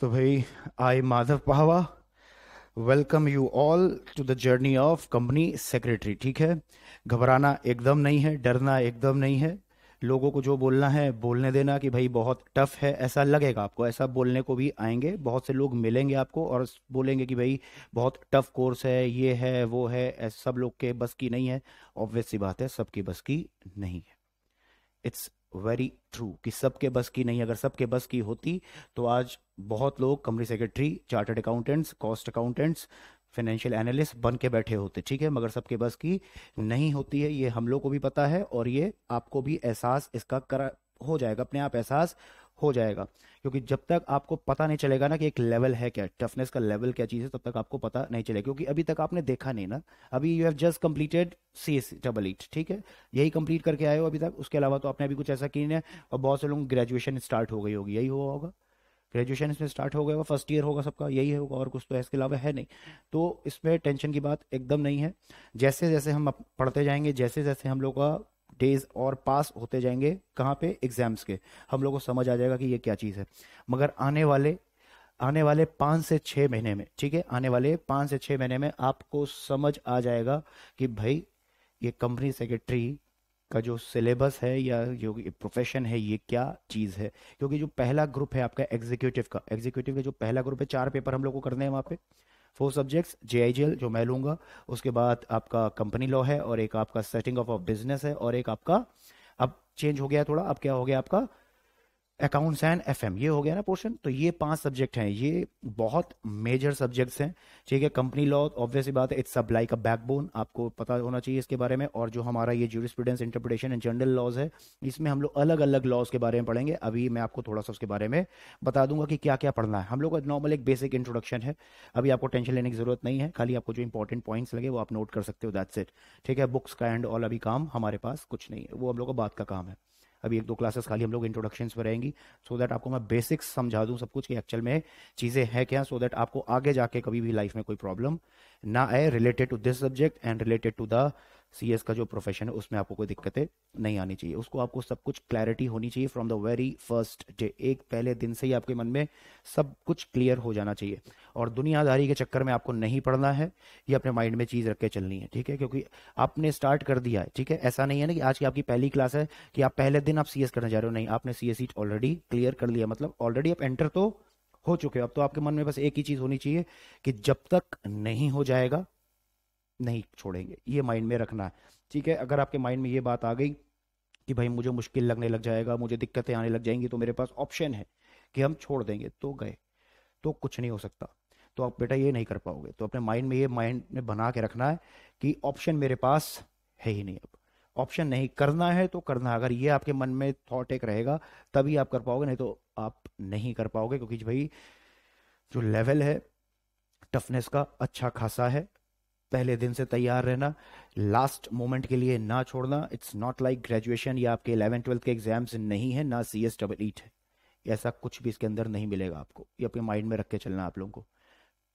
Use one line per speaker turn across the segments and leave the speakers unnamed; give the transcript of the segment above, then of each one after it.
तो भाई I Madhav Pahwa welcome you all to the journey of company secretary ठीक है घबराना एकदम नहीं है डरना एकदम नहीं है लोगों को जो बोलना है बोलने देना कि भाई बहुत टफ है ऐसा लगेगा आपको ऐसा बोलने को भी आएंगे बहुत से लोग मिलेंगे आपको और बोलेंगे कि भाई बहुत टफ कोर्स है ये है वो है सब लोग के बस की नहीं है ऑब्वियस सी बात है सबकी बस की नहीं है इट्स वेरी ट्रू कि सबके बस की नहीं अगर सबके बस की होती तो आज बहुत लोग company secretary chartered accountants cost accountants financial analyst बन के बैठे होते ठीक है मगर सबके बस की नहीं होती है ये हम लोग को भी पता है और ये आपको भी एहसास इसका करा हो जाएगा अपने आप एहसास हो जाएगा क्योंकि जब तक आपको पता नहीं चलेगा ना कि एक लेवल है क्या टफनेस का लेवल क्या चीज़ है तब तक आपको पता नहीं चलेगा क्योंकि अभी तक आपने देखा नहीं ना अभी you have just completed C S double ET ठीक है यही कंप्लीट करके आए हो अभी तक उसके अलावा तो आपने अभी कुछ ऐसा किया है और बहुत से लोग ग्रेजुएशन स्टार्ट हो गई होगी यही हुआ होगा ग्रेजुएशन इसमें स्टार्ट हो गया फर्स्ट ईयर होगा सबका यही होगा और कुछ तो इसके अलावा है नहीं तो इसमें टेंशन की बात एकदम नहीं है जैसे जैसे हम पढ़ते जाएंगे जैसे जैसे हम लोग का डेज और पास होते जाएंगे कहाँ पे एग्जाम्स के हम लोगों को समझ आ जाएगा कि ये क्या चीज़ है मगर आने वाले आने वाले पाँच से छः महीने में ठीक है आने वाले पाँच से छः महीने में आपको समझ आ जाएगा कि भाई ये कंपनी सेक्रेटरी का जो सिलेबस है या जो प्रोफेशन है ये क्या चीज़ है क्योंकि जो पहला ग्रुप है आपका एग्जीक्यूटिव का एग्जीक्यूटिव का जो पहला ग्रुप है चार पेपर हम लोग को करने हैं वहाँ पे फोर सब्जेक्ट्स जे जो मैं लूंगा उसके बाद आपका कंपनी लॉ है और एक आपका सेटिंग ऑफ अ बिजनेस है और एक आपका अब चेंज हो गया थोड़ा अब क्या हो गया आपका अकाउंट्स एंड एफ ये हो गया ना पोर्शन तो ये पांच सब्जेक्ट हैं ये बहुत मेजर सब्जेक्ट्स हैं ठीक है कंपनी लॉ ऑब्वियसली बात है इट्स सब लाइक अ बैकबोन आपको पता होना चाहिए इसके बारे में और जो हमारा ये jurisprudence interpretation and general laws है इसमें हम लोग अलग अलग लॉज के बारे में पढ़ेंगे अभी मैं आपको थोड़ा सा उसके बारे में बता दूंगा कि क्या क्या पढ़ना है हम लोग का नॉर्मल एक बेसिक इंट्रोडक्शन है अभी आपको टेंशन लेने की जरूरत नहीं है खाली आपको जो इंपॉर्टेंट पॉइंट्स लगे वो आप नोट कर सकते हो दैट्स इट ठीक है बुक्स का एंड ऑल अभी काम हमारे पास कुछ नहीं है वो हम लोग का बात का काम है अभी एक दो क्लासेस खाली हम लोग इंट्रोडक्शन पर रहेंगी सो so दैट आपको मैं बेसिक्स समझा दूँ सब कुछ कि एक्चुअल में चीज़ें हैं क्या सो so दैट आपको आगे जाके कभी भी लाइफ में कोई प्रॉब्लम ना आए related to this subject and related to the C का जो प्रोफेशन है उसमें आपको कोई दिक्कतें नहीं आनी चाहिए उसको आपको सब कुछ क्लैरिटी होनी चाहिए from the very first day एक पहले दिन से ही आपके मन में सब कुछ क्लियर हो जाना चाहिए और दुनियादारी के चक्कर में आपको नहीं पढ़ना है ये अपने माइंड में चीज़ रख के चलनी है ठीक है क्योंकि आपने स्टार्ट कर दिया है ठीक है ऐसा नहीं है ना कि आज की आपकी पहली क्लास है कि आप पहले दिन आप सी करने जा रहे हो नहीं आपने सी एस ऑलरेडी क्लियर कर लिया मतलब ऑलरेडी आप एंटर तो हो चुके हो अब तो आपके मन में बस एक ही चीज़ होनी चाहिए कि जब तक नहीं हो जाएगा नहीं छोड़ेंगे ये माइंड में रखना है ठीक है अगर आपके माइंड में ये बात आ गई कि भाई मुझे मुश्किल लगने लग जाएगा मुझे दिक्कतें आने लग जाएंगी तो मेरे पास ऑप्शन है कि हम छोड़ देंगे तो गए तो कुछ नहीं हो सकता तो आप बेटा ये नहीं कर पाओगे तो अपने माइंड में ये माइंड में बना के रखना है कि ऑप्शन मेरे पास है ही नहीं अब ऑप्शन नहीं करना है तो करना है अगर ये आपके मन में थॉट एक रहेगा तभी आप कर पाओगे नहीं तो आप नहीं कर पाओगे क्योंकि भाई जो लेवल है टफनेस का अच्छा खासा है पहले दिन से तैयार रहना लास्ट मोमेंट के लिए ना छोड़ना इट्स नॉट लाइक ग्रेजुएशन या आपके इलेवन ट्वेल्थ के एग्जाम्स नहीं है ना सी एस डबल ईट है ऐसा कुछ भी इसके अंदर नहीं मिलेगा आपको ये अपने माइंड में रख के चलना आप लोगों को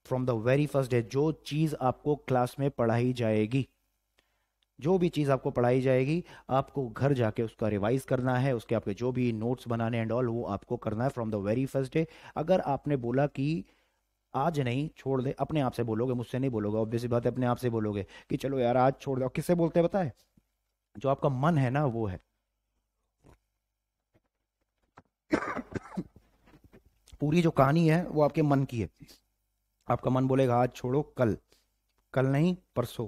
from the very first day जो चीज़ आपको क्लास में पढ़ाई जाएगी जो भी चीज़ आपको पढ़ाई जाएगी आपको घर जाके उसका रिवाइज करना है उसके आपके जो भी नोट्स बनाने एंड ऑल वो आपको करना है from the very first day अगर आपने बोला कि आज नहीं छोड़ दे अपने आप से बोलोगे मुझसे नहीं बोलोगे ऑब्वियसली बात है अपने आप से बोलोगे कि चलो यार आज छोड़ दो किससे बोलते हैं बताए जो आपका मन है ना वो है पूरी जो कहानी है वो आपके मन की है आपका मन बोलेगा आज छोड़ो कल कल नहीं परसों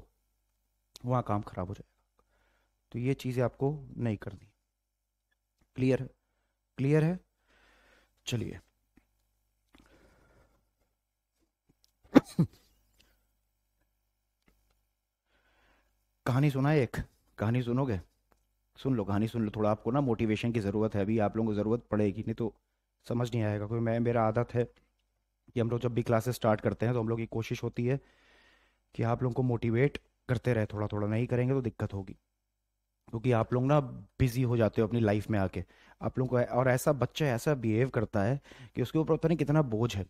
वहां काम खराब हो जाएगा तो ये चीजें आपको नहीं करनी क्लियर क्लियर है चलिए कहानी सुना है एक कहानी सुनोगे सुन लो कहानी सुन लो थोड़ा आपको ना मोटिवेशन की ज़रूरत है अभी आप लोगों को ज़रूरत पड़ेगी नहीं तो समझ नहीं आएगा क्योंकि मैं मेरा आदत है कि हम लोग जब भी क्लासेस स्टार्ट करते हैं तो हम लोग की कोशिश होती है कि आप लोगों को मोटिवेट करते रहे थोड़ा थोड़ा नहीं करेंगे तो दिक्कत होगी क्योंकि आप लोग ना बिजी हो जाते हो अपनी लाइफ में आके आप लोग को और ऐसा बच्चा ऐसा बिहेव करता है कि उसके ऊपर पता नहीं कितना बोझ है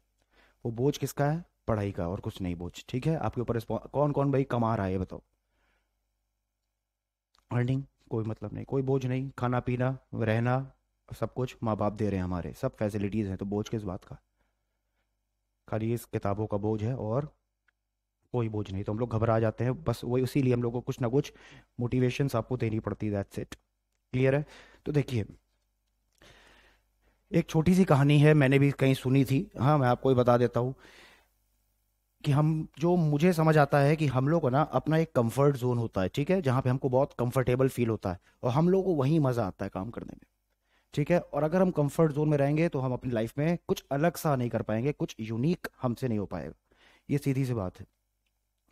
वो बोझ किसका है पढ़ाई का और कुछ नहीं बोझ ठीक है आपके ऊपर कौन कौन भाई कमा रहा है बताओ अर्निंग कोई मतलब नहीं कोई बोझ नहीं खाना पीना रहना सब कुछ माँ बाप दे रहे हैं हमारे सब फैसिलिटीज़ हैं तो बोझ किस बात का खाली इस किताबों का बोझ है और कोई बोझ नहीं तो हम लोग घबरा जाते हैं बस वही उसी लिए हम लोग को कुछ ना कुछ मोटिवेशन आपको देनी पड़ती दैट्स इट क्लियर है तो देखिए एक छोटी सी कहानी है मैंने भी कहीं सुनी थी हाँ मैं आपको ही बता देता हूँ कि हम जो मुझे समझ आता है कि हम लोग को ना अपना एक कंफर्ट जोन होता है ठीक है जहाँ पे हमको बहुत कंफर्टेबल फील होता है और हम लोग को वहीं मज़ा आता है काम करने में ठीक है और अगर हम कंफर्ट जोन में रहेंगे तो हम अपनी लाइफ में कुछ अलग सा नहीं कर पाएंगे कुछ यूनिक हमसे नहीं हो पाएगा ये सीधी सी बात है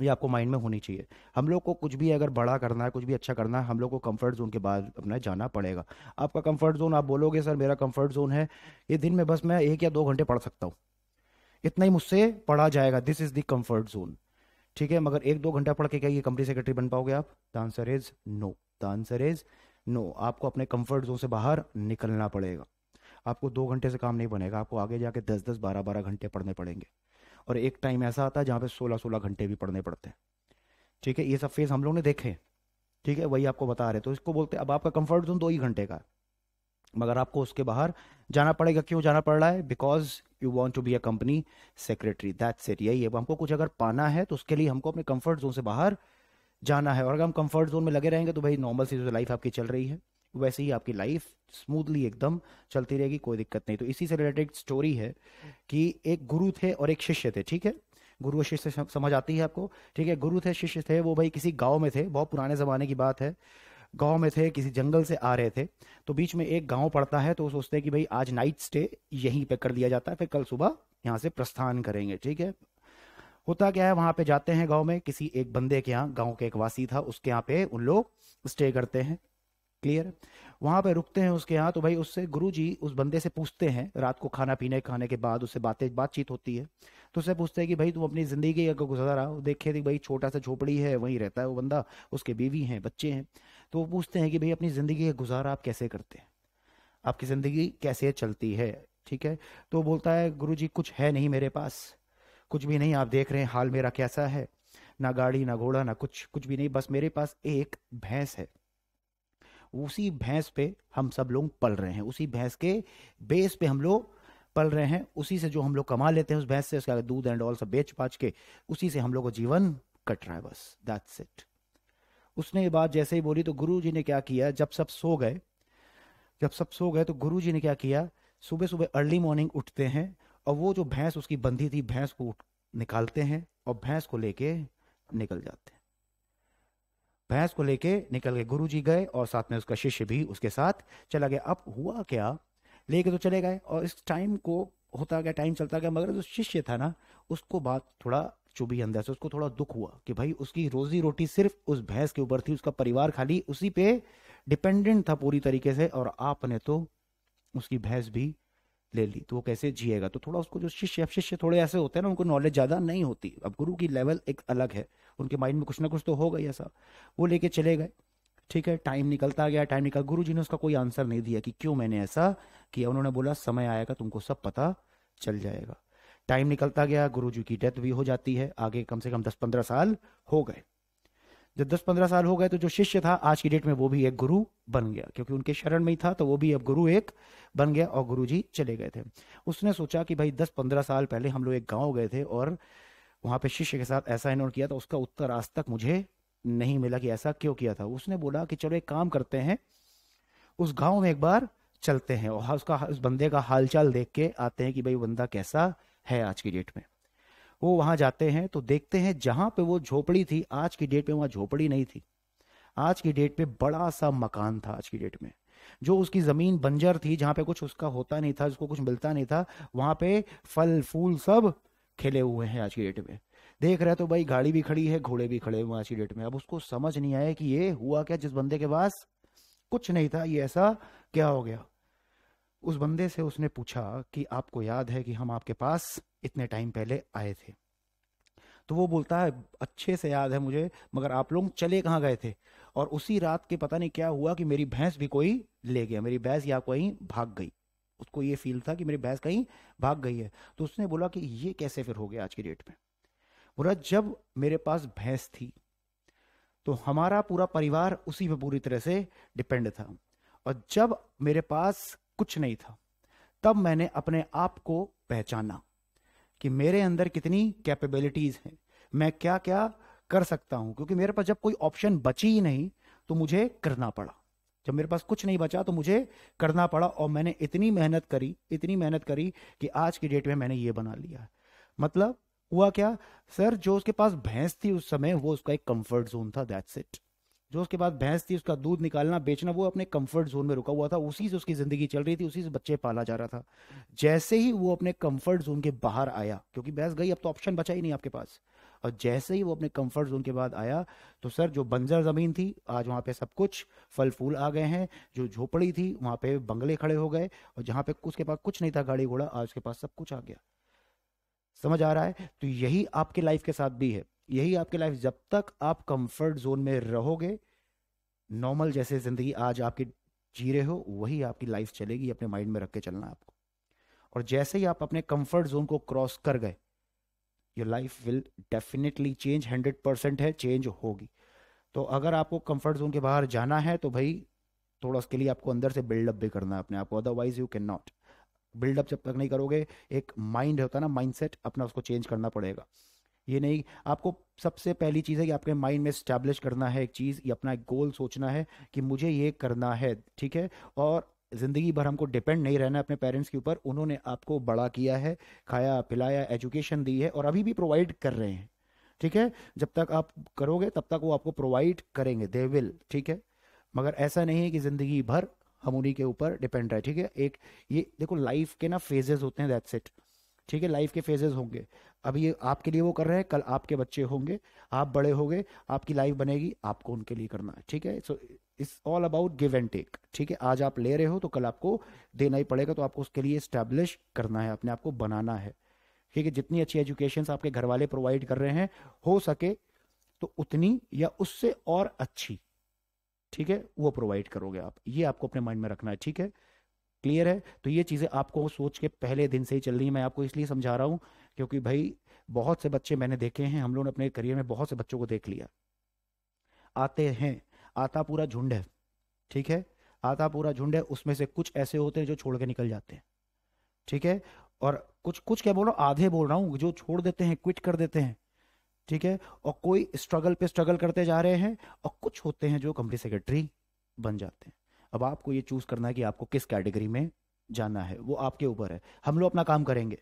ये आपको माइंड में होनी चाहिए हम लोग को कुछ भी अगर बड़ा करना है कुछ भी अच्छा करना है हम लोग को कंफर्ट जोन के बाद अपना जाना पड़ेगा आपका कंफर्ट जोन आप बोलोगे सर मेरा कंफर्ट जोन है ये दिन में बस मैं एक या दो घंटे पढ़ सकता हूँ इतना ही मुझसे पढ़ा जाएगा this is the comfort zone ठीक है मगर एक दो घंटा पढ़ के क्या ये कंपनी सेक्रेटरी बन पाओगे आप the answer is no the answer is no आपको अपने कंफर्ट जोन से बाहर निकलना पड़ेगा आपको दो घंटे से काम नहीं बनेगा आपको आगे जाके दस दस बारह बारह घंटे पढ़ने पड़ेंगे और एक टाइम ऐसा आता है जहाँ पे सोलह सोलह घंटे भी पढ़ने पड़ते हैं ठीक है ये सब फेज हम लोग ने देखे ठीक है वही आपको बता रहे तो इसको बोलते हैं अब आपका कंफर्ट जोन दो ही घंटे का मगर आपको उसके बाहर जाना पड़ेगा क्यों जाना पड़ रहा है because you want to be a company secretary that's it यही है हमको कुछ अगर पाना है तो उसके लिए हमको अपने कंफर्ट जोन से बाहर जाना है और अगर हम कंफर्ट जोन में लगे रहेंगे तो भाई नॉर्मल सी जो लाइफ आपकी चल रही है वैसे ही आपकी लाइफ स्मूथली एकदम चलती रहेगी कोई दिक्कत नहीं तो इसी से रिलेटेड स्टोरी है कि एक गुरु थे और एक शिष्य थे ठीक है गुरु और शिष्य समझ आती है आपको ठीक है गुरु थे शिष्य थे वो भाई किसी गांव में थे बहुत पुराने ज़माने की बात है गांव में थे किसी जंगल से आ रहे थे तो बीच में एक गांव पड़ता है तो वो सोचते हैं कि भाई आज नाइट स्टे यहीं पे कर दिया जाता है फिर कल सुबह यहाँ से प्रस्थान करेंगे ठीक है होता क्या है वहां पे जाते हैं गांव में किसी एक बंदे के यहाँ गांव के एक वासी था उसके यहाँ पे उन लोग स्टे करते हैं क्लियर वहां पे रुकते हैं उसके यहाँ तो भाई उससे गुरु उस बंदे से पूछते हैं रात को खाना पीने खाने के बाद उससे बातें बातचीत होती है तो उससे पूछते हैं कि भाई तुम अपनी ज़िंदगी का गुजारा देखे थे भाई छोटा सा झोपड़ी है वहीं रहता है वो बंदा उसके बीवी हैं बच्चे हैं तो वो पूछते हैं कि भाई अपनी ज़िंदगी का गुजारा आप कैसे करते हैं आपकी ज़िंदगी कैसे चलती है ठीक है तो बोलता है गुरु जी कुछ है नहीं मेरे पास कुछ भी नहीं आप देख रहे हैं हाल मेरा कैसा है ना गाड़ी ना घोड़ा ना कुछ कुछ भी नहीं बस मेरे पास एक भैंस है उसी भैंस पे हम सब लोग पल रहे हैं उसी भैंस के बेस पे हम लोग पल रहे हैं उसी से जो हम लोग कमा लेते हैं उस भैंस से उसके दूध एंड ऑल सब बेच पाच के उसी से हम लोग का जीवन कट रहा है बस दैट्स इट उसने ये बात जैसे ही बोली तो गुरु जी ने क्या किया जब सब सो गए जब सब सो गए तो गुरु जी ने क्या किया सुबह सुबह अर्ली मॉर्निंग उठते हैं और वो जो भैंस उसकी बंधी थी भैंस को निकालते हैं और भैंस को लेके निकल जाते हैं भैंस को लेके निकल गए गुरु जी गए और साथ में उसका शिष्य भी उसके साथ चला गया अब हुआ क्या लेके तो चले गए और इस टाइम को होता गया टाइम चलता गया मगर जो शिष्य था ना उसको बात थोड़ा चुभी अंदर से उसको थोड़ा दुख हुआ कि भाई उसकी रोजी रोटी सिर्फ उस भैंस के ऊपर थी उसका परिवार खाली उसी पे डिपेंडेंट था पूरी तरीके से और आपने तो उसकी भैंस भी ले ली तो वो कैसे जिएगा तो थोड़ा उसको जो शिष्य अब शिष्य थोड़े ऐसे होते हैं ना उनको नॉलेज ज़्यादा नहीं होती अब गुरु की लेवल एक अलग है उनके माइंड में कुछ ना कुछ तो होगा ही ऐसा वो लेके चले गए ठीक है टाइम निकलता गया टाइम निकल गुरु जी ने उसका कोई आंसर नहीं दिया कि क्यों मैंने ऐसा किया उन्होंने बोला समय आएगा तुमको सब पता चल जाएगा टाइम निकलता गया गुरु जी की डेथ भी हो जाती है आगे कम से कम दस पंद्रह साल हो गए जब दस पंद्रह साल हो गए तो जो शिष्य था आज की डेट में वो भी एक गुरु बन गया क्योंकि उनके शरण में ही था तो वो भी अब गुरु एक बन गया और गुरु जी चले गए थे उसने सोचा कि भाई दस पंद्रह साल पहले हम लोग एक गाँव गए थे और वहां पे शिष्य के साथ ऐसा इन्होंने किया था तो उसका उत्तर आज तक मुझे नहीं मिला कि ऐसा क्यों किया था उसने बोला कि चलो एक काम करते हैं उस गांव में एक बार चलते हैं और उसका उस बंदे का हालचाल देख के आते हैं कि भाई बंदा कैसा है आज की डेट में वो वहां जाते हैं तो देखते हैं जहां पे वो झोपड़ी थी आज की डेट पे वहां झोपड़ी नहीं थी आज की डेट पे बड़ा सा मकान था आज की डेट में जो उसकी जमीन बंजर थी जहां पे कुछ उसका होता नहीं था उसको कुछ मिलता नहीं था वहां पे फल फूल सब खिले हुए हैं आज की डेट में देख रहे तो भाई गाड़ी भी खड़ी है घोड़े भी खड़े हुए आज की डेट में अब उसको समझ नहीं आया कि ये हुआ क्या जिस बंदे के पास कुछ नहीं था ये ऐसा क्या हो गया उस बंदे से उसने पूछा कि आपको याद है कि हम आपके पास इतने टाइम पहले आए थे तो वो बोलता है अच्छे से याद है मुझे मगर आप लोग चले कहाँ गए थे और उसी रात के पता नहीं क्या हुआ कि मेरी भैंस भी कोई ले गया मेरी भैंस या कोई भाग गई उसको ये फील था कि मेरी भैंस कहीं भाग गई है तो उसने बोला कि ये कैसे फिर हो गया आज की डेट में बोला जब मेरे पास भैंस थी तो हमारा पूरा परिवार उसी पर पूरी तरह से डिपेंड था और जब मेरे पास कुछ नहीं था तब मैंने अपने आप को पहचाना कि मेरे अंदर कितनी कैपेबिलिटीज हैं मैं क्या क्या कर सकता हूं क्योंकि मेरे पास जब कोई ऑप्शन बची ही नहीं तो मुझे करना पड़ा जब मेरे पास कुछ नहीं बचा तो मुझे करना पड़ा और मैंने इतनी मेहनत करी इतनी मेहनत करी कि आज की डेट में मैंने ये बना लिया मतलब हुआ क्या सर जो उसके पास भैंस थी उस समय वो उसका एक कंफर्ट जोन था दैट्स इट जो उसके पास भैंस थी उसका दूध निकालना बेचना वो अपने कंफर्ट जोन में रुका हुआ था उसी से उसकी ज़िंदगी चल रही थी उसी से बच्चे पाला जा रहा था जैसे ही वो अपने कंफर्ट जोन के बाहर आया क्योंकि भैंस गई अब तो ऑप्शन बचा ही नहीं आपके पास और जैसे ही वो अपने कंफर्ट जोन के बाद आया तो सर जो बंजर ज़मीन थी आज वहां पे सब कुछ फल फूल आ गए हैं जो झोपड़ी थी वहां पे बंगले खड़े हो गए और जहां पे उसके पास कुछ नहीं था गाड़ी घोड़ा आज उसके पास सब कुछ आ गया समझ आ रहा है तो यही आपके लाइफ के साथ भी है यही आपके लाइफ जब तक आप कंफर्ट जोन में रहोगे नॉर्मल जैसे जिंदगी आज आपकी जी रहे हो वही आपकी लाइफ चलेगी अपने माइंड में रख के चलना आपको और जैसे ही आप अपने कंफर्ट जोन को क्रॉस कर गए your life will definitely change hundred percent है चेंज होगी तो अगर आपको कंफर्ट जोन के बाहर जाना है तो भाई थोड़ा उसके लिए आपको अंदर से बिल्डअप भी करना है अपने आप otherwise you can not build up जब तक नहीं करोगे एक माइंड होता है ना माइंडसेट अपना उसको चेंज करना पड़ेगा ये नहीं आपको सबसे पहली चीज़ है कि आपके माइंड में स्टैब्लिश करना है एक चीज़ या अपना एक गोल सोचना है कि मुझे ये करना है ठीक है और ज़िंदगी भर हमको डिपेंड नहीं रहना अपने पेरेंट्स के ऊपर उन्होंने आपको बड़ा किया है खाया पिलाया एजुकेशन दी है और अभी भी प्रोवाइड कर रहे हैं ठीक है जब तक आप करोगे तब तक वो आपको प्रोवाइड करेंगे दे विल ठीक है मगर ऐसा नहीं है कि ज़िंदगी भर हम उन्हीं के ऊपर डिपेंड रहे ठीक है एक ये देखो लाइफ के ना फेजेस होते हैं दैट्स इट ठीक है लाइफ के फेजेस होंगे अभी ये आपके लिए वो कर रहे हैं कल आपके बच्चे होंगे आप बड़े होंगे आपकी लाइफ बनेगी आपको उनके लिए करना है ठीक है so it's all about give and take ठीक है आज आप ले रहे हो तो कल आपको देना ही पड़ेगा तो आपको उसके लिए स्टैब्लिश करना है अपने आप को बनाना है ठीक है जितनी अच्छी एजुकेशन आपके घर वाले प्रोवाइड कर रहे हैं हो सके तो उतनी या उससे और अच्छी ठीक है वो प्रोवाइड करोगे आप ये आपको अपने माइंड में रखना है ठीक है क्लियर है तो ये चीज़ें आपको सोच के पहले दिन से ही चल रही है मैं आपको इसलिए समझा रहा हूँ क्योंकि भाई बहुत से बच्चे मैंने देखे हैं हम लोगों ने अपने करियर में बहुत से बच्चों को देख लिया आते हैं आता पूरा झुंड है ठीक है आता पूरा झुंड है उसमें से कुछ ऐसे होते हैं जो छोड़ के निकल जाते हैं ठीक है और कुछ कुछ क्या बोल रहा हूँ आधे बोल रहा हूँ जो छोड़ देते हैं क्विट कर देते हैं ठीक है और कोई स्ट्रगल पे स्ट्रगल करते जा रहे हैं और कुछ होते हैं जो कंपनी सेक्रेटरी बन जाते हैं अब आपको ये चूज करना है कि आपको किस कैटेगरी में जाना है वो आपके ऊपर है हम लोग अपना काम करेंगे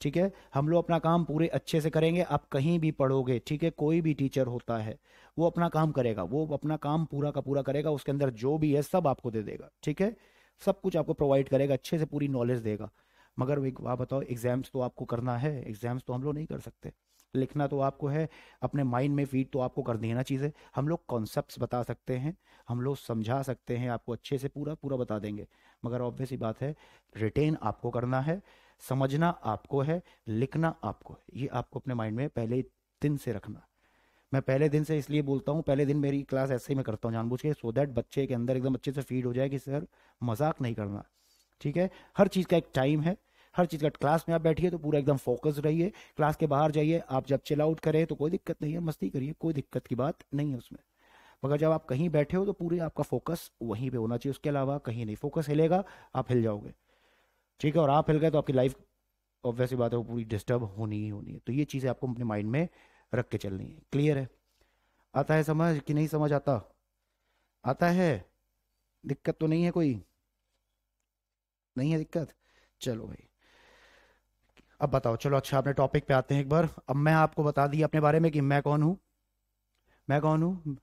ठीक है हम लोग अपना काम पूरे अच्छे से करेंगे आप कहीं भी पढ़ोगे ठीक है कोई भी टीचर होता है वो अपना काम करेगा वो अपना काम पूरा का पूरा करेगा उसके अंदर जो भी है सब आपको दे देगा ठीक है सब कुछ आपको प्रोवाइड करेगा अच्छे से पूरी नॉलेज देगा मगर आप बताओ एग्जाम्स तो आपको करना है एग्जाम्स तो हम लोग नहीं कर सकते लिखना तो आपको है अपने माइंड में फीड तो आपको कर देना चीज़ें हम लोग कॉन्सेप्ट बता सकते हैं हम लोग समझा सकते हैं आपको अच्छे से पूरा पूरा बता देंगे मगर ऑब्वियस ही बात है रिटेन आपको करना है समझना आपको है लिखना आपको है ये आपको अपने माइंड में पहले दिन से रखना मैं पहले दिन से इसलिए बोलता हूँ पहले दिन मेरी क्लास ऐसे ही मैं करता हूँ जानबूझ के सो दैट बच्चे के अंदर एकदम अच्छे से फीड हो जाए कि सर मजाक नहीं करना ठीक है हर चीज़ का एक टाइम है हर चीज़ का क्लास में आप बैठिए तो पूरा एकदम फोकस रहिए क्लास के बाहर जाइए आप जब चिल आउट करें तो कोई दिक्कत नहीं है मस्ती करिए कोई दिक्कत की बात नहीं है उसमें मगर जब आप कहीं बैठे हो तो पूरे आपका फोकस वहीं पे होना चाहिए उसके अलावा कहीं नहीं फोकस हिलेगा आप हिल जाओगे ठीक है और आप हिल गए तो आपकी लाइफ ऑब्वियसली बात है वो पूरी डिस्टर्ब होनी ही होनी है तो ये चीज़ें आपको अपने माइंड में रख के चलनी है क्लियर है आता है समझ कि नहीं समझ आता आता है दिक्कत तो नहीं है कोई नहीं है दिक्कत चलो भाई अब बताओ चलो अच्छा अपने टॉपिक पे आते हैं एक बार अब मैं आपको बता दी अपने बारे में कि मैं कौन हूँ मैं कौन हूँ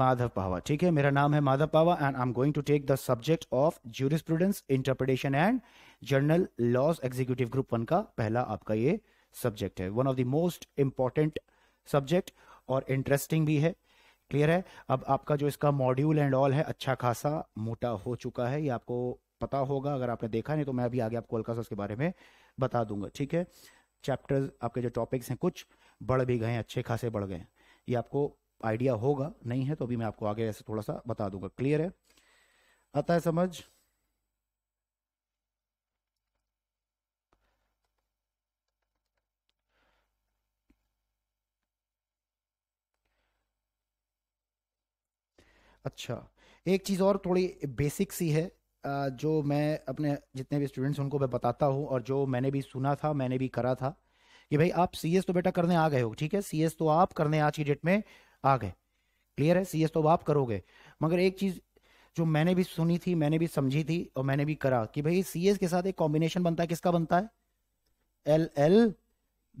माधव पावा ठीक है मेरा नाम है Madhav Pawa and I am going to take the subject of jurisprudence interpretation and general laws executive group one का पहला आपका ये सब्जेक्ट है one of the most important subject और इंटरेस्टिंग भी है क्लियर है अब आपका जो इसका मॉड्यूल एंड ऑल है अच्छा खासा मोटा हो चुका है ये आपको पता होगा अगर आपने देखा नहीं तो मैं अभी आगे आपको हल्का सा उसके बारे में बता दूंगा ठीक है चैप्टर्स आपके जो टॉपिक्स हैं कुछ बढ़ भी गए अच्छे खासे बढ़ गए ये आपको आइडिया होगा नहीं है तो अभी मैं आपको आगे ऐसे थोड़ा सा बता दूंगा क्लियर है आता है समझ अच्छा एक चीज और थोड़ी बेसिक सी है जो मैं अपने जितने भी स्टूडेंट्स उनको मैं बताता हूँ और जो मैंने भी सुना था मैंने भी करा था कि भाई आप सी तो बेटा करने आ गए हो ठीक है सी तो आप करने आज की डेट में आ गए क्लियर है सी तो आप करोगे मगर एक चीज़ जो मैंने भी सुनी थी मैंने भी समझी थी और मैंने भी करा कि भाई सी के साथ एक कॉम्बिनेशन बनता है किसका बनता है एल एल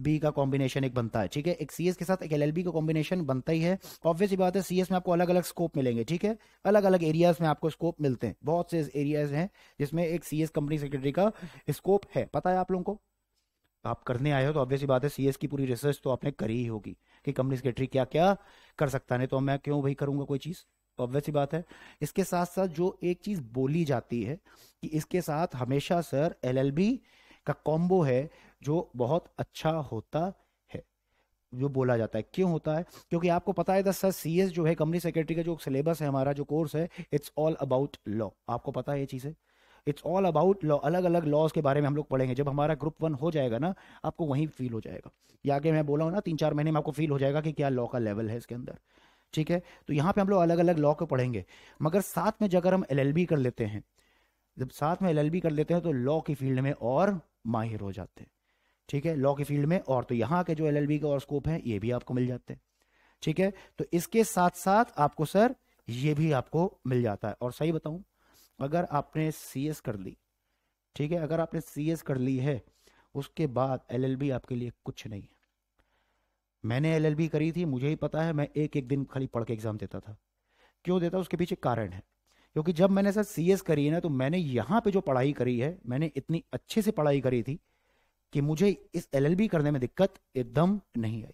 बी का कॉम्बिनेशन एक बनता है ठीक है एक एस के साथ एक बी का कॉम्बिनेशन बनता ही है ऑब्वियसली बात है सीएस में आपको अलग अलग स्कोप मिलेंगे ठीक है अलग अलग एरियाज में आपको स्कोप मिलते हैं बहुत से एरियाज हैं जिसमें एक एस कंपनी सेक्रेटरी का स्कोप है पता है आप लोगों को तो आप करने आए हो तो ऑब्वियसली बात है सीएस की पूरी रिसर्च तो आपने करी ही होगी कि कंपनी सेक्रेटरी क्या क्या कर सकता नहीं तो मैं क्यों भाई करूंगा कोई चीज़ तो ऑब्वियसली बात है इसके साथ साथ जो एक चीज़ बोली जाती है कि इसके साथ हमेशा सर एल का कॉम्बो है जो बहुत अच्छा होता है जो बोला जाता है क्यों होता है क्योंकि आपको पता है सर सी एस जो है कंपनी सेक्रेटरी का जो सिलेबस है हमारा जो कोर्स है इट्स ऑल अबाउट लॉ आपको पता है ये चीज़ें इट्स ऑल अबाउट लॉ अलग अलग लॉज के बारे में हम लोग पढ़ेंगे जब हमारा ग्रुप वन हो जाएगा ना आपको वहीं फील हो जाएगा या आगे मैं बोला हूँ ना तीन चार महीने में आपको फील हो जाएगा कि क्या लॉ का लेवल है इसके अंदर ठीक है तो यहाँ पे हम लोग अलग अलग लॉ को पढ़ेंगे मगर साथ में जगह हम एल कर लेते हैं जब साथ में एल कर लेते हैं तो लॉ की फील्ड में और माहिर हो जाते हैं ठीक है लॉ के फील्ड में और तो यहाँ के जो एल का और स्कोप है ये भी आपको मिल जाते हैं ठीक है तो इसके साथ साथ आपको सर ये भी आपको मिल जाता है और सही बताऊं अगर आपने सी कर ली ठीक है अगर आपने सी कर ली है उसके बाद एलएलबी आपके लिए कुछ नहीं है मैंने बी करी थी मुझे ही पता है मैं एक एक दिन खाली पढ़ के एग्जाम देता था क्यों देता उसके पीछे कारण है क्योंकि जब मैंने सर सी करी है ना तो मैंने यहाँ पे जो पढ़ाई करी है मैंने इतनी अच्छे से पढ़ाई करी थी कि मुझे इस एलएलबी करने में दिक्कत एकदम नहीं आई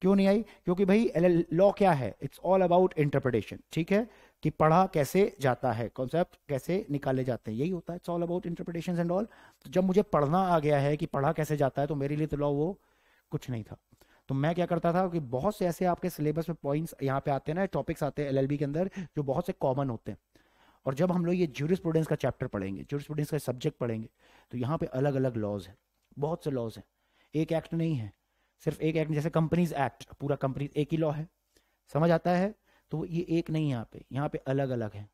क्यों नहीं आई क्योंकि भाई एल लॉ क्या है इट्स ऑल अबाउट इंटरप्रिटेशन ठीक है कि पढ़ा कैसे जाता है कॉन्सेप्ट कैसे निकाले जाते हैं यही होता है it's all about interpretation and all तो जब मुझे पढ़ना आ गया है कि पढ़ा कैसे जाता है तो मेरे लिए तो लॉ वो कुछ नहीं था तो मैं क्या करता था कि बहुत से ऐसे आपके सिलेबस में पॉइंट्स यहाँ पे आते हैं ना टॉपिक्स आते हैं एलएलबी के अंदर जो बहुत से कॉमन होते हैं और जब हम लोग ये जूरिस्प्रूडेंस का चैप्टर पढ़ेंगे जूरिस्प्रूडेंस का सब्जेक्ट पढ़ेंगे तो यहाँ पे अलग अलग लॉज है बहुत से लॉज हैं एक एक्ट नहीं है सिर्फ एक एक्ट जैसे कंपनीज एक्ट पूरा कंपनी एक ही लॉ है समझ आता है तो ये एक नहीं यहाँ पे यहाँ पे अलग अलग है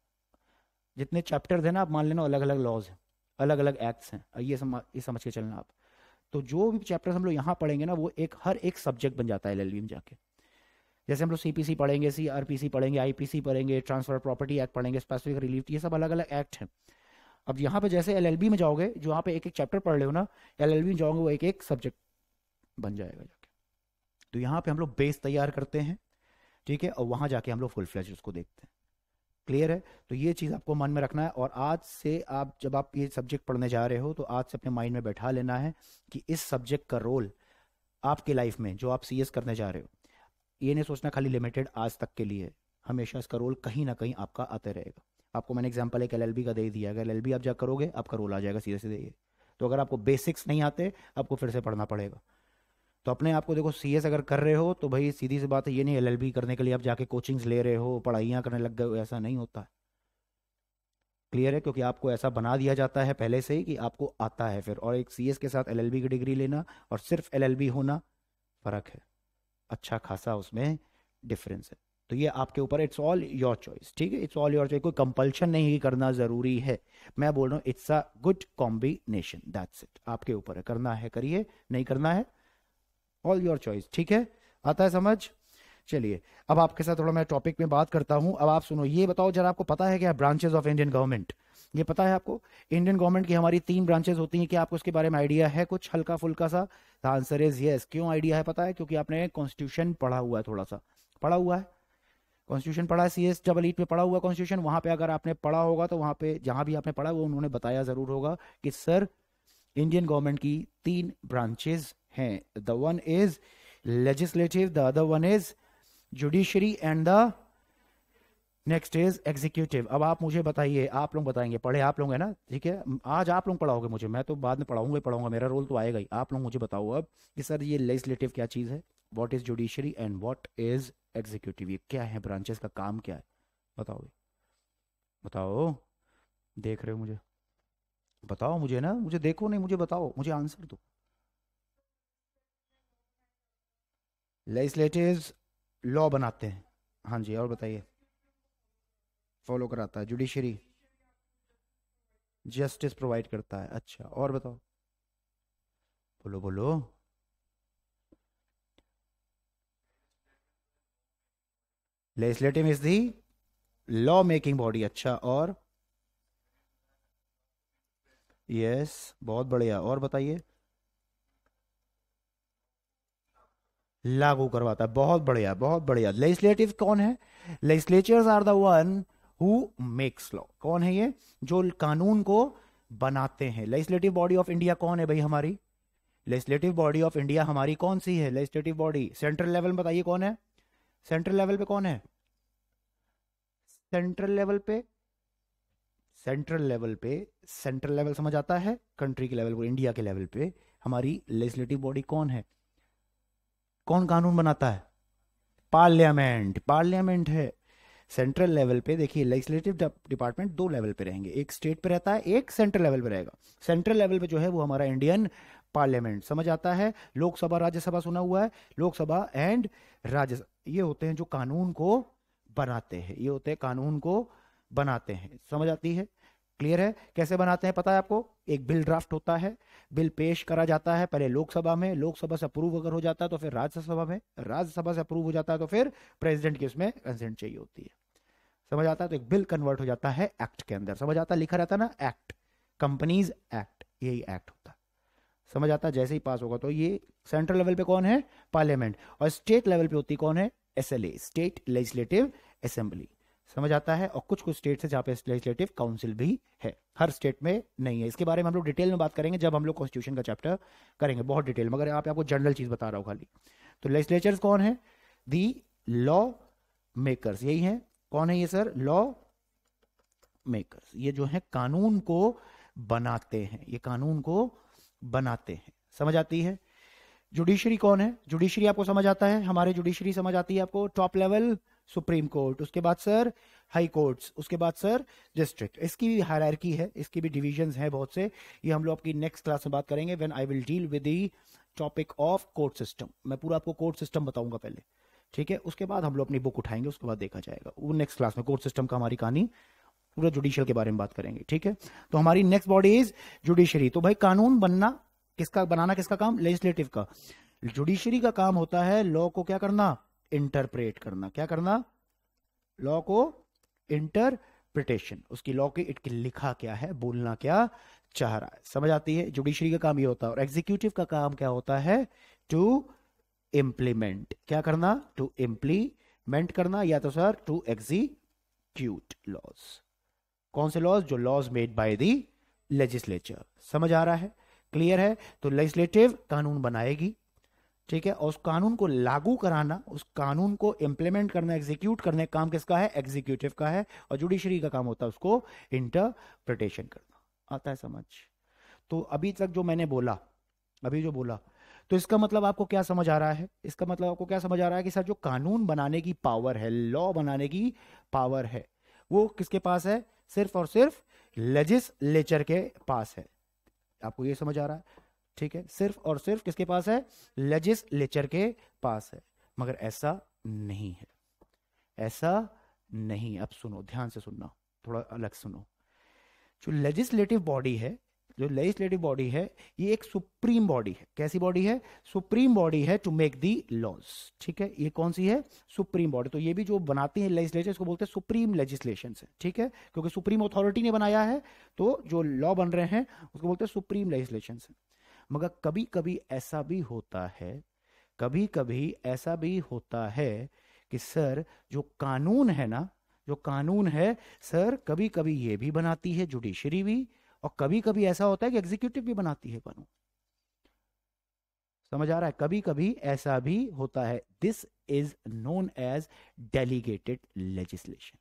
जितने चैप्टर्स हैं ना आप मान लेना अलग अलग लॉज हैं अलग अलग एक्ट्स हैं ये सम, ये समझ के चलना आप तो जो भी चैप्टर हम लोग यहाँ पढ़ेंगे ना वो एक हर एक सब्जेक्ट बन जाता है एल में जाके जैसे हम लोग सी पढ़ेंगे सी पढ़ेंगे आई पढ़ेंगे ट्रांसफर प्रॉपर्टी एक्ट पढ़ेंगे स्पेसिफिक रिलीफ ये सब अलग अलग एक्ट हैं अब यहाँ पे जैसे एलएलबी में जाओगे जो यहाँ पे एक एक चैप्टर पढ़ रहे हो ना एलएलबी में जाओगे वो एक एक सब्जेक्ट बन जाएगा जाके तो यहाँ पे हम लोग बेस तैयार करते हैं ठीक है और वहाँ जाके हम लोग फुल फ्लैश उसको देखते हैं क्लियर है तो ये चीज़ आपको मन में रखना है और आज से आप जब आप ये सब्जेक्ट पढ़ने जा रहे हो तो आज से अपने माइंड में बैठा लेना है कि इस सब्जेक्ट का रोल आपके लाइफ में जो आप सी करने जा रहे हो ये नहीं सोचना खाली लिमिटेड आज तक के लिए हमेशा इसका रोल कहीं ना कहीं आपका आते रहेगा आपको मैंने एग्जाम्पल एक एल का दे दिया अगर एल आप जा करोगे आपका रोल आ जाएगा सीधे सीधे ये तो अगर आपको बेसिक्स नहीं आते आपको फिर से पढ़ना पड़ेगा तो अपने आप को देखो सी अगर कर रहे हो तो भाई सीधी सी बात है ये नहीं एल करने के लिए आप जाके कोचिंग्स ले रहे हो पढ़ाइयाँ करने लग गए हो ऐसा नहीं होता है क्लियर है क्योंकि आपको ऐसा बना दिया जाता है पहले से ही कि आपको आता है फिर और एक सी के साथ एल की डिग्री लेना और सिर्फ एल होना फ़र्क है अच्छा खासा उसमें डिफरेंस है तो ये आपके ऊपर इट्स ऑल योर चॉइस ठीक है इट्स ऑल योर चॉइस कोई कंपल्शन नहीं करना ज़रूरी है मैं बोल रहा हूँ it's a good combination that's it आपके ऊपर है करना है करिए नहीं करना है ऑल योर चॉइस ठीक है आता है समझ चलिए अब आपके साथ थोड़ा मैं टॉपिक में बात करता हूं अब आप सुनो ये बताओ जरा आपको पता है क्या ब्रांचेज ऑफ इंडियन गवर्नमेंट ये पता है आपको इंडियन गवर्नमेंट की हमारी तीन ब्रांचेज होती हैं क्या आपको उसके बारे में आइडिया है कुछ हल्का फुल्का सा आंसर इज यस क्यों आइडिया है पता है क्योंकि आपने कॉन्स्टिट्यूशन पढ़ा हुआ है थोड़ा सा पढ़ा हुआ है कॉन्स्टिट्यूशन पढ़ा सी एस डबल ईट में पढ़ा हुआ कॉन्स्टिट्यूशन वहाँ पे अगर आपने पढ़ा होगा तो वहाँ पे जहाँ भी आपने पढ़ा वो उन्होंने बताया ज़रूर होगा कि सर इंडियन गवर्नमेंट की तीन ब्रांचेज हैं the one is legislative the other one is judiciary and the next is executive अब आप मुझे बताइए आप लोग बताएंगे पढ़े आप लोग है ना ठीक है आज आप लोग पढ़ाओगे मुझे मैं तो बाद में पढ़ाऊंगा ही पढ़ाऊंगा मेरा रोल तो आएगा ही आप लोग मुझे बताओ अब कि सर ये लेजिस्लेटिव क्या चीज़ है what is judiciary and what is executive ये क्या है ब्रांचेस का काम क्या है बताओ बताओ देख रहे हो मुझे बताओ मुझे ना मुझे देखो नहीं मुझे बताओ मुझे आंसर दो लेजिस्लेटिव लॉ बनाते हैं हाँ जी और बताइए फॉलो कराता है जुडिशरी जस्टिस प्रोवाइड करता है अच्छा और बताओ बोलो बोलो legislative is the law making body अच्छा और यस yes, बहुत बढ़िया और बताइए लागू करवाता है बहुत बढ़िया बहुत बढ़िया लेजिस्लेटिव कौन है legislatures are the one who makes law कौन है ये जो कानून को बनाते हैं लेजिस्लेटिव बॉडी ऑफ इंडिया कौन है भाई हमारी लेजिस्लेटिव बॉडी ऑफ इंडिया हमारी कौन सी है लेजिस्लेटिव बॉडी सेंट्रल लेवल बताइए कौन है सेंट्रल लेवल पे कौन है सेंट्रल लेवल पे सेंट्रल लेवल पे सेंट्रल लेवल समझ आता है कंट्री के लेवल पर इंडिया के लेवल पे हमारी लेजिस्लेटिव बॉडी कौन है कौन कानून बनाता है पार्लियामेंट पार्लियामेंट है सेंट्रल लेवल पे देखिए लेजिस्लेटिव डिपार्टमेंट दो लेवल पे रहेंगे एक स्टेट पे रहता है एक सेंट्रल लेवल पे रहेगा सेंट्रल लेवल पे जो है वो हमारा इंडियन पार्लियामेंट समझ आता है लोकसभा राज्यसभा सुना हुआ है लोकसभा एंड राज्यसभा ये होते हैं जो कानून को बनाते हैं ये होते हैं कानून को बनाते हैं समझ आती है क्लियर है कैसे बनाते हैं पता है आपको एक बिल ड्राफ्ट होता है बिल पेश करा जाता है पहले लोकसभा में लोकसभा से अप्रूव अगर हो जाता है तो फिर राज्यसभा में राज्यसभा से अप्रूव हो जाता है तो फिर प्रेसिडेंट की उसमें कंसेंट चाहिए होती है समझ आता है तो एक बिल कन्वर्ट हो जाता है एक्ट के अंदर समझ आता है लिखा रहता है ना एक्ट कंपनीज एक्ट यही एक्ट होता है समझ आता है जैसे ही पास होगा तो ये सेंट्रल लेवल पे कौन है पार्लियामेंट और स्टेट लेवल पे होती कौन है ए स्टेट लेजिस्लेटिव असेंबली समझ आता है और कुछ कुछ स्टेट है जहाँ पे लेजिस्लेटिव काउंसिल भी है हर स्टेट में नहीं है इसके बारे में हम लोग डिटेल में बात करेंगे जब हम लोग कॉन्स्टिट्यूशन का चैप्टर करेंगे बहुत डिटेल मगर आप आपको जनरल चीज बता रहा हूँ खाली तो लेजिस्लेचर कौन है दी लॉ मेकर्स यही है कौन है ये सर लॉ मेकर्स ये जो है कानून को बनाते हैं ये कानून को बनाते हैं समझ आती है जुडिशरी कौन है जुडिशरी आपको समझ आता है हमारे जुडिशरी समझ आती है आपको टॉप लेवल सुप्रीम कोर्ट उसके बाद सर हाई कोर्ट्स उसके बाद सर डिस्ट्रिक्ट इसकी भी हायरकी है इसकी भी डिविजन है बहुत से ये हम लोग आपकी नेक्स्ट क्लास में बात करेंगे when I will deal with the topic of court system मैं पूरा आपको कोर्ट सिस्टम बताऊंगा पहले ठीक है उसके बाद हम लोग अपनी बुक उठाएंगे उसके बाद देखा जाएगा वो नेक्स्ट क्लास में कोर्ट सिस्टम का हमारी कहानी पूरा जुडिशियल के बारे में बात करेंगे ठीक है तो हमारी नेक्स्ट बॉडी इज जुडिशरी तो भाई कानून बनना किसका बनाना किसका काम लेजिस्लेटिव का जुडिशरी का काम होता है लॉ को क्या करना इंटरप्रेट करना क्या करना लॉ को इंटरप्रिटेशन उसकी लॉ के इट लिखा क्या है बोलना क्या चाह रहा है समझ आती है जुडिशरी का काम ये होता है और एग्जीक्यूटिव का काम क्या होता है टू इम्प्लीमेंट क्या करना टू इम्प्लीमेंट करना या तो सर टू एग्जीक्यूट लॉज कौन से लॉज जो laws made by the legislature समझ आ रहा है क्लियर है तो लेजिस्लेटिव कानून बनाएगी ठीक है और उस कानून को लागू कराना उस कानून को इंप्लीमेंट करना एग्जीक्यूट करने का काम किसका है एग्जीक्यूटिव का है और जुडिशरी का काम होता है उसको इंटरप्रिटेशन करना आता है समझ तो अभी तक जो मैंने बोला अभी जो बोला तो इसका मतलब आपको क्या समझ आ रहा है इसका मतलब आपको क्या समझ आ रहा है कि सर जो कानून बनाने की पावर है लॉ बनाने की पावर है वो किसके पास है सिर्फ और सिर्फ लेजिस्लेचर के पास है आपको ये समझ आ रहा है ठीक है सिर्फ और सिर्फ किसके पास है लेजिस्लेचर के पास है मगर ऐसा नहीं है ऐसा नहीं अब सुनो ध्यान से सुनना थोड़ा अलग सुनो जो लेजिस्लेटिव बॉडी है जो लेजिस्लेटिव बॉडी है ये एक सुप्रीम बॉडी है कैसी बॉडी है सुप्रीम बॉडी है टू मेक दी लॉज ठीक है ये कौन सी है सुप्रीम बॉडी तो ये भी जो बनाती है लेजिस्लेचर इसको बोलते हैं सुप्रीम लेजिस्लेशन से ठीक है क्योंकि सुप्रीम अथॉरिटी ने बनाया है तो जो लॉ बन रहे हैं उसको बोलते हैं सुप्रीम लेजिस्लेशन मगर कभी कभी ऐसा भी होता है कभी कभी ऐसा भी होता है कि सर जो कानून है ना जो कानून है सर कभी कभी ये भी बनाती है जुडिशरी भी और कभी कभी ऐसा होता है कि एग्जीक्यूटिव भी बनाती है कानून समझ आ रहा है कभी कभी ऐसा भी होता है this is known as delegated legislation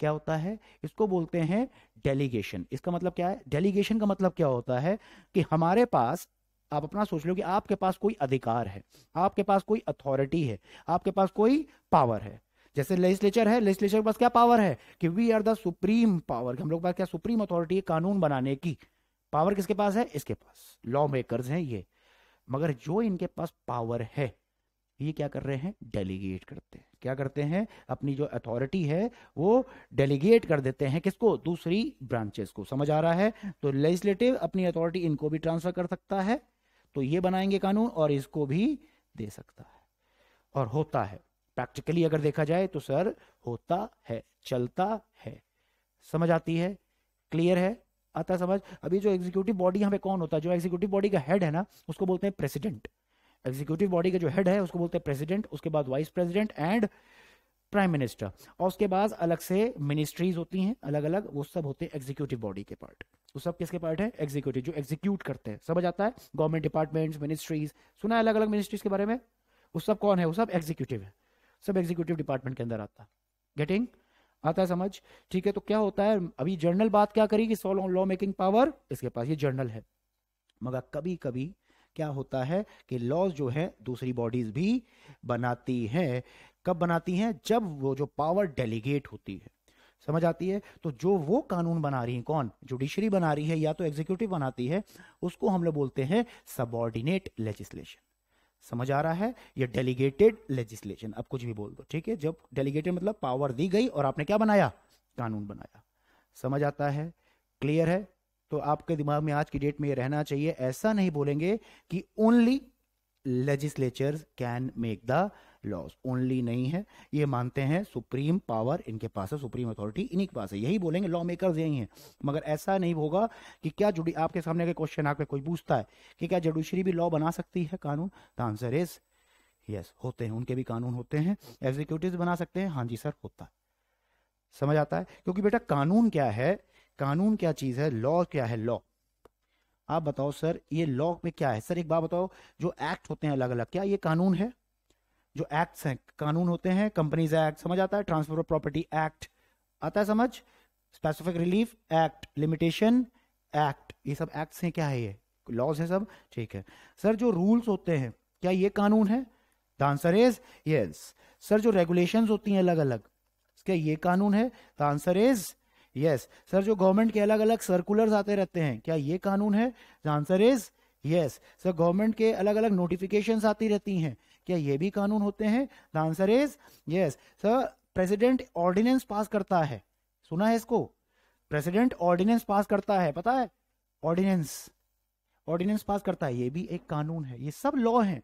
क्या होता है इसको बोलते हैं डेलीगेशन इसका मतलब क्या है डेलीगेशन का मतलब क्या होता है कि हमारे पास आप अपना सोच लो कि आपके पास कोई अधिकार है आपके पास कोई अथॉरिटी है आपके पास कोई पावर है जैसे लेजिस्लेचर है लेजिस्लेचर के पास क्या पावर है कि we are the supreme power हम लोग पास क्या सुप्रीम अथॉरिटी है कानून बनाने की पावर किसके पास है इसके पास लॉ मेकर हैं ये मगर जो इनके पास पावर है ये क्या कर रहे हैं डेलीगेट करते हैं क्या करते हैं अपनी जो अथॉरिटी है वो डेलीगेट कर देते हैं किसको दूसरी ब्रांचेस को समझ आ रहा है तो लेजिस्लेटिव अपनी अथॉरिटी इनको भी ट्रांसफर कर सकता है तो ये बनाएंगे कानून और इसको भी दे सकता है और होता है प्रैक्टिकली अगर देखा जाए तो सर होता है चलता है समझ आती है क्लियर है आता समझ अभी जो एग्जीक्यूटिव बॉडी यहाँ पे कौन होता है जो एग्जीक्यूटिव बॉडी का हेड है ना उसको बोलते हैं प्रेसिडेंट एग्जीक्यूटिव बॉडी का जो हेड है उसको बोलते हैं प्रेसिडेंट उसके बाद vice president and prime minister और उसके बाद अलग से मिनिस्ट्रीज होती हैं अलग अलग वो सब होते हैं एग्जीक्यूटिव बॉडी के पार्ट वो सब किसके पार्ट है एग्जीक्यूटिव जो एग्जीक्यूट करते हैं समझ आता है गवर्नमेंट डिपार्टमेंट्स मिनिस्ट्रीज सुना है अलग अलग मिनिस्ट्रीज के बारे में वो सब कौन है वो सब एग्जीक्यूटिव है सब एग्जीक्यूटिव डिपार्टमेंट के अंदर आता गेटिंग आता है समझ ठीक है तो क्या होता है अभी जर्नल बात क्या करेगी कि लॉ मेकिंग पावर इसके पास ये जर्नल है मगर कभी कभी क्या होता है कि लॉज जो है दूसरी बॉडीज भी बनाती हैं कब बनाती हैं जब वो जो पावर डेलीगेट होती है समझ आती है तो जो वो कानून बना रही है कौन जुडिशरी बना रही है या तो एग्जीक्यूटिव बनाती है उसको हम लोग बोलते हैं सबॉर्डिनेट लेजिस्लेशन समझ आ रहा है ये डेलीगेटेड लेजिस्लेशन अब कुछ भी बोल दो ठीक है जब डेलीगेटेड मतलब पावर दी गई और आपने क्या बनाया कानून बनाया समझ आता है क्लियर है तो आपके दिमाग में आज की डेट में ये रहना चाहिए ऐसा नहीं बोलेंगे कि only legislature can make the laws only नहीं है ये मानते हैं सुप्रीम पावर इनके पास है सुप्रीम अथॉरिटी इन्हीं के पास है यही बोलेंगे लॉ मेकर्स यही है मगर ऐसा नहीं होगा कि क्या जुडी आपके सामने अगर क्वेश्चन आपके कोई पूछता है कि क्या जुडिशरी भी लॉ बना सकती है कानून द आंसर इज यस होते हैं उनके भी कानून होते हैं एग्जीक्यूटिव बना सकते हैं हाँ जी सर होता है समझ आता है क्योंकि बेटा कानून क्या है कानून क्या चीज है लॉ क्या है लॉ आप बताओ सर ये लॉ में क्या है सर एक बात बताओ जो एक्ट होते हैं अलग अलग क्या ये कानून है जो एक्ट्स हैं कानून होते हैं कंपनीज एक्ट समझ आता है ट्रांसफर ऑफ प्रॉपर्टी एक्ट आता है समझ specific relief act limitation act ये सब एक्ट्स हैं क्या है ये लॉज है सब ठीक है सर जो रूल्स होते हैं क्या ये कानून है the answer is yes sir जो रेगुलेशंस होती हैं अलग अलग क्या ये कानून है the answer is yes sir जो गवर्नमेंट के अलग अलग सर्कुलर्स आते रहते हैं क्या ये कानून है the answer is yes sir government के अलग अलग नोटिफिकेशन आती रहती हैं क्या ये भी कानून होते हैं the answer is yes sir president ordinance pass करता है सुना है इसको प्रेसिडेंट ऑर्डिनेंस पास करता है पता है ऑर्डिनेंस ऑर्डिनेंस पास करता है ये भी एक कानून है ये सब लॉ है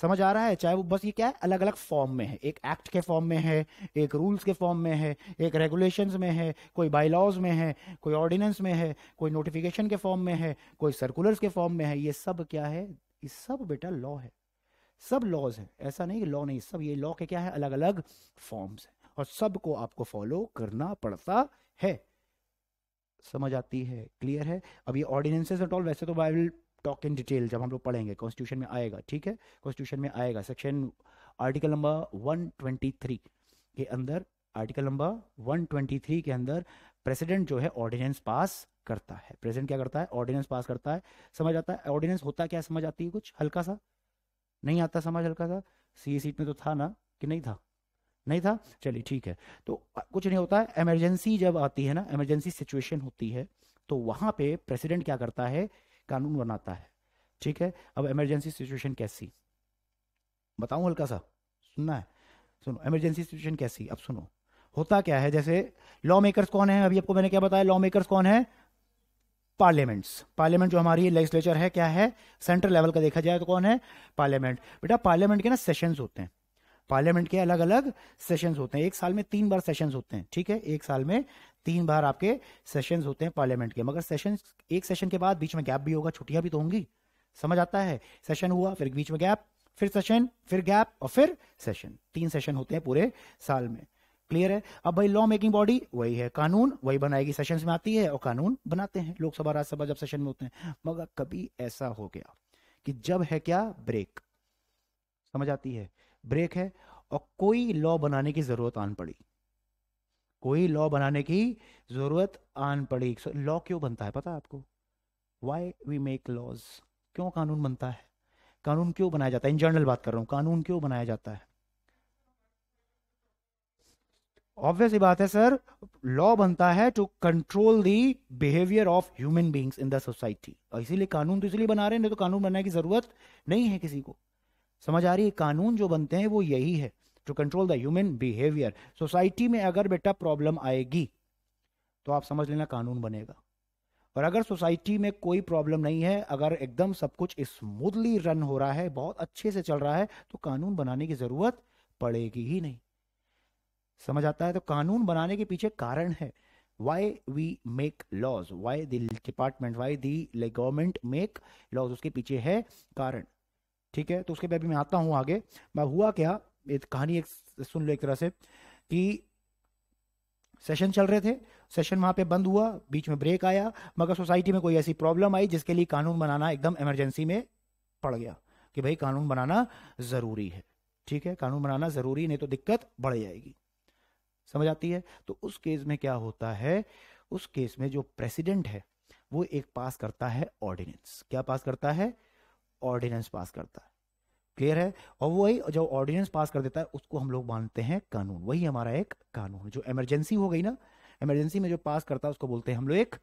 समझ आ रहा है चाहे वो बस ये क्या है अलग अलग फॉर्म में है एक एक्ट के फॉर्म में है एक रूल्स के फॉर्म में है एक रेगुलेशंस में है कोई बाईलॉज में है कोई ऑर्डिनेंस में है कोई नोटिफिकेशन के फॉर्म में है कोई सर्कुलर्स के फॉर्म में है ये सब क्या है ये सब बेटा लॉ है सब लॉज हैं ऐसा नहीं लॉ नहीं सब ये लॉ के क्या है अलग अलग फॉर्म्स हैं और सबको आपको फॉलो करना पड़ता है समझ आती है क्लियर है अब ये ऑर्डिनेंसेज एट ऑल वैसे तो I will talk in detail जब हम लोग पढ़ेंगे कॉन्स्टिट्यूशन में आएगा ठीक है कॉन्स्टिट्यूशन में आएगा सेक्शन आर्टिकल नंबर 123 के अंदर आर्टिकल नंबर 123 के अंदर प्रेसिडेंट जो है ऑर्डिनेंस पास करता है प्रेसिडेंट क्या करता है ऑर्डिनेंस पास करता है समझ आता है ऑर्डिनेंस होता क्या समझ आती है कुछ हल्का सा नहीं आता समाज हल्का सा सी सीट में तो था ना कि नहीं था नहीं था चलिए ठीक है तो कुछ नहीं होता है इमरजेंसी जब आती है ना इमरजेंसी सिचुएशन होती है तो वहां पे प्रेसिडेंट क्या करता है कानून बनाता है ठीक है अब इमरजेंसी सिचुएशन कैसी बताऊं हल्का सा सुनना है सुनो इमरजेंसी सिचुएशन कैसी अब सुनो होता क्या है जैसे लॉ मेकर्स कौन है अभी आपको मैंने क्या बताया लॉ मेकर्स कौन है पार्लियामेंट्स पार्लियामेंट जो हमारी लेजिस्लेचर है क्या है सेंट्रल लेवल का देखा जाए तो कौन है पार्लियामेंट बेटा पार्लियामेंट के ना सेशन होते हैं पार्लियामेंट के अलग अलग सेशन होते हैं एक साल में तीन बार सेशन होते हैं ठीक है एक साल में तीन बार आपके सेशन होते हैं पार्लियामेंट के मगर सेशन एक सेशन के बाद बीच में गैप भी होगा छुट्टियां भी तो होंगी समझ आता है सेशन हुआ फिर बीच में गैप फिर सेशन फिर गैप और फिर सेशन तीन सेशन होते हैं पूरे साल में क्लियर है अब भाई लॉ मेकिंग बॉडी वही है कानून वही बनाएगी सेशन में आती है और कानून बनाते हैं लोकसभा राज्यसभा जब सेशन में होते हैं मगर कभी ऐसा हो गया कि जब है क्या ब्रेक समझ आती है ब्रेक है और कोई लॉ बनाने की जरूरत आन पड़ी कोई लॉ बनाने की जरूरत आन पड़ी लॉ क्यों बनता है पता आपको वाई वी मेक लॉज क्यों कानून बनता है कानून क्यों बनाया जाता है इन जनरल बात कर रहा हूं कानून क्यों बनाया जाता है ऑब्वियस ही बात है सर लॉ बनता है to control the behaviour of human beings in the society और इसीलिए कानून तो इसलिए बना रहे हैं नहीं तो कानून बनाने की जरूरत नहीं है किसी को समझ आ रही है कानून जो बनते हैं वो यही है to control the human behaviour society में अगर बेटा प्रॉब्लम आएगी तो आप समझ लेना कानून बनेगा और अगर सोसाइटी में कोई प्रॉब्लम नहीं है अगर एकदम सब कुछ स्मूथली रन हो रहा है बहुत अच्छे से चल रहा है तो कानून बनाने की जरूरत पड़ेगी ही नहीं समझ आता है तो कानून बनाने के पीछे कारण है why we make laws why the department why the government make laws उसके पीछे है कारण ठीक है तो उसके बाद भी मैं आता हूँ आगे मैं हुआ क्या एक कहानी एक सुन लो एक तरह से कि सेशन चल रहे थे सेशन वहाँ पे बंद हुआ बीच में ब्रेक आया मगर सोसाइटी में कोई ऐसी प्रॉब्लम आई जिसके लिए कानून बनाना एकदम इमरजेंसी में पड़ गया कि भाई कानून बनाना ज़रूरी है ठीक है कानून बनाना ज़रूरी नहीं तो दिक्कत बढ़ जाएगी समझ आती है तो उस केस में क्या होता है उस केस में जो प्रेसिडेंट है वो एक पास करता है ऑर्डिनेंस क्या पास करता है ऑर्डिनेंस पास करता है क्लियर है और वही जो ऑर्डिनेंस पास कर देता है उसको हम लोग मानते हैं कानून वही हमारा एक कानून जो इमरजेंसी हो गई ना इमरजेंसी में जो पास करता है उसको बोलते हैं हम लोग एक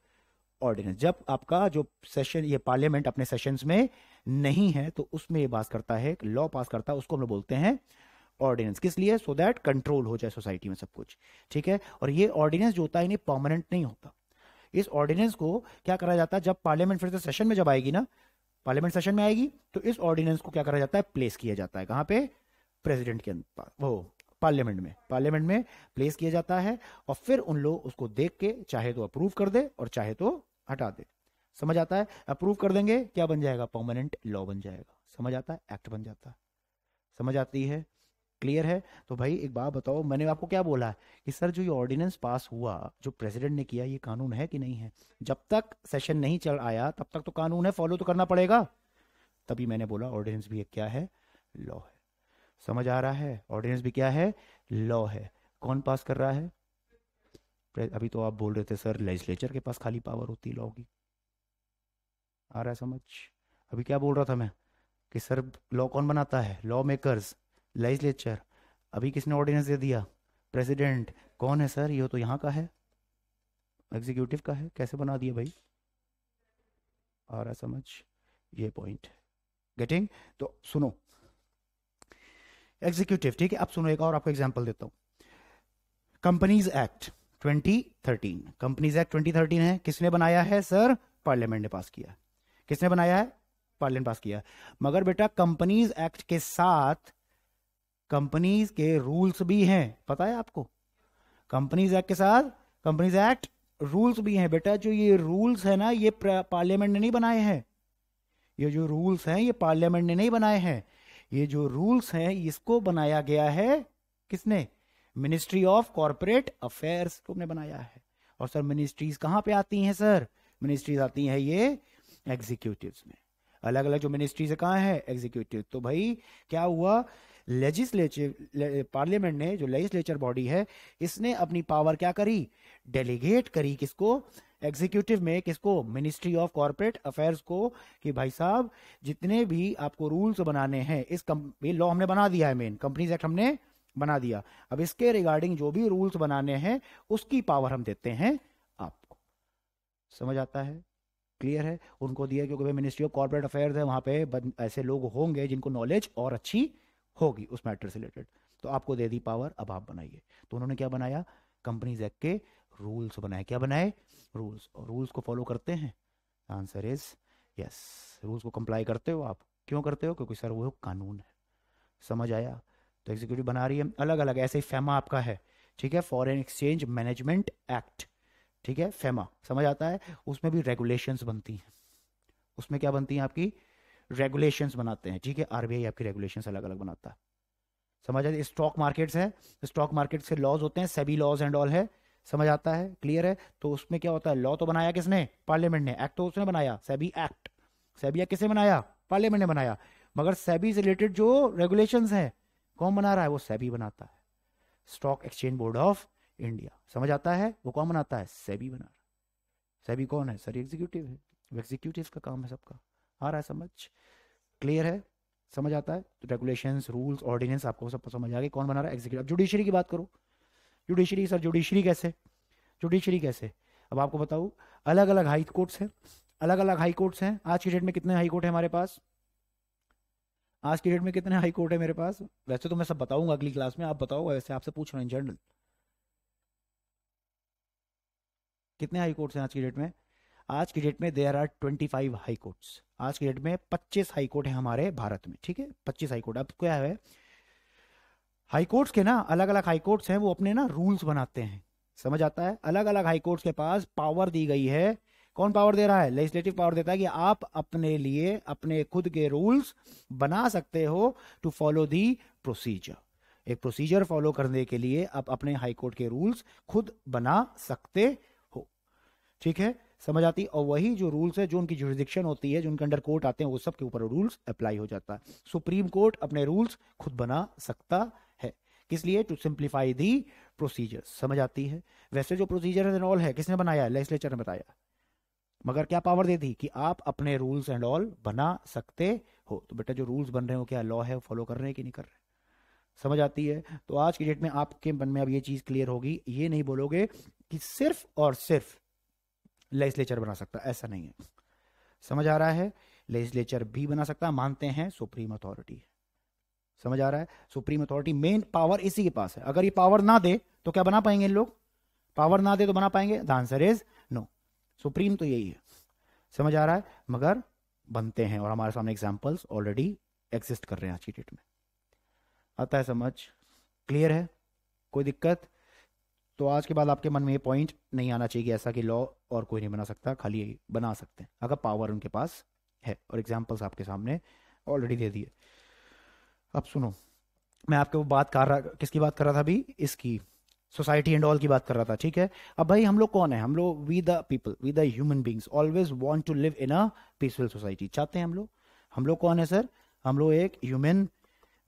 ऑर्डिनेंस जब आपका जो सेशन ये पार्लियामेंट अपने सेशंस में नहीं है तो उसमें ये पास करता है लॉ पास करता है उसको हम लोग बोलते हैं ऑर्डिनेंस किस लिए सो दैट कंट्रोल हो जाए सोसाइटी में सब कुछ ठीक है और ये ऑर्डिनेंस जो होता है इन्हें परमानेंट नहीं होता इस ऑर्डिनेंस को क्या करा जाता है जब पार्लियामेंट फिर से सेशन में जब आएगी ना पार्लियामेंट सेशन में आएगी तो इस ऑर्डिनेंस को क्या करा जाता है प्लेस किया जाता है कहाँ पे प्रेसिडेंट के अंदर वो पार्लियामेंट में पार्लियामेंट में प्लेस किया जाता है और फिर उन लोग उसको देख के चाहे तो अप्रूव कर दे और चाहे तो हटा दे समझ आता है अप्रूव कर देंगे क्या बन जाएगा परमानेंट लॉ बन जाएगा समझ आता है एक्ट बन जाता है समझ आती है क्लियर है तो भाई एक बात बताओ मैंने आपको क्या बोला है कि सर जो ये ऑर्डिनेंस पास हुआ जो प्रेसिडेंट ने किया ये कानून है कि नहीं है जब तक सेशन नहीं चल आया तब तक तो कानून है फॉलो तो करना पड़ेगा तभी मैंने बोला ऑर्डिनेंस भी क्या है लॉ है समझ आ रहा है ऑर्डिनेंस भी क्या है लॉ है कौन पास कर रहा है अभी तो आप बोल रहे थे सर लेजिस्लेचर के पास खाली पावर होती लॉ की आ रहा है समझ अभी क्या बोल रहा था मैं कि सर लॉ कौन बनाता है लॉ मेकर्स लेजिस्लेचर अभी किसने ऑर्डिनेंस दे दिया प्रेसिडेंट कौन है सर ये तो यहाँ का है एग्जीक्यूटिव का है कैसे बना दिया भाई आ रहा समझ ये पॉइंट गेटिंग तो सुनो एग्जीक्यूटिव ठीक है अब सुनो एक और आपको एग्जांपल देता हूँ कंपनीज एक्ट 2013 कंपनीज एक्ट 2013 है किसने बनाया है सर पार्लियामेंट ने पास किया किसने बनाया है पार्लियामेंट पास किया मगर बेटा कंपनीज एक्ट के साथ कंपनीज के रूल्स भी हैं पता है आपको कंपनीज एक्ट के साथ कंपनीज एक्ट रूल्स भी हैं बेटा जो ये रूल्स है ना ये पार्लियामेंट ने नहीं बनाए हैं ये जो रूल्स हैं ये पार्लियामेंट ने नहीं बनाए हैं ये जो रूल्स हैं इसको बनाया गया है किसने मिनिस्ट्री ऑफ कॉरपोरेट अफेयर्स को ने बनाया है और सर मिनिस्ट्रीज कहाँ पे आती हैं सर मिनिस्ट्रीज आती हैं ये एग्जीक्यूटिव में अलग अलग जो मिनिस्ट्रीज कहाँ है एग्जीक्यूटिव तो भाई क्या हुआ लेजिस्लेटिव पार्लियामेंट ने जो लेजिस्लेचर बॉडी है इसने अपनी पावर क्या करी डेलीगेट करी किसको एग्जीक्यूटिव में किसको मिनिस्ट्री ऑफ कॉर्पोरेट अफेयर्स को कि भाई साहब जितने भी आपको रूल्स बनाने हैं इस लॉ हमने बना दिया है मेन कंपनीज एक्ट हमने बना दिया अब इसके रिगार्डिंग जो भी रूल्स बनाने हैं उसकी पावर हम देते हैं आपको समझ आता है क्लियर है उनको दिया क्योंकि मिनिस्ट्री ऑफ कॉर्पोरेट अफेयर्स है वहां पे ऐसे लोग होंगे जिनको नॉलेज और अच्छी होगी उस मैटर से रिलेटेड तो आपको दे दी पावर अब आप बनाइए तो उन्होंने क्या बनाया कंपनीज एक्ट के रूल्स बनाए क्या बनाए रूल्स और रूल्स को फॉलो करते हैं आंसर इज यस रूल्स को कंप्लाई करते हो आप क्यों करते हो क्योंकि सर वो कानून है समझ आया तो एग्जीक्यूटिव बना रही है अलग अलग ऐसे ही फेमा आपका है ठीक है फॉरेन एक्सचेंज मैनेजमेंट एक्ट ठीक है फेमा समझ आता है उसमें भी रेगुलेशंस बनती हैं उसमें क्या बनती हैं आपकी रेगुलेशन बनाते हैं ठीक है आरबीआई आपकी रेगुलेशन अलग अलग बनाता है समझ आते स्टॉक मार्केट्स है स्टॉक मार्केट के लॉज होते हैं सभी लॉज एंड ऑल है समझ आता है क्लियर है तो उसमें क्या होता है लॉ तो बनाया किसने पार्लियामेंट ने एक्ट तो उसने बनाया सेबी एक्ट सेबी एक्ट किसने बनाया पार्लियामेंट ने बनाया मगर सेबी से रिलेटेड जो रेगुलेशंस हैं कौन बना रहा है वो सेबी बनाता है stock exchange board of India समझ आता है वो कौन बनाता है सेबी बना रहा है सेबी कौन है सर एग्जीक्यूटिव है एग्जीक्यूटिव का काम है सबका आ रहा है समझ क्लियर है समझ आता है तो रेगुलेशन रूल्स ऑर्डिनेंस आपको सब समझ आ कौन बना रहा है एग्जीक्यूटिव जुडिशरी की बात करो जुडिशरी सर जुडिशरी कैसे जुडिशरी कैसे अब आपको बताऊँ अलग अलग हाई कोर्ट्स हैं अलग अलग हाई कोर्ट्स हैं आज की डेट में कितने हाई कोर्ट है हमारे पास आज की डेट में कितने हाई कोर्ट है मेरे पास वैसे तो मैं सब बताऊंगा अगली क्लास में आप बताओ वैसे आपसे पूछ रहा हूँ इन जनरल कितने हाई कोर्ट्स हैं आज की डेट में आज की डेट में there are twenty five high आज की डेट में पच्चीस हाई कोर्ट है हमारे भारत में ठीक है पच्चीस हाई कोर्ट अब क्या है हाई कोर्ट्स के ना अलग अलग हाई कोर्ट्स हैं वो अपने ना रूल्स बनाते हैं समझ आता है अलग अलग हाई कोर्ट्स के पास पावर दी गई है कौन पावर दे रहा है लेजिस्लेटिव पावर देता है कि आप अपने लिए अपने खुद के रूल्स बना सकते हो टू फॉलो दी प्रोसीजर एक प्रोसीजर फॉलो करने के लिए आप अपने हाईकोर्ट के रूल्स खुद बना सकते हो ठीक है समझ आती और वही जो रूल्स है जो उनकी जुरिडिक्शन होती है जो उनके अंडर कोर्ट आते हैं वो सब के ऊपर रूल्स अप्लाई हो जाता है सुप्रीम कोर्ट अपने रूल्स खुद बना सकता है किस लिए टू सिंप्लीफाई दी प्रोसीजर समझ आती है वैसे जो प्रोसीजर एंड ऑल है किसने बनाया लेजिस्लेचर ने बताया मगर क्या पावर दे दी कि आप अपने रूल्स एंड ऑल बना सकते हो तो बेटा जो रूल्स बन रहे हो क्या लॉ है फॉलो कर रहे हैं कि नहीं कर रहे समझ आती है तो आज की डेट में आपके मन में अब ये चीज क्लियर होगी ये नहीं बोलोगे कि सिर्फ और सिर्फ लेजिस्लेचर बना सकता ऐसा नहीं है समझ आ रहा है लेजिस्लेचर भी बना सकता मानते हैं सुप्रीम अथॉरिटी समझ आ रहा है सुप्रीम अथॉरिटी मेन पावर इसी के पास है अगर ये पावर ना दे तो क्या बना पाएंगे इन लोग पावर ना दे तो बना पाएंगे the answer is no supreme तो यही है समझ आ रहा है मगर बनते हैं और हमारे सामने एग्जाम्पल्स ऑलरेडी एग्जिस्ट कर रहे हैं आज की डेट में आता है समझ क्लियर है कोई दिक्कत तो आज के बाद आपके मन में ये पॉइंट नहीं आना चाहिए ऐसा कि लॉ और कोई नहीं बना सकता खाली बना सकते हैं अगर पावर उनके पास है और एग्जाम्पल्स आपके सामने ऑलरेडी दे दिए अब सुनो मैं आपके वो बात कर रहा किसकी बात कर रहा था अभी इसकी सोसाइटी एंड ऑल की बात कर रहा था ठीक है अब भाई हम लोग कौन है हम लोग we the people we the human beings always want to live in a peaceful society चाहते हैं हम लोग हम लोग कौन है सर हम लोग एक ह्यूमन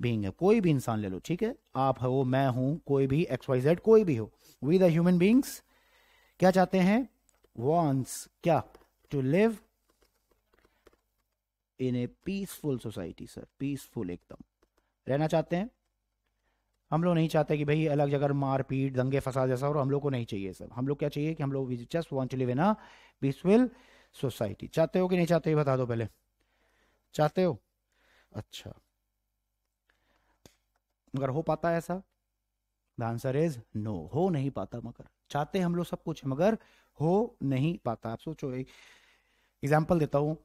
बींग है कोई भी इंसान ले लो ठीक है आप हो मैं हूं कोई भी एक्स वाई जेड कोई भी हो वी द ह्यूमन बींग्स क्या चाहते हैं वॉन्ट्स क्या to live in a peaceful society sir peaceful एकदम रहना चाहते हैं हम लोग नहीं चाहते कि भाई अलग जगह मारपीट दंगे फसाद जैसा और हम लोग को नहीं चाहिए सब हम लोग क्या चाहिए कि हम लोग just want to live in a peaceful society चाहते हो कि नहीं चाहते बता दो पहले चाहते हो अच्छा मगर हो पाता है ऐसा द आंसर इज नो हो नहीं पाता मगर चाहते हम लोग सब कुछ मगर हो नहीं पाता आप सोचो एक एग्जाम्पल देता हूँ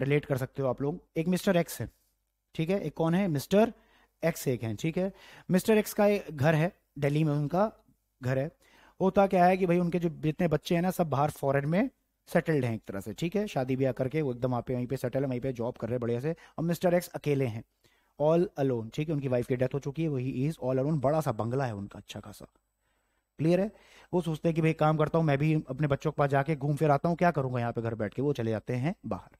रिलेट कर सकते हो आप लोग एक मिस्टर एक्स है ठीक है एक कौन है मिस्टर एक्स एक है ठीक है मिस्टर एक्स का एक घर है दिल्ली में उनका घर है होता तो क्या है कि भाई उनके जो जितने बच्चे हैं ना सब बाहर फॉरेन में सेटल्ड हैं एक तरह से ठीक है शादी ब्याह करके वो एकदम आप वहीं पे सेटल है वहीं पे जॉब कर रहे हैं बढ़िया से और मिस्टर एक्स अकेले हैं ऑल अलोन ठीक है उनकी वाइफ की डेथ हो चुकी है वही इज ऑल अलोन बड़ा सा बंगला है उनका अच्छा खासा क्लियर है वो सोचते हैं कि भाई काम करता हूँ मैं भी अपने बच्चों के पास जाके घूम फिर आता हूँ क्या करूंगा यहाँ पे घर बैठ के वो चले जाते हैं बाहर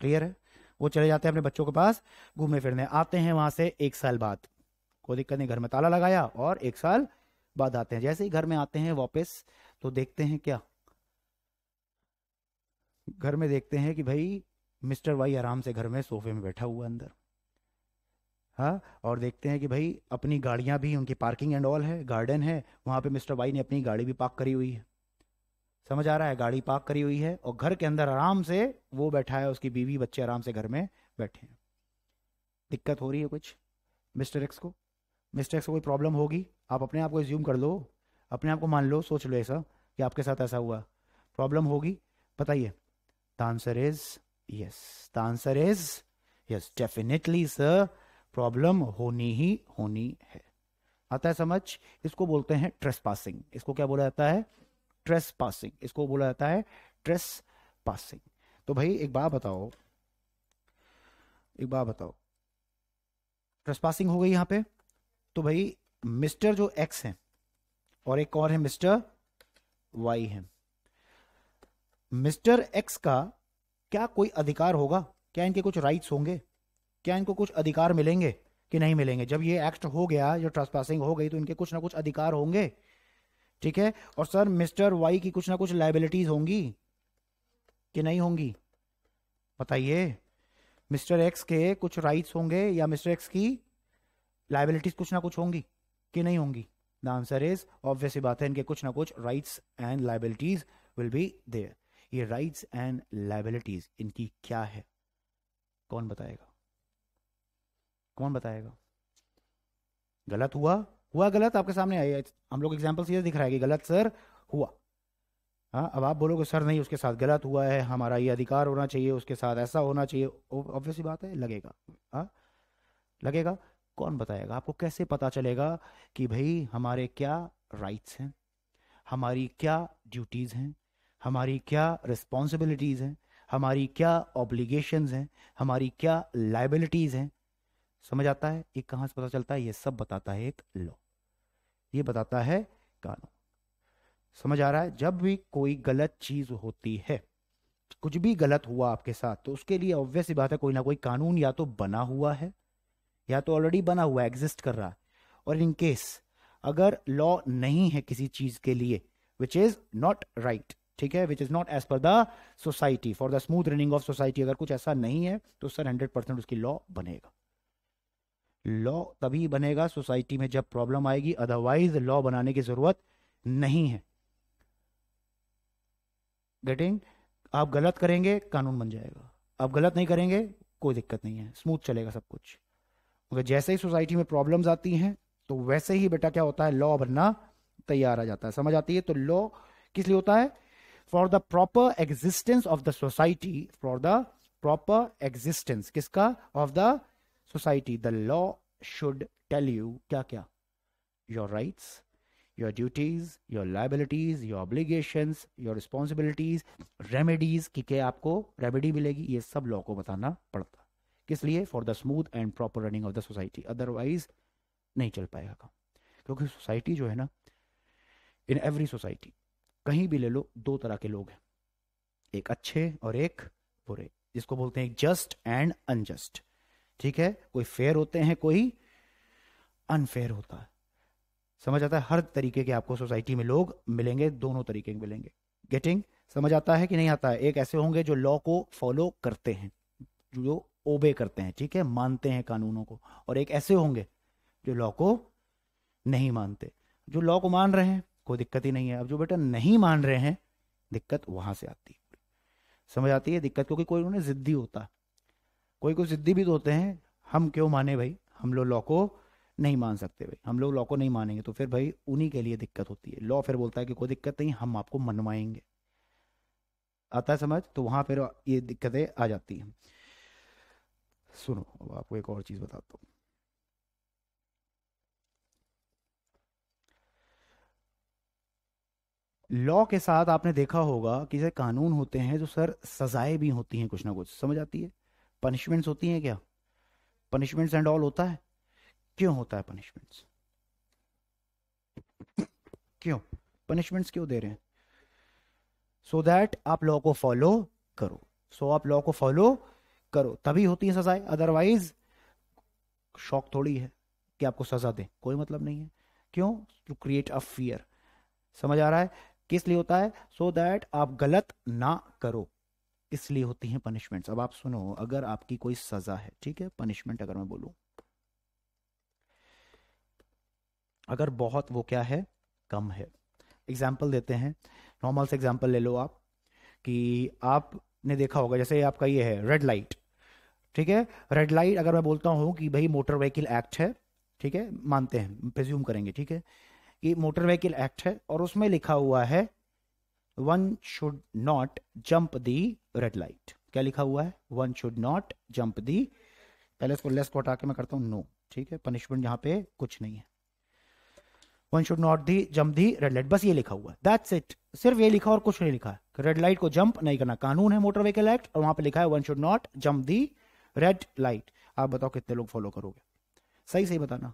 क्लियर है वो चले जाते हैं अपने बच्चों के पास घूमने फिरने आते हैं वहां से एक साल बाद कोई दिक्कत नहीं घर में ताला लगाया और एक साल बाद आते हैं जैसे ही घर में आते हैं वापस तो देखते हैं क्या घर में देखते हैं कि भाई मिस्टर वाई आराम से घर में सोफे में बैठा हुआ अंदर हाँ और देखते हैं कि भाई अपनी गाड़ियाँ भी उनकी पार्किंग एंड ऑल है गार्डन है वहाँ पे मिस्टर वाई ने अपनी गाड़ी भी पार्क करी हुई है समझ आ रहा है गाड़ी पार्क करी हुई है और घर के अंदर आराम से वो बैठा है उसकी बीवी बच्चे आराम से घर में बैठे हैं दिक्कत हो रही है कुछ मिस्टर एक्स को मिस्टर एक्स को कोई प्रॉब्लम होगी आप अपने आप को ज्यूम कर लो अपने आप को मान लो सोच लो ऐसा कि आपके साथ ऐसा हुआ प्रॉब्लम होगी बताइए the answer is yes the answer is yes definitely sir problem होनी ही होनी है आता है समझ इसको बोलते हैं ट्रेस पासिंग इसको क्या बोला जाता है ट्रेस पासिंग इसको बोला जाता है ट्रेस पासिंग तो भाई एक बात बताओ एक बात बताओ ट्रेस पासिंग हो गई यहां पे तो भाई मिस्टर जो एक्स है और एक और है मिस्टर वाई है मिस्टर एक्स का क्या कोई अधिकार होगा क्या इनके कुछ राइट्स होंगे क्या इनको कुछ अधिकार मिलेंगे कि नहीं मिलेंगे जब ये एक्ट हो गया जो ट्रांसपासिंग हो गई तो इनके कुछ ना कुछ अधिकार होंगे ठीक है और सर मिस्टर वाई की कुछ ना कुछ लाइबिलिटीज होंगी कि नहीं होंगी बताइए मिस्टर एक्स के कुछ राइट्स होंगे या मिस्टर एक्स की लाइबिलिटीज कुछ ना कुछ होंगी कि नहीं होंगी द आंसर इज ऑब्वियस बात है इनके कुछ ना कुछ rights and liabilities will be there ये राइट्स एंड लाइबिलिटीज इनकी क्या है कौन बताएगा कौन बताएगा गलत हुआ हुआ गलत आपके सामने आया हम लोग एग्जाम्पल ये दिख रहा है कि गलत सर हुआ हाँ अब आप बोलोगे सर नहीं उसके साथ गलत हुआ है हमारा ये अधिकार होना चाहिए उसके साथ ऐसा होना चाहिए ऑब्वियस बात है लगेगा हाँ लगेगा कौन बताएगा आपको कैसे पता चलेगा कि भाई हमारे क्या राइट्स हैं हमारी क्या ड्यूटीज़ हैं हमारी क्या रिस्पॉन्सिबिलिटीज़ हैं हमारी क्या ऑब्लिगेशंस हैं हमारी क्या लाइबिलिटीज़ हैं समझ आता है एक कहां से पता चलता है ये सब बताता है एक लॉ ये बताता है कानून समझ आ रहा है जब भी कोई गलत चीज होती है कुछ भी गलत हुआ आपके साथ तो उसके लिए ऑब्वियस ही बात है कोई ना कोई कानून या तो बना हुआ है या तो ऑलरेडी बना हुआ एग्जिस्ट कर रहा है और इन केस अगर लॉ नहीं है किसी चीज के लिए विच इज नॉट राइट ठीक है which is not as per the society for the smooth running of society अगर कुछ ऐसा नहीं है तो सर हंड्रेड परसेंट उसकी लॉ बनेगा लॉ तभी बनेगा सोसाइटी में जब प्रॉब्लम आएगी अदरवाइज लॉ बनाने की जरूरत नहीं है गेटिंग आप गलत करेंगे कानून बन जाएगा आप गलत नहीं करेंगे कोई दिक्कत नहीं है स्मूथ चलेगा सब कुछ मगर जैसे ही सोसाइटी में प्रॉब्लम्स आती हैं तो वैसे ही बेटा क्या होता है लॉ बनना तैयार आ जाता है समझ आती है तो लॉ किस लिए होता है for the proper existence of the society for the proper existence किसका of the society the law should tell you क्या क्या your rights your duties your liabilities your obligation your responsibilities remedies की क्या आपको रेमेडी मिलेगी ये सब law को बताना पड़ता किस लिए for the smooth and proper running of the society otherwise नहीं चल पाएगा काम क्योंकि सोसाइटी जो है ना इन एवरी सोसाइटी कहीं भी ले लो दो तरह के लोग हैं एक अच्छे और एक बुरे जिसको बोलते हैं जस्ट एंड अनजस्ट ठीक है कोई फेयर होते हैं कोई अनफेयर होता है समझ आता है हर तरीके के आपको सोसाइटी में लोग मिलेंगे दोनों तरीके के मिलेंगे गेटिंग समझ आता है कि नहीं आता है एक ऐसे होंगे जो लॉ को फॉलो करते हैं जो ओबे करते हैं ठीक है मानते हैं कानूनों को और एक ऐसे होंगे जो लॉ को नहीं मानते जो लॉ को मान रहे हैं कोई दिक्कत ही नहीं है अब जो बेटा नहीं मान रहे हैं दिक्कत वहां से आती है समझ आती है दिक्कत क्योंकि कोई उन्होंने जिद्दी होता है कोई कोई सिद्धि भी तो होते हैं हम क्यों माने भाई हम लोग लॉ को नहीं मान सकते भाई हम लोग लॉ को नहीं मानेंगे तो फिर भाई उन्हीं के लिए दिक्कत होती है लॉ फिर बोलता है कि कोई दिक्कत नहीं हम आपको मनवाएंगे आता है समझ तो वहां फिर ये दिक्कतें आ जाती हैं सुनो अब आपको एक और चीज बताता हूँ लॉ के साथ आपने देखा होगा कि जैसे कानून होते हैं जो तो सर सजाएं भी होती हैं कुछ ना कुछ समझ आती है पनिशमेंट्स होती हैं क्या पनिशमेंट्स एंड ऑल होता है क्यों होता है पनिशमेंट्स क्यों पनिशमेंट्स क्यों दे रहे हैं सो so दैट आप लॉ को फॉलो करो सो so आप लॉ को फॉलो करो तभी होती है सजाएं अदरवाइज शौक थोड़ी है कि आपको सजा दें कोई मतलब नहीं है क्यों टू क्रिएट अ फियर समझ आ रहा है किस लिए होता है सो so दैट आप गलत ना करो इसलिए होती हैं पनिशमेंट्स अब आप सुनो अगर आपकी कोई सजा है ठीक है पनिशमेंट अगर मैं बोलूं अगर बहुत वो क्या है कम है एग्जाम्पल देते हैं नॉर्मल से एग्जाम्पल ले लो आप कि आपने देखा होगा जैसे आपका ये है रेड लाइट ठीक है रेड लाइट अगर मैं बोलता हूं कि भाई मोटर व्हीकल एक्ट है ठीक है मानते हैं प्रिज्यूम करेंगे ठीक है ये मोटर व्हीकल एक्ट है और उसमें लिखा हुआ है one should not jump the red light क्या लिखा हुआ है one should not jump the पहले इसको लेस को हटा के मैं करता हूँ नो ठीक है पनिशमेंट यहाँ पे कुछ नहीं है one should not the jump the red light बस ये लिखा हुआ है दैट्स इट सिर्फ ये लिखा और कुछ नहीं लिखा रेड लाइट को जंप नहीं करना कानून है मोटर व्हीकल एक्ट और वहां पे लिखा है one should not jump the red light आप बताओ कितने लोग फॉलो करोगे सही सही बताना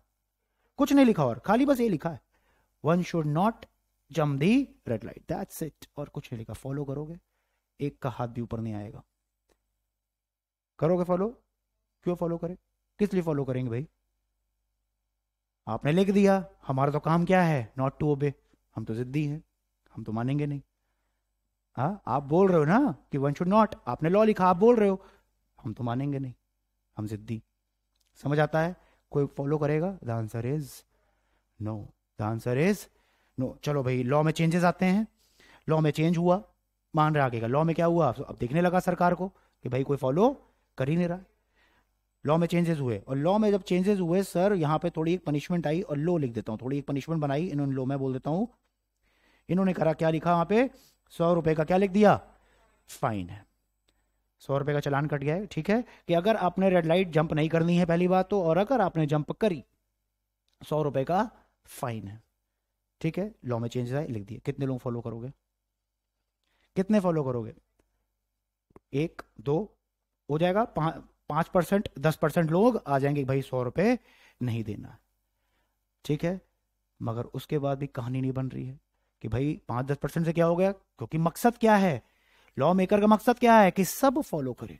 कुछ नहीं लिखा और खाली बस ये लिखा है one should not jump the red light that's it और कुछ नहीं लिखा फॉलो करोगे एक का हाथ भी ऊपर नहीं आएगा करोगे फॉलो क्यों फॉलो करें किस लिए फॉलो करेंगे भाई आपने लिख दिया हमारा तो काम क्या है नॉट टू ओबे हम तो जिद्दी हैं हम तो मानेंगे नहीं हाँ आप बोल रहे हो ना कि वन शुड नॉट आपने लॉ लिखा आप बोल रहे हो हम तो मानेंगे नहीं हम जिद्दी समझ आता है कोई फॉलो करेगा the answer is no the answer is no चलो भाई लॉ में चेंजेस आते हैं लॉ में चेंज हुआ मान रहे आगेगा लॉ में क्या हुआ अब देखने लगा सरकार को कि भाई कोई फॉलो कर ही नहीं रहा लॉ में चेंजेस हुए और लॉ में जब चेंजेस हुए सर यहाँ पे थोड़ी एक पनिशमेंट आई और लो लिख देता हूँ थोड़ी एक पनिशमेंट बनाई इन्होंने लो में बोल देता हूँ इन्होंने करा क्या लिखा वहाँ पे सौ रुपये का क्या लिख दिया फाइन है सौ रुपये का चलान कट गया है ठीक है कि अगर आपने रेड लाइट जंप नहीं करनी है पहली बात तो और अगर आपने जंप करी सौ रुपये का फाइन है ठीक है लॉ में चेंजेस आए लिख दिए कितने लोग फॉलो करोगे कितने फॉलो करोगे एक दो हो जाएगा पांच परसेंट दस परसेंट लोग आ जाएंगे भाई सौ रुपए नहीं देना ठीक है मगर उसके बाद भी कहानी नहीं बन रही है कि भाई पांच दस परसेंट से क्या हो गया क्योंकि मकसद क्या है लॉ मेकर का मकसद क्या है कि सब फॉलो करें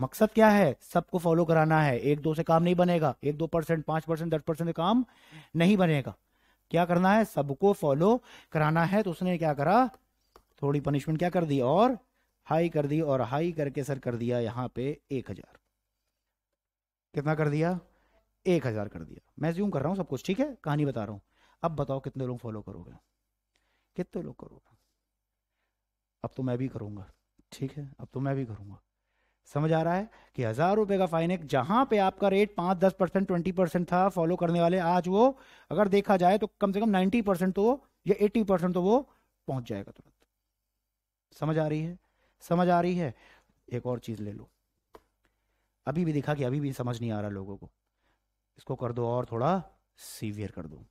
मकसद क्या है सबको फॉलो कराना है एक दो से काम नहीं बनेगा एक दो परसेंट पांच परसेंट दस परसेंट काम नहीं बनेगा क्या करना है सबको फॉलो कराना है तो उसने क्या करा थोड़ी पनिशमेंट क्या कर दी और हाई कर दी और हाई करके सर कर दिया यहां पे एक हजार कितना कर दिया एक हजार कर दिया मैं ज्यूम कर रहा हूं सब कुछ ठीक है कहानी बता रहा हूं अब बताओ कितने लोग फॉलो करोगे कितने लोग करोगे अब तो मैं भी करूंगा ठीक है अब तो मैं भी करूँगा समझ आ रहा है कि हज़ार रुपए का फाइन एक जहां पे आपका रेट पांच दस परसेंट ट्वेंटी परसेंट था फॉलो करने वाले आज वो अगर देखा जाए तो कम से कम नाइन्टी परसेंट तो या एट्टी परसेंट तो वो पहुंच जाएगा तुरंत समझ आ रही है समझ आ रही है एक और चीज़ ले लो अभी भी दिखा कि अभी भी समझ नहीं आ रहा लोगों को इसको कर दो और थोड़ा सीवियर कर दो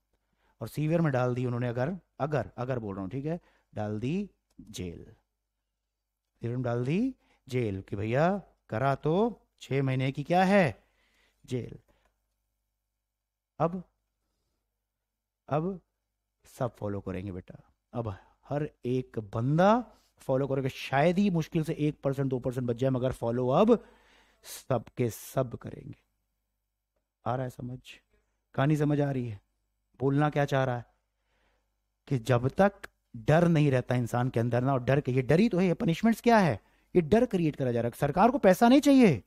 और सीवियर में डाल दी उन्होंने अगर अगर अगर बोल रहा हूं ठीक है डाल दी जेल डाल दी जेल कि भैया करा तो छह महीने की क्या है जेल अब अब सब फॉलो करेंगे बेटा अब हर एक बंदा फॉलो करेगा शायद ही मुश्किल से एक परसेंट दो परसेंट बच जाए मगर फॉलो अब सबके सब करेंगे आ रहा है समझ कहानी समझ आ रही है बोलना क्या चाह रहा है कि जब तक डर नहीं रहता इंसान के अंदर ना और डर के ये डरी तो है ये पनिशमेंट्स क्या है ये डर क्रिएट करा जा रहा है सरकार को पैसा नहीं चाहिए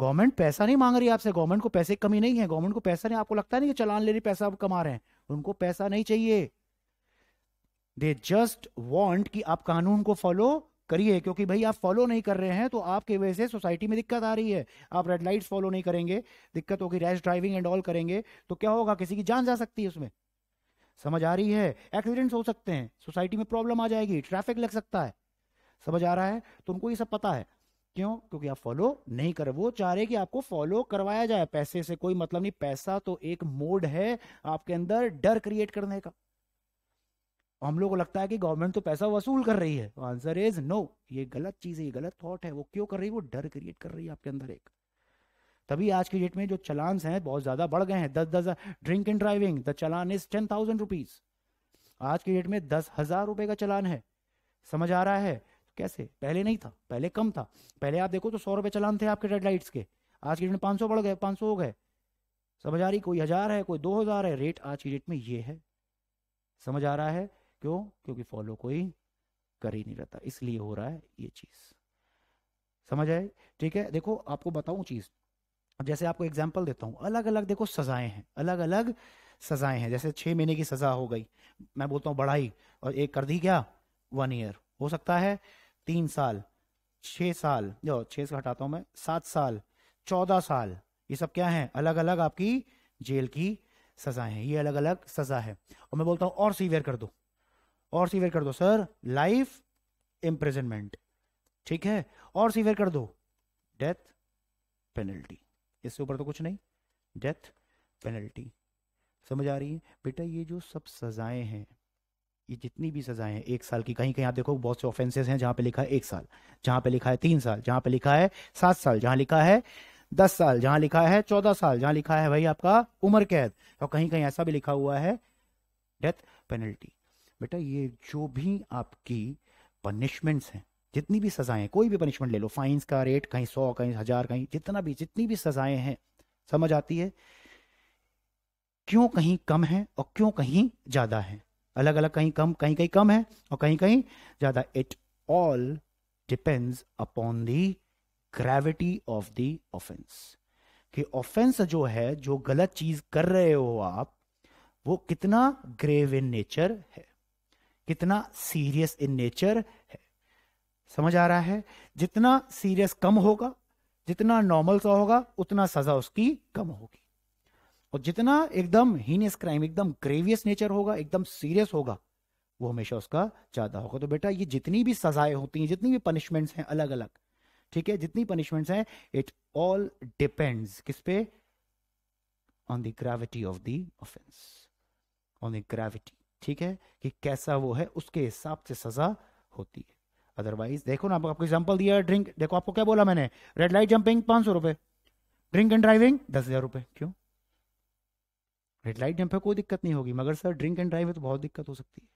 गवर्नमेंट पैसा नहीं मांग रही आपसे गवर्नमेंट को पैसे कमी नहीं है गवर्नमेंट को पैसा नहीं आपको लगता नहीं कि चलान ले रही पैसा आप कमा रहे हैं उनको पैसा नहीं चाहिए दे जस्ट वॉन्ट कि आप कानून को फॉलो करिए क्योंकि भाई आप फॉलो नहीं कर रहे हैं तो आपके वजह से सोसाइटी में दिक्कत आ रही है आप रेड लाइट्स फॉलो नहीं करेंगे दिक्कत होगी रैश ड्राइविंग एंड ऑल करेंगे तो क्या होगा किसी की जान जा सकती है उसमें समझ आ रही है एक्सीडेंट्स हो सकते हैं सोसाइटी में प्रॉब्लम आ जाएगी ट्रैफिक लग सकता है समझ आ रहा है तो उनको ये सब पता है क्यों क्योंकि आप फॉलो नहीं कर वो चाह रहे कि आपको फॉलो करवाया जाए पैसे से कोई मतलब नहीं पैसा तो एक मोड है आपके अंदर डर क्रिएट करने का हम लोग को लगता है कि गवर्नमेंट तो पैसा वसूल कर रही है आंसर इज नो ये गलत चीज है ये गलत थॉट है वो क्यों कर रही है वो डर क्रिएट कर रही है आपके अंदर एक तभी आज के डेट में जो चलान हैं बहुत ज्यादा बढ़ गए हैं दस दस drink and driving the challan is ten thousand rupees आज के डेट में दस हजार रुपए का चलान है समझ आ रहा है कैसे पहले नहीं था पहले कम था पहले आप देखो तो सौ रुपए चलान थे आपके रेड लाइट्स के आज की डेट में पांच सौ बढ़ गए पांच सौ हो गए समझ आ रही कोई हज़ार है कोई दो हज़ार है रेट आज की डेट में ये है समझ आ रहा है क्यों क्योंकि फॉलो कोई कर ही नहीं रहता इसलिए हो रहा है ये चीज़ समझ आए ठीक है देखो आपको बताऊं चीज़ जैसे आपको एग्जाम्पल देता हूँ अलग अलग देखो सजाएं हैं अलग अलग सजाएं हैं जैसे छह महीने की सजा हो गई मैं बोलता हूँ बढ़ाई और एक कर दी क्या वन ईयर हो सकता है तीन साल छः साल जो छः से हटाता हूं मैं सात साल चौदह साल ये सब क्या है अलग अलग आपकी जेल की सजा है ये अलग अलग सजा है और मैं बोलता हूं और सीवियर कर दो और सीवियर कर दो सर लाइफ इम्प्रेजनमेंट ठीक है और सीवियर कर दो डेथ पेनल्टी इससे ऊपर तो कुछ नहीं डेथ पेनल्टी समझ आ रही है बेटा ये जो सब सजाएं हैं ये जितनी भी सजाएं एक साल की कहीं कहीं आप देखो बहुत से ऑफेंसेस हैं जहां पे लिखा है एक साल जहां पे लिखा है तीन साल जहां पे लिखा है सात साल जहां लिखा है दस साल जहां लिखा है चौदह साल जहां लिखा है भाई आपका उम्र कैद और कहीं कहीं ऐसा भी लिखा हुआ है डेथ पेनल्टी बेटा ये जो भी आपकी पनिशमेंट्स हैं जितनी भी सजाएं कोई भी पनिशमेंट ले लो फाइन्स का रेट कहीं सौ कहीं हजार कहीं जितना भी जितनी भी सजाएं हैं समझ आती है क्यों कहीं कम है और क्यों कहीं ज्यादा है अलग अलग कहीं कम कहीं कहीं कम है और कहीं कहीं ज्यादा it all depends upon the gravity of the offence कि ऑफेंस जो है जो गलत चीज कर रहे हो आप वो कितना ग्रेव इन नेचर है कितना सीरियस इन नेचर है समझ आ रहा है जितना सीरियस कम होगा जितना नॉर्मल सा होगा उतना सजा उसकी कम होगी और जितना एकदम हीनियस क्राइम एकदम ग्रेवियस नेचर होगा एकदम सीरियस होगा वो हमेशा उसका ज्यादा होगा तो बेटा ये जितनी भी सजाएं होती हैं जितनी भी पनिशमेंट्स हैं अलग अलग ठीक है जितनी पनिशमेंट्स हैं इट ऑल डिपेंड्स किस पे on the gravity of the offence on the gravity ठीक है कि कैसा वो है उसके हिसाब से सजा होती है अदरवाइज देखो ना आपको एग्जाम्पल दिया ड्रिंक देखो आपको क्या बोला मैंने रेड लाइट जंपिंग पांच सौ रुपए ड्रिंक एंड ड्राइविंग दस हजार रुपए क्यों रेड लाइट जंप है कोई दिक्कत नहीं होगी मगर सर ड्रिंक एंड ड्राइव है तो बहुत दिक्कत हो सकती है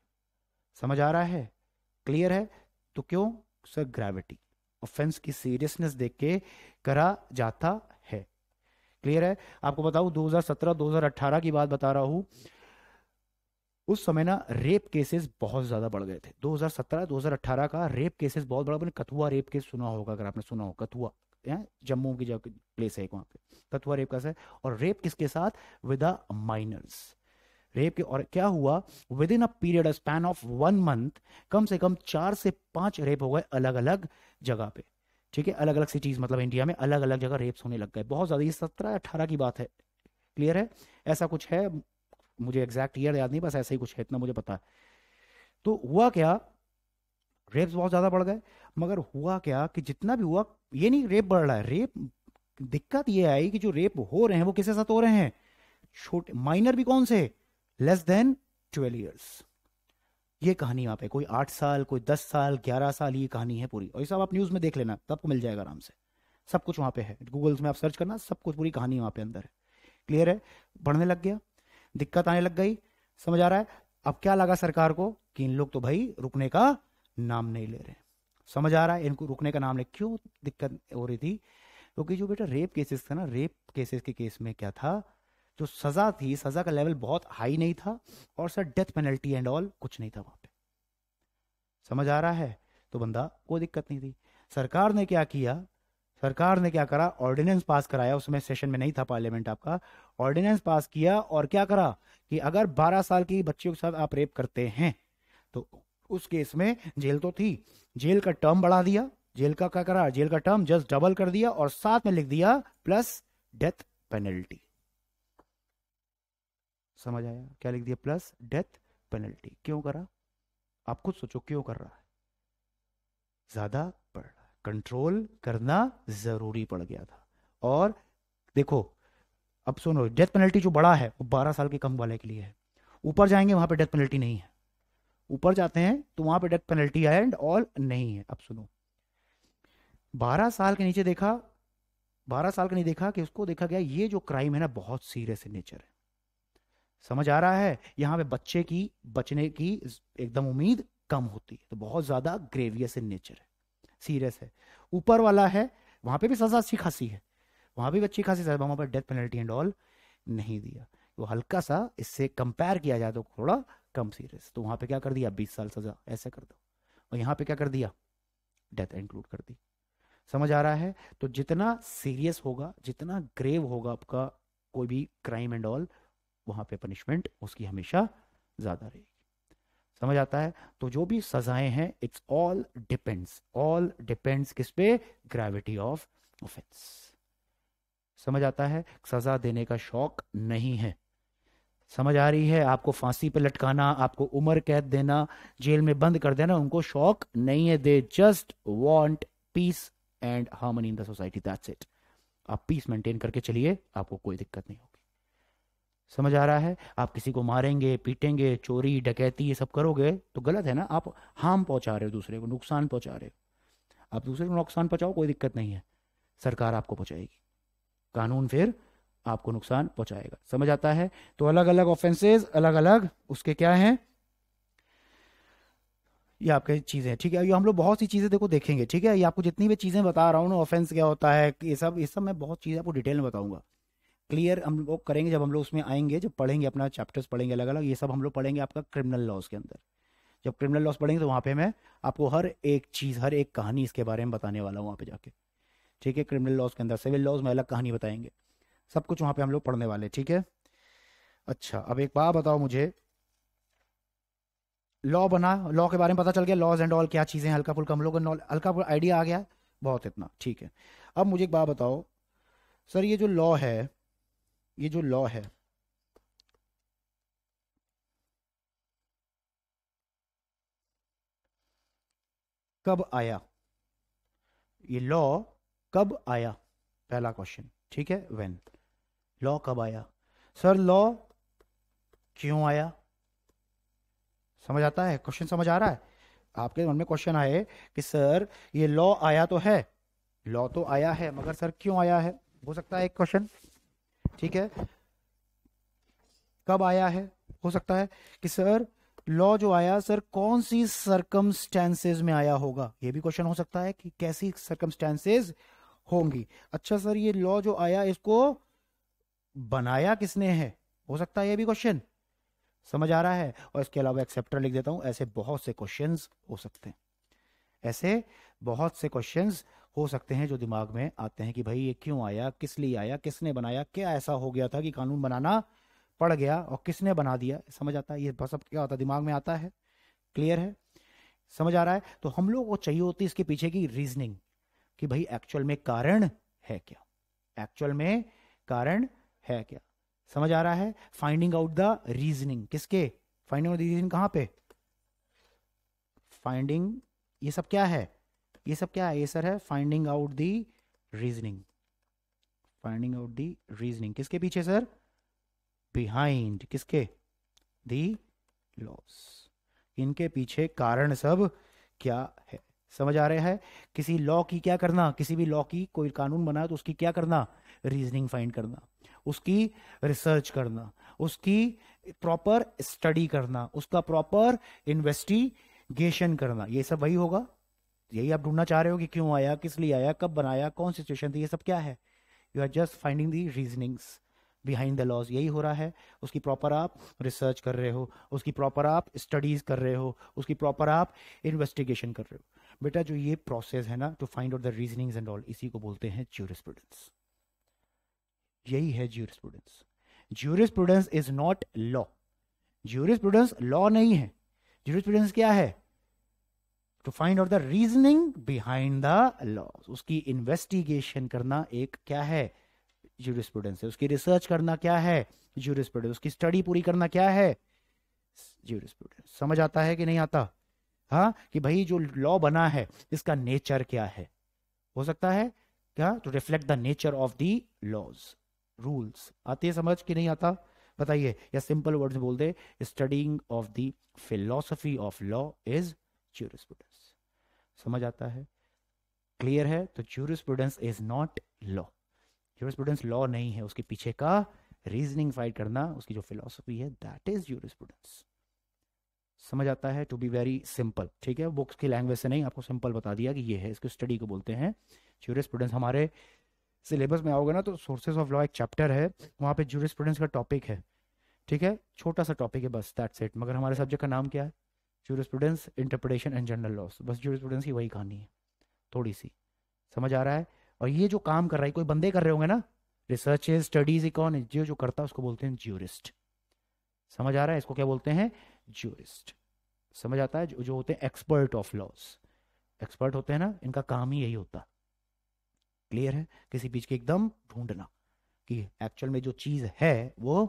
समझ आ रहा है क्लियर है तो क्यों सर ग्रेविटी ऑफेंस की सीरियसनेस देख के करा जाता है क्लियर है आपको बताऊ 2017-2018 की बात बता रहा हूं उस समय ना रेप केसेस बहुत ज्यादा बढ़ गए थे 2017-2018 का रेप केसेस बहुत बड़ा आपने कथुआ रेप केस सुना होगा अगर आपने सुना हो कथुआ जम्मू की जो प्लेस है वहाँ पे कथुआ रेप का है और रेप किसके साथ विद अ माइनर्स रेप के और क्या हुआ within a period span of one month कम से कम चार से पांच रेप हो गए अलग अलग जगह पे ठीक है अलग अलग सिटीज मतलब इंडिया में अलग अलग जगह रेप्स होने लग गए बहुत ज्यादा ये सत्रह अठारह की बात है क्लियर है ऐसा कुछ है मुझे एग्जैक्ट ईयर याद नहीं बस ऐसा ही कुछ है इतना मुझे पता है तो हुआ क्या रेप्स बहुत ज्यादा बढ़ गए मगर हुआ क्या कि जितना भी हुआ ये नहीं रेप बढ़ रहा है रेप दिक्कत ये आई कि जो रेप हो रहे हैं वो किसके साथ हो रहे हैं छोटे माइनर भी कौन से लेस देन ट्वेल्व ईयर्स ये कहानी यहाँ पे कोई आठ साल कोई दस साल ग्यारह साल ये कहानी है पूरी और ये सब आप न्यूज में देख लेना सबको मिल जाएगा आराम से सब कुछ वहां पे है गूगल्स में आप सर्च करना सब कुछ पूरी कहानी वहां पे अंदर है क्लियर है पढ़ने लग गया दिक्कत आने लग गई समझ आ रहा है अब क्या लगा सरकार को कि इन लोग तो भाई रुकने का नाम नहीं ले रहे समझ आ रहा है इनको रुकने का नाम ले क्यों दिक्कत हो रही थी क्योंकि तो जो बेटा रेप केसेस था ना रेप केसेस के केस में क्या था जो सजा थी सजा का लेवल बहुत हाई नहीं था और sir death penalty and all कुछ नहीं था वहां पे समझ आ रहा है तो बंदा कोई दिक्कत नहीं थी सरकार ने क्या किया सरकार ने क्या करा ऑर्डिनेंस पास कराया उसमें सेशन में नहीं था पार्लियामेंट आपका ऑर्डिनेंस पास किया और क्या करा कि अगर 12 साल की बच्चियों के साथ आप रेप करते हैं तो उस केस में जेल तो थी जेल का टर्म बढ़ा दिया जेल का क्या करा जेल का टर्म जस्ट डबल कर दिया और साथ में लिख दिया प्लस डेथ पेनल्टी समझ आया क्या लिख दिया प्लस डेथ पेनल्टी क्यों करा आप खुद सोचो क्यों कर रहा है ज्यादा पड़ रहा है कंट्रोल करना जरूरी पड़ गया था और देखो अब सुनो डेथ पेनल्टी जो बड़ा है वो बारह साल के कम वाले के लिए है ऊपर जाएंगे वहां पे डेथ पेनल्टी नहीं है ऊपर जाते हैं तो वहां पे डेथ पेनल्टी है एंड ऑल नहीं है अब सुनो बारह साल के नीचे देखा बारह साल का नहीं देखा कि उसको देखा गया ये जो क्राइम है ना बहुत सीरियस इन नेचर है समझ आ रहा है यहाँ पे बच्चे की बचने की एकदम उम्मीद कम होती है तो बहुत ज्यादा ग्रेवियस इन नेचर है सीरियस है ऊपर वाला है वहां पे भी सजा अच्छी खासी है वहां भी अच्छी खासी सजा वहां पर डेथ पेनल्टी एंड ऑल नहीं दिया तो हल्का सा इससे कंपेयर किया जाए तो थोड़ा कम सीरियस तो वहां पे क्या कर दिया बीस साल सजा ऐसे कर दो और यहाँ पे क्या कर दिया डेथ इंक्लूड कर दी समझ आ रहा है तो जितना सीरियस होगा जितना ग्रेव होगा आपका कोई भी क्राइम एंड ऑल वहां पे पनिशमेंट उसकी हमेशा ज्यादा रहेगी समझ आता है तो जो भी सजाएं हैं it's all depends all depends किस पे ग्रेविटी ऑफ ऑफेंस समझ आता है सजा देने का शौक नहीं है समझ आ रही है आपको फांसी पे लटकाना आपको उम्र कैद देना जेल में बंद कर देना उनको शौक नहीं है they just want peace and harmony in the society that's it आप पीस मेंटेन करके चलिए आपको कोई दिक्कत नहीं होगी समझ आ रहा है आप किसी को मारेंगे पीटेंगे चोरी डकैती ये सब करोगे तो गलत है ना आप हार्म पहुंचा रहे हो दूसरे को नुकसान पहुंचा रहे हो आप दूसरे को नुकसान पहुंचाओ कोई दिक्कत नहीं है सरकार आपको पहुंचाएगी कानून फिर आपको नुकसान पहुंचाएगा समझ आता है तो अलग अलग ऑफेंसेज अलग अलग उसके क्या है ये आपके चीज़ें ठीक है ये हम लोग बहुत सी चीज़ें देखो देखेंगे ठीक है ये आपको जितनी भी चीज़ें बता रहा हूँ ना ऑफेंस क्या होता है ये सब ये सब मैं बहुत चीज़ें आपको डिटेल में बताऊंगा क्लियर हम लोग करेंगे जब हम लोग उसमें आएंगे जब पढ़ेंगे अपना चैप्टर्स पढ़ेंगे अलग अलग ये सब हम लोग पढ़ेंगे आपका क्रिमिनल लॉस के अंदर जब क्रिमिनल लॉस पढ़ेंगे तो वहाँ पे मैं आपको हर एक चीज़ हर एक कहानी इसके बारे में बताने वाला हूँ वहाँ पे जाके ठीक है क्रिमिनल लॉस के अंदर सिविल लॉस में अलग कहानी बताएंगे सब कुछ वहां पे हम लोग पढ़ने वाले ठीक है अच्छा अब एक बात बताओ मुझे लॉ बना लॉ के बारे में पता चल गया लॉज एंड ऑल क्या चीजें हल्का फुल्का हम लोग हल्का फुल्का आइडिया आ गया बहुत इतना ठीक है अब मुझे एक बात बताओ सर ये जो लॉ है ये जो लॉ है कब आया ये लॉ कब आया पहला क्वेश्चन ठीक है वेन लॉ कब आया सर लॉ क्यों आया समझ आता है क्वेश्चन समझ आ रहा है आपके मन में क्वेश्चन आए कि सर ये लॉ आया तो है लॉ तो आया है मगर सर क्यों आया है हो सकता है एक क्वेश्चन ठीक है कब आया है हो सकता है कि सर लॉ जो आया सर कौन सी सरकमस्टेंसेज में आया होगा ये भी क्वेश्चन हो सकता है कि कैसी सरकमस्टेंसेज होंगी अच्छा सर ये लॉ जो आया इसको बनाया किसने है हो सकता है ये भी क्वेश्चन समझ आ रहा है और इसके अलावा एक्सेप्टर लिख देता हूं ऐसे बहुत से क्वेश्चन हो सकते हैं ऐसे बहुत से क्वेश्चन हो सकते हैं जो दिमाग में आते हैं कि भाई ये क्यों आया किस लिए आया किसने बनाया क्या ऐसा हो गया था कि कानून बनाना पड़ गया और किसने बना दिया समझ आता है ये सब क्या होता है दिमाग में आता है क्लियर है समझ आ रहा है तो हम लोग को चाहिए होती इसके पीछे की रीजनिंग कि भाई एक्चुअल में कारण है क्या एक्चुअल में कारण है क्या समझ आ रहा है फाइंडिंग आउट द रीजनिंग किसके फाइंडिंग आउट द रीजनिंग कहां पे फाइंडिंग ये सब क्या है ये सब क्या है ये सर है finding out the reasoning finding out the reasoning किसके पीछे सर बिहाइंड किसके दी लॉस इनके पीछे कारण सब क्या है समझ आ रहे हैं किसी लॉ की क्या करना किसी भी लॉ की कोई कानून बना तो उसकी क्या करना रीजनिंग फाइंड करना उसकी रिसर्च करना उसकी प्रॉपर स्टडी करना उसका प्रॉपर इन्वेस्टिगेशन करना ये सब वही होगा यही आप ढूंढना चाह रहे हो कि क्यों आया किस लिए आया कब बनाया कौन सिचुएशन थी ये सब क्या है you are just finding the reasonings behind the laws यही हो रहा है उसकी प्रॉपर आप रिसर्च कर रहे हो उसकी प्रॉपर आप स्टडीज कर रहे हो उसकी प्रॉपर आप इन्वेस्टिगेशन कर रहे हो बेटा जो ये प्रोसेस है ना to find out the reasonings and all इसी को बोलते हैं ज्यूरिस्प्रूडेंस यही है jurisprudence jurisprudence is not law jurisprudence law नहीं है ज्यूरिस्प्रूडेंस क्या है to find out the reasoning behind the law उसकी इन्वेस्टिगेशन करना एक क्या है ज्यूरिस्प्रूडेंस है उसकी रिसर्च करना क्या है ज्यूरिस्प्रूडेंस उसकी स्टडी पूरी करना क्या है ज्यूरिस्प्रूडेंस समझ आता है कि नहीं आता हाँ कि भाई जो लॉ बना है इसका नेचर क्या है हो सकता है क्या to reflect the nature of the laws rules आते है समझ कि नहीं आता बताइए या सिंपल वर्ड बोल दे studying of the philosophy of law is jurisprudence समझ आता है क्लियर है तो jurisprudence is not law jurisprudence law नहीं है उसके पीछे का रीजनिंग फाइट करना उसकी जो फिलोसफी है दैट इज ज्यूरिस्प्रूडेंस समझ आता है टू बी वेरी सिंपल ठीक है बुक्स की लैंग्वेज से नहीं आपको सिंपल बता दिया कि ये है इसको स्टडी को बोलते हैं ज्यूरिस्प्रूडेंस हमारे सिलेबस में आओगे ना तो सोर्सेज ऑफ लॉ एक चैप्टर है वहाँ पे जूरिस्प्रूडेंस का टॉपिक है ठीक है छोटा सा टॉपिक है बस दैट्स इट मगर हमारे सब्जेक्ट का नाम क्या है jurisprudence interpretation and general laws बस जूरिस्प्रूडेंस की वही कहानी है थोड़ी सी समझ आ रहा है और ये जो काम कर रहा है कोई बंदे कर रहे होंगे ना रिसर्च स्टडीज इकॉन जो जो करता है उसको बोलते हैं ज्यूरिस्ट समझ आ रहा है इसको क्या बोलते हैं ज्यूरिस्ट समझ आता है जो, जो होते हैं एक्सपर्ट ऑफ लॉस एक्सपर्ट होते हैं ना इनका काम ही यही होता है क्लियर है किसी बीज के एकदम ढूंढना कि एक्चुअल में जो चीज है वो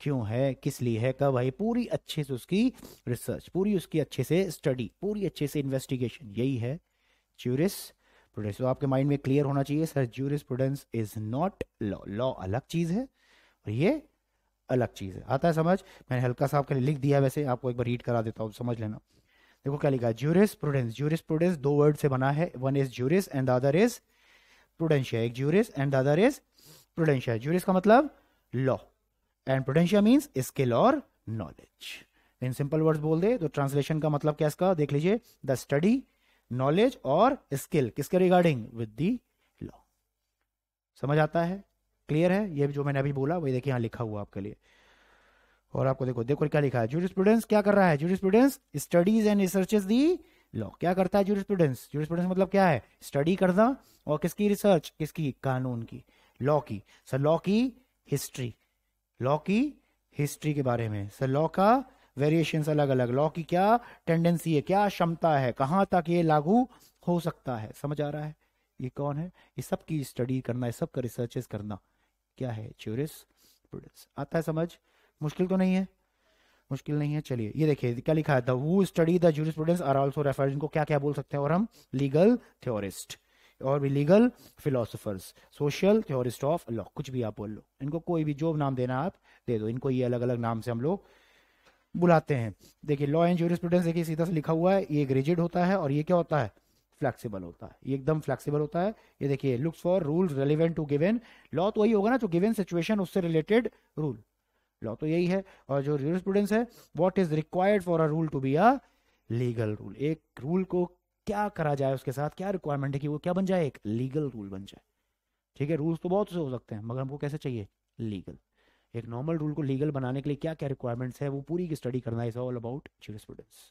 क्यों है किस लिए है कब है पूरी अच्छे से उसकी रिसर्च पूरी उसकी अच्छे से स्टडी पूरी अच्छे से इन्वेस्टिगेशन यही है ज्यूरिस प्रोडेंस तो आपके माइंड में क्लियर होना चाहिए sir jurisprudence is not law law अलग चीज है और ये अलग चीज है आता है समझ मैंने हल्का सा आपके लिए लिख दिया वैसे आपको एक बार रीड करा देता हूँ समझ लेना देखो क्या लिखा है ज्यूरिस प्रोडेंस ज्यूरिस प्रोडेंस दो वर्ड से बना है one is juris and the other is prudentia एक juris and the other is prudentia juris का मतलब law and prudentia means skill और नॉलेज इन सिंपल वर्ड्स बोल दे तो ट्रांसलेशन का मतलब क्या इसका देख लीजिए द स्टडी नॉलेज और स्किल किसके रिगार्डिंग विद दी लॉ समझ आता है क्लियर है ये जो मैंने अभी बोला वही देखिए यहाँ लिखा हुआ आपके लिए और आपको देखो देखो क्या लिखा है जूरिस्प्रूडेंस क्या कर रहा है jurisprudence studies and researches the law क्या करता है जूरिस्प्रूडेंस जूरिस्प्रूडेंस मतलब क्या है स्टडी करना और किसकी रिसर्च किसकी कानून की लॉ की सर लॉ की हिस्ट्री लॉ की हिस्ट्री के बारे में सर लॉ का वेरिएशन अलग अलग लॉ की क्या टेंडेंसी है क्या क्षमता है कहाँ तक ये लागू हो सकता है समझ आ रहा है ये कौन है ये सब की स्टडी करना है सब का रिसर्चेस करना क्या है ज्यूरिस आता है समझ मुश्किल तो नहीं है मुश्किल नहीं है चलिए ये देखिए क्या लिखा है वो study the jurisprudence are also refer इनको क्या क्या बोल सकते हैं और हम लीगल थ्योरिस्ट और भी legal philosophers social theorist of law कुछ भी आप बोल लो इनको कोई भी जो नाम देना आप दे दो इनको ये अलग अलग नाम से हम लोग बुलाते हैं देखिए लॉ एंड जूरिस्प्रूडेंस देखिए सीधा से लिखा हुआ है ये ग्रेजिड होता है और ये क्या होता है फ्लेक्सिबल होता है ये एकदम फ्लेक्सिबल होता है ये देखिए looks for rule relevant to given law तो वही होगा ना जो गिवेन सिचुएशन उससे रिलेटेड रूल लॉ तो यही है और जो यूरिस्प्रूडेंस है what is required for a rule to be a legal rule एक रूल को क्या करा जाए उसके साथ क्या रिक्वायरमेंट है कि वो क्या बन जाए एक लीगल रूल बन जाए ठीक है रूल्स तो बहुत से हो सकते हैं मगर हमको कैसे चाहिए लीगल एक नॉर्मल रूल को लीगल बनाने के लिए क्या क्या रिक्वायरमेंट्स है वो पूरी की स्टडी करना इज ऑल अबाउट जूरिस्प्रूडेंस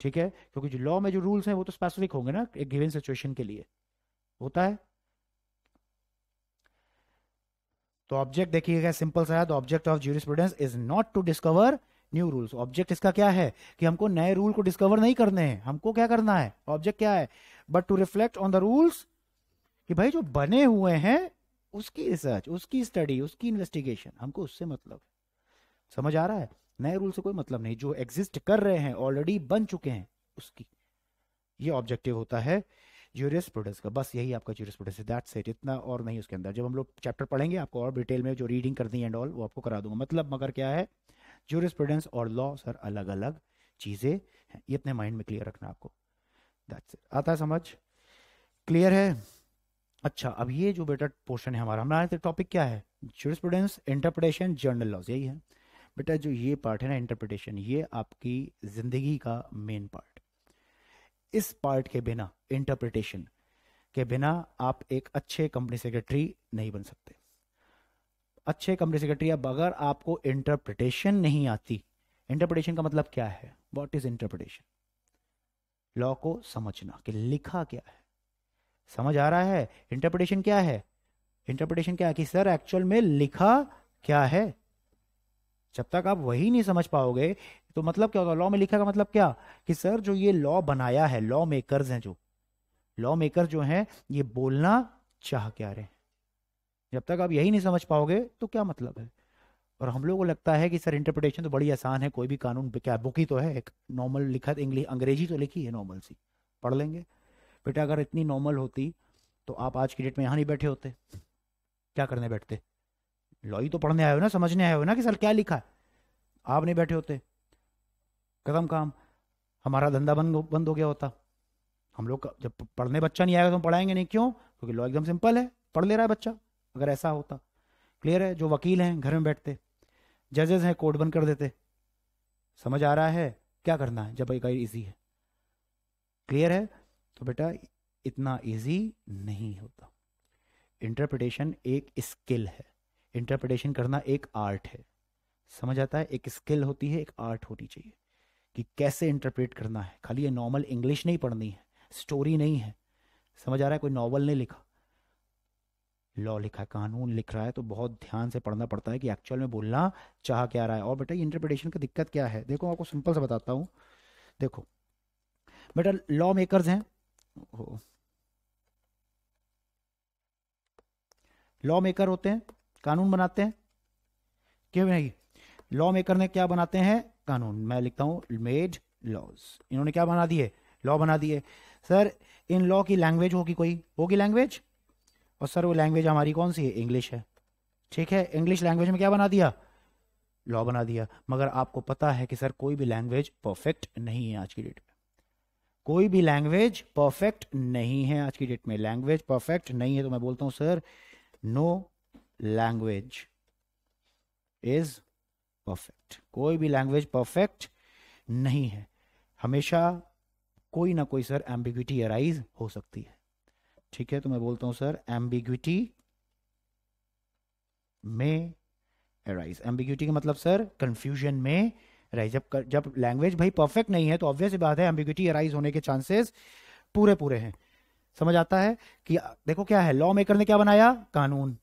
ठीक है क्योंकि जो लॉ में जो रूल्स हैं वो तो स्पेसिफिक होंगे ना एक गिवन सिचुएशन के लिए होता है तो ऑब्जेक्ट देखिएगा सिंपल सा है तो object of jurisprudence is not to discover new rules object इसका क्या है कि हमको नए रूल को डिस्कवर नहीं करने हैं हमको क्या करना है ऑब्जेक्ट क्या है but to reflect on the rules कि भाई जो बने हुए हैं उसकी रिसर्च उसकी स्टडी उसकी इन्वेस्टिगेशन हमको उससे मतलब समझ आ रहा है नए रूल से कोई मतलब नहीं जो एग्जिस्ट कर रहे हैं ऑलरेडी बन चुके हैं उसकी ये ऑब्जेक्टिव होता है जूरिस्प्रूडेंस का बस यही आपका जूरिस्प्रूडेंस है दैट्स इट इतना और नहीं उसके अंदर जब हम लोग चैप्टर पढ़ेंगे आपको और डिटेल में जो रीडिंग करनी है एंड ऑल वो आपको करा दूंगा मतलब मगर क्या है प्रोडेंस और लॉ सर अलग अलग चीज़ें हैं ये अपने माइंड में क्लियर रखना आपको दैट्स इट आता है समझ क्लियर है अच्छा अब ये जो बेटा पोर्शन है हमारा हमारा टॉपिक क्या है जूरिस्प्रूडेंस इंटरप्रिटेशन जर्नल लॉज यही है बेटा जो ये पार्ट है ना इंटरप्रिटेशन ये आपकी ज़िंदगी का मेन पार्ट इस पार्ट के बिना इंटरप्रिटेशन के बिना आप एक अच्छे कंपनी सेक्रेटरी नहीं बन सकते अच्छे कंपनी सेक्रेटरी अब अगर आपको इंटरप्रिटेशन नहीं आती इंटरप्रिटेशन का मतलब क्या है वॉट इज इंटरप्रिटेशन लॉ को समझना कि लिखा क्या है समझ आ रहा है इंटरप्रिटेशन क्या है इंटरप्रिटेशन क्या है कि सर एक्चुअल में लिखा क्या है जब तक आप वही नहीं समझ पाओगे तो मतलब क्या होगा लॉ में लिखा का मतलब क्या कि सर जो ये लॉ बनाया है लॉ मेकर हैं जो लॉ मेकर जो हैं ये बोलना चाह क्या रहे जब तक आप यही नहीं समझ पाओगे तो क्या मतलब है और हम लोग को लगता है कि सर इंटरप्रिटेशन तो बड़ी आसान है कोई भी कानून क्या बुक ही तो है एक नॉर्मल लिखा इंग्लिश अंग्रेजी तो लिखी है नॉर्मल सी पढ़ लेंगे बेटा अगर इतनी नॉर्मल होती तो आप आज की डेट में यहाँ नहीं बैठे होते क्या करने बैठते लॉ ही तो पढ़ने आए हो ना समझने आए हो ना कि सर क्या लिखा है आप नहीं बैठे होते खत्म काम हमारा धंधा बंद बंद हो गया होता हम लोग जब पढ़ने बच्चा नहीं आएगा तो हम पढ़ाएंगे नहीं क्यों क्योंकि लॉ एकदम सिंपल है पढ़ ले रहा है बच्चा अगर ऐसा होता क्लियर है जो वकील हैं घर में बैठते जजेस हैं कोर्ट बंद कर देते समझ आ रहा है क्या करना है जब ईजी है क्लियर है तो बेटा इतना ईजी नहीं होता इंटरप्रिटेशन एक स्किल है इंटरप्रिटेशन करना एक आर्ट है समझ आता है एक स्किल होती है एक आर्ट होनी चाहिए कि कैसे इंटरप्रेट करना है खाली ये नॉर्मल इंग्लिश नहीं पढ़नी है स्टोरी नहीं है समझ आ रहा है कोई नॉवल नहीं लिखा लॉ लिखा है कानून लिख रहा है तो बहुत ध्यान से पढ़ना पड़ता है कि एक्चुअल में बोलना चाह क्या रहा है और बेटा ये इंटरप्रिटेशन की दिक्कत क्या है देखो आपको सिंपल से बताता हूँ देखो बेटा लॉ मेकर्स हैं लॉ मेकर होते हैं कानून बनाते हैं क्यों नहीं लॉ मेकर ने क्या बनाते हैं कानून मैं लिखता हूँ मेड लॉज इन्होंने क्या बना दिए लॉ बना दिए सर इन लॉ की लैंग्वेज होगी कोई होगी लैंग्वेज और सर वो लैंग्वेज हमारी कौन सी है इंग्लिश है ठीक है इंग्लिश लैंग्वेज में क्या बना दिया लॉ बना दिया मगर आपको पता है कि सर कोई भी लैंग्वेज परफेक्ट नहीं है आज की डेट में कोई भी लैंग्वेज परफेक्ट नहीं है आज की डेट में लैंग्वेज परफेक्ट नहीं है तो मैं बोलता हूं sir no language is perfect perfect कोई भी लैंग्वेज परफेक्ट नहीं है हमेशा कोई ना कोई सर एम्बिग्विटी अराइज हो सकती है ठीक है तो मैं बोलता हूं सर एम्बिग्विटी में अराइज एम्बिग्विटी का मतलब सर कंफ्यूजन में अराइज जब जब लैंग्वेज भाई परफेक्ट नहीं है तो ऑब्वियस बात है एम्बिग्विटी अराइज होने के चांसेस पूरे पूरे हैं समझ आता है कि देखो क्या है लॉ मेकर ने क्या बनाया कानून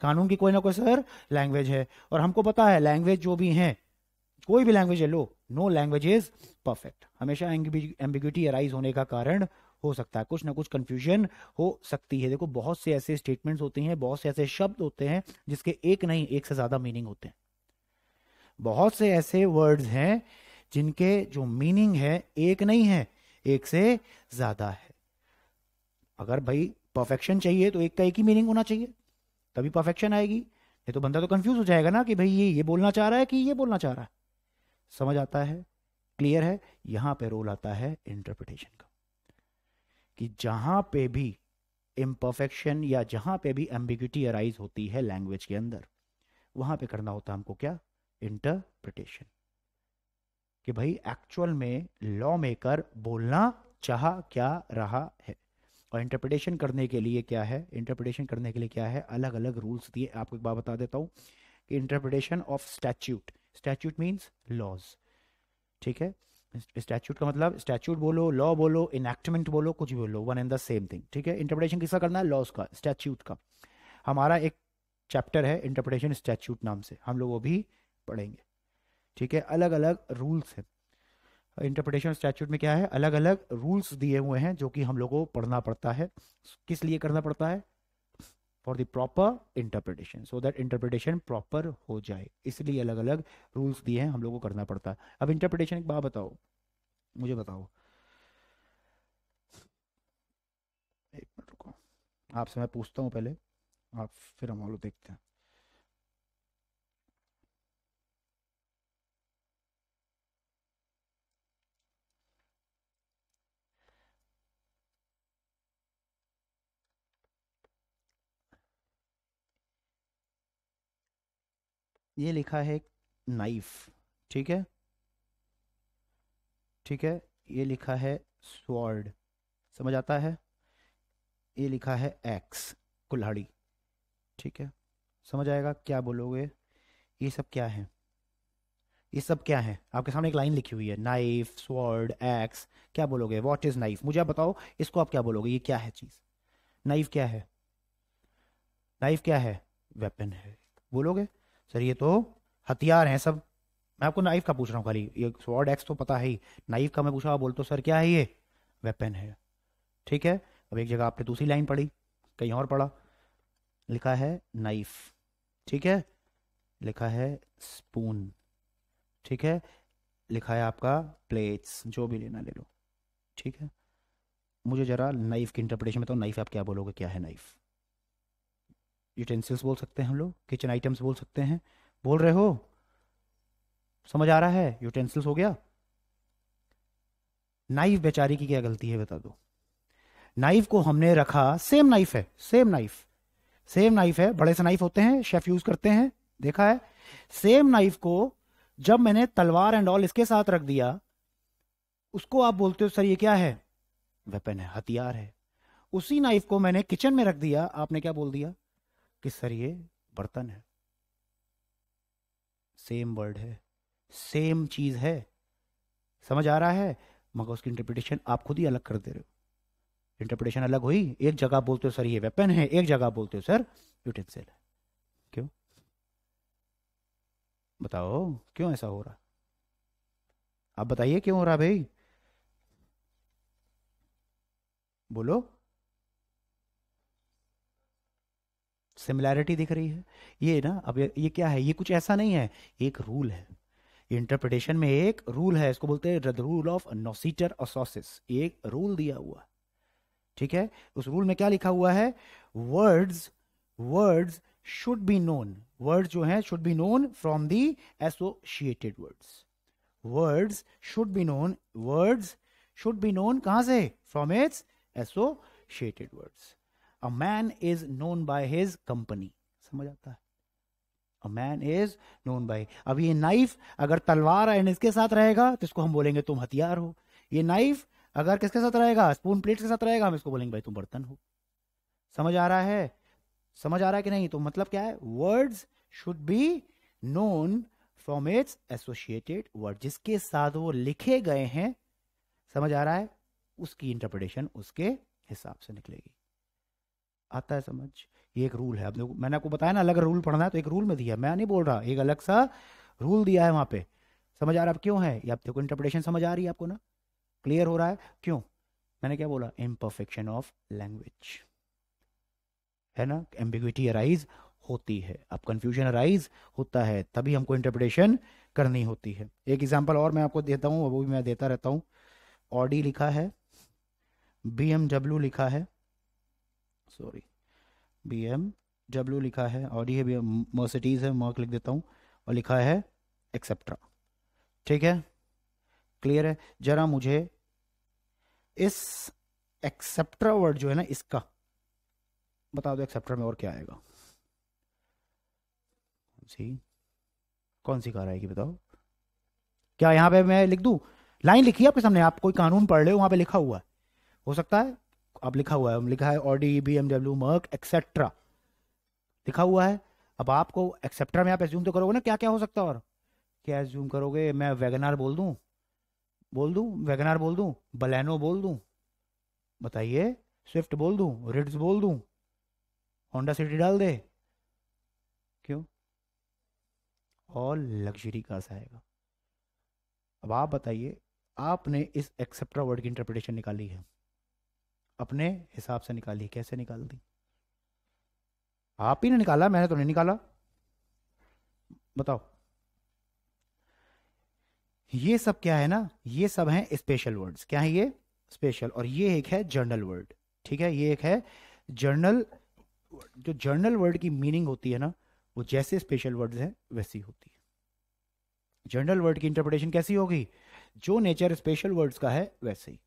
कानून की कोई ना कोई सर लैंग्वेज है और हमको पता है लैंग्वेज जो भी हैं कोई भी लैंग्वेज है लो नो लैंग्वेज इज परफेक्ट हमेशा एम्बिग्यूटी अराइज होने का कारण हो सकता है कुछ ना कुछ कंफ्यूजन हो सकती है देखो बहुत से ऐसे स्टेटमेंट्स होते हैं बहुत से ऐसे शब्द होते हैं जिसके एक नहीं एक से ज्यादा मीनिंग होते हैं बहुत से ऐसे वर्ड्स हैं जिनके जो मीनिंग है एक नहीं है एक से ज्यादा है अगर भाई परफेक्शन चाहिए तो एक का एक ही मीनिंग होना चाहिए तभी परफेक्शन आएगी नहीं तो बंदा तो कंफ्यूज हो जाएगा ना कि भाई ये ये बोलना चाह रहा है कि ये बोलना चाह रहा है समझ आता है क्लियर है यहां पे रोल आता है इंटरप्रिटेशन का कि जहां पे भी इम्परफेक्शन या जहां पे भी एम्बिग्यूटी अराइज होती है लैंग्वेज के अंदर वहां पे करना होता है हमको क्या इंटरप्रिटेशन कि भाई एक्चुअल में लॉ मेकर बोलना चाह क्या रहा है और इंटरप्रिटेशन करने के लिए क्या है इंटरप्रिटेशन करने के लिए क्या है अलग अलग रूल्स दिए आपको एक बार बता देता हूँ कि interpretation of statute statute means laws ठीक है स्टैट्यूट का मतलब स्टैट्यूट बोलो लॉ बोलो इनएक्टमेंट बोलो कुछ भी बोलो one and the same thing ठीक है इंटरप्रिटेशन किसका करना है लॉज का स्टैट्यूट का हमारा एक चैप्टर है इंटरप्रिटेशन स्टैट्यूट नाम से हम लोग वो भी पढ़ेंगे ठीक है अलग अलग रूल्स हैं इंटरप्रिटेशन स्टैट्यूट में क्या है अलग अलग रूल्स दिए हुए हैं जो कि हम लोग को पढ़ना पड़ता है किस लिए करना पड़ता है for the proper interpretation so that interpretation proper हो जाए इसलिए अलग अलग रूल्स दिए हैं हम लोग को करना पड़ता है अब इंटरप्रिटेशन एक बात बताओ मुझे बताओ एक मिनट रुको आपसे मैं पूछता हूँ पहले आप फिर हम लोग देखते हैं ये लिखा है नाइफ ठीक है ठीक है ये लिखा है स्वॉर्ड समझ आता है ये लिखा है एक्स कुल्हाड़ी ठीक है समझ आएगा क्या बोलोगे ये सब क्या है ये सब क्या है आपके सामने एक लाइन लिखी हुई है नाइफ स्वॉर्ड एक्स क्या बोलोगे व्हाट इज नाइफ मुझे आप बताओ इसको आप क्या बोलोगे ये क्या है चीज नाइफ क्या है नाइफ क्या है वेपन है बोलोगे सर ये तो हथियार हैं सब मैं आपको नाइफ का पूछ रहा हूँ खाली ये स्वॉर्ड एक्स तो पता है ही नाइफ का मैं पूछा बोल तो सर क्या है ये वेपन है ठीक है अब एक जगह आपने दूसरी लाइन पढ़ी कहीं और पढ़ा लिखा है नाइफ ठीक है लिखा है स्पून ठीक है लिखा है आपका प्लेट्स जो भी लेना ले लो ठीक है मुझे ज़रा नाइफ की इंटरप्रिटेशन तो नाइफ आप क्या बोलोगे क्या है नाइफ यूटेंसिल्स बोल सकते हैं हम लोग किचन आइटम्स बोल सकते हैं बोल रहे हो समझ आ रहा है यूटेंसिल्स हो गया नाइफ बेचारी की क्या गलती है बता दो नाइफ को हमने रखा सेम नाइफ है सेम नाइफ सेम नाइफ है बड़े से नाइफ होते हैं शेफ यूज करते हैं देखा है सेम नाइफ को जब मैंने तलवार एंड ऑल इसके साथ रख दिया उसको आप बोलते हो सर ये क्या है वेपन है हथियार है उसी नाइफ को मैंने किचन में रख दिया आपने क्या बोल दिया कि सर ये बर्तन है सेम वर्ड है सेम चीज है समझ आ रहा है मगर उसकी इंटरप्रिटेशन आप खुद ही अलग कर दे रहे हो इंटरप्रिटेशन अलग हुई एक जगह बोलते हो सर ये वेपन है एक जगह बोलते हो सर यूटेंसिल है क्यों बताओ क्यों ऐसा हो रहा आप बताइए क्यों हो रहा भाई बोलो सिमिलैरिटी दिख रही है ये ना अब ये क्या है ये कुछ ऐसा नहीं है एक रूल है इंटरप्रिटेशन में एक रूल है इसको बोलते हैं रूल ऑफ नोसीटर असोसिस एक रूल दिया हुआ ठीक है उस रूल में क्या लिखा हुआ है words words should be known word जो है should be known from the associated words words should be known words should be known कहां से from its associated words a man is known by his company समझ आता है a man is known by अब ये knife अगर तलवार and इसके साथ रहेगा तो इसको हम बोलेंगे तुम हथियार हो ये नाइफ अगर किसके साथ रहेगा स्पून प्लेट के साथ रहेगा हम इसको बोलेंगे भाई तुम बर्तन हो समझ आ रहा है समझ आ रहा है कि नहीं तो मतलब क्या है words should be known from its associated word जिसके साथ वो लिखे गए हैं समझ आ रहा है उसकी इंटरप्रिटेशन उसके हिसाब से निकलेगी आता है समझ ये एक रूल है अब देखो मैंने आपको बताया ना अलग रूल पढ़ना है तो एक रूल में दिया मैं नहीं बोल रहा एक अलग सा रूल दिया है वहाँ पे समझ आ रहा है क्यों है ये आप देखो इंटरप्रिटेशन समझ आ रही है आपको ना क्लियर हो रहा है क्यों मैंने क्या बोला इम्परफेक्शन ऑफ लैंग्वेज है ना एम्बिग्विटी अराइज होती है अब कंफ्यूजन अराइज होता है तभी हमको इंटरप्रिटेशन करनी होती है एक एग्जाम्पल और मैं आपको देता हूँ वो भी मैं देता रहता हूँ ऑडी लिखा है बी लिखा है सॉरी बी एम डब्ल्यू लिखा है और ये भी मर्सिडीज़ है मर्क लिख देता हूँ और लिखा है एक्सेप्ट्रा ठीक है क्लियर है जरा मुझे इस एक्सेप्ट्रा वर्ड जो है ना इसका बता दो एक्सेप्ट्रा में और क्या आएगा सी कौन सी कार आएगी बताओ क्या यहाँ पे मैं लिख दू लाइन लिखी है आपके सामने आप कोई कानून पढ़ रहे हो वहाँ पे लिखा हुआ है हो सकता है अब लिखा हुआ है लिखा है Audi BMW Merc etcetera लिखा हुआ है अब आपको एक्सेप्ट्रा में आप एज्यूम तो करोगे ना क्या क्या हो सकता है और क्या एज्यूम करोगे मैं वैगनार बोल दूं बोल दूं वैगनार बोल दूं बलैनो बोल दूं बताइए स्विफ्ट बोल दूं रिड्स बोल दूं होंडा सिटी डाल दे क्यों और लग्जरी कार्स आएगा अब आप बताइए आपने इस एक्सेप्ट्रा वर्ड की इंटरप्रिटेशन निकाली है अपने हिसाब से निकाली कैसे निकाल दी आप ही ने निकाला मैंने तो नहीं निकाला बताओ ये सब क्या है ना ये सब है स्पेशल वर्ड्स क्या है ये स्पेशल और ये एक है जर्नल वर्ड ठीक है ये एक है जर्नल जो जर्नल वर्ड की मीनिंग होती है ना वो जैसे स्पेशल वर्ड्स हैं वैसी होती है जर्नल वर्ड की इंटरप्रिटेशन कैसी होगी जो नेचर स्पेशल वर्ड्स का है वैसे ही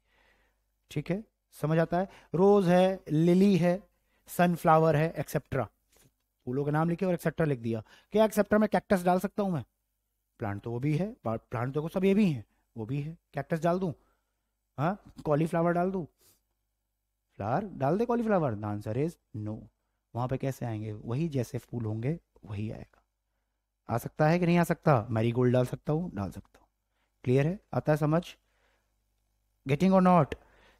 ठीक है समझ आता है रोज है लिली है सनफ्लावर है एक्सेप्ट्रा फूलों का नाम लिखे और एक्सेप्ट्रा लिख दिया क्या एक्सेप्ट्रा में कैक्टस डाल सकता हूं मैं प्लांट तो वो भी है प्लांट तो सब ये भी है वो भी है कैक्टस डाल दू हाँ कॉलीफ्लावर डाल दू फ्लावर डाल दे cauliflower the answer is no वहां पे कैसे आएंगे वही जैसे फूल होंगे वही आएगा आ सकता है कि नहीं आ सकता मैरी गोल्ड डाल सकता हूँ डाल सकता हूँ क्लियर है आता है समझ गेटिंग और नॉट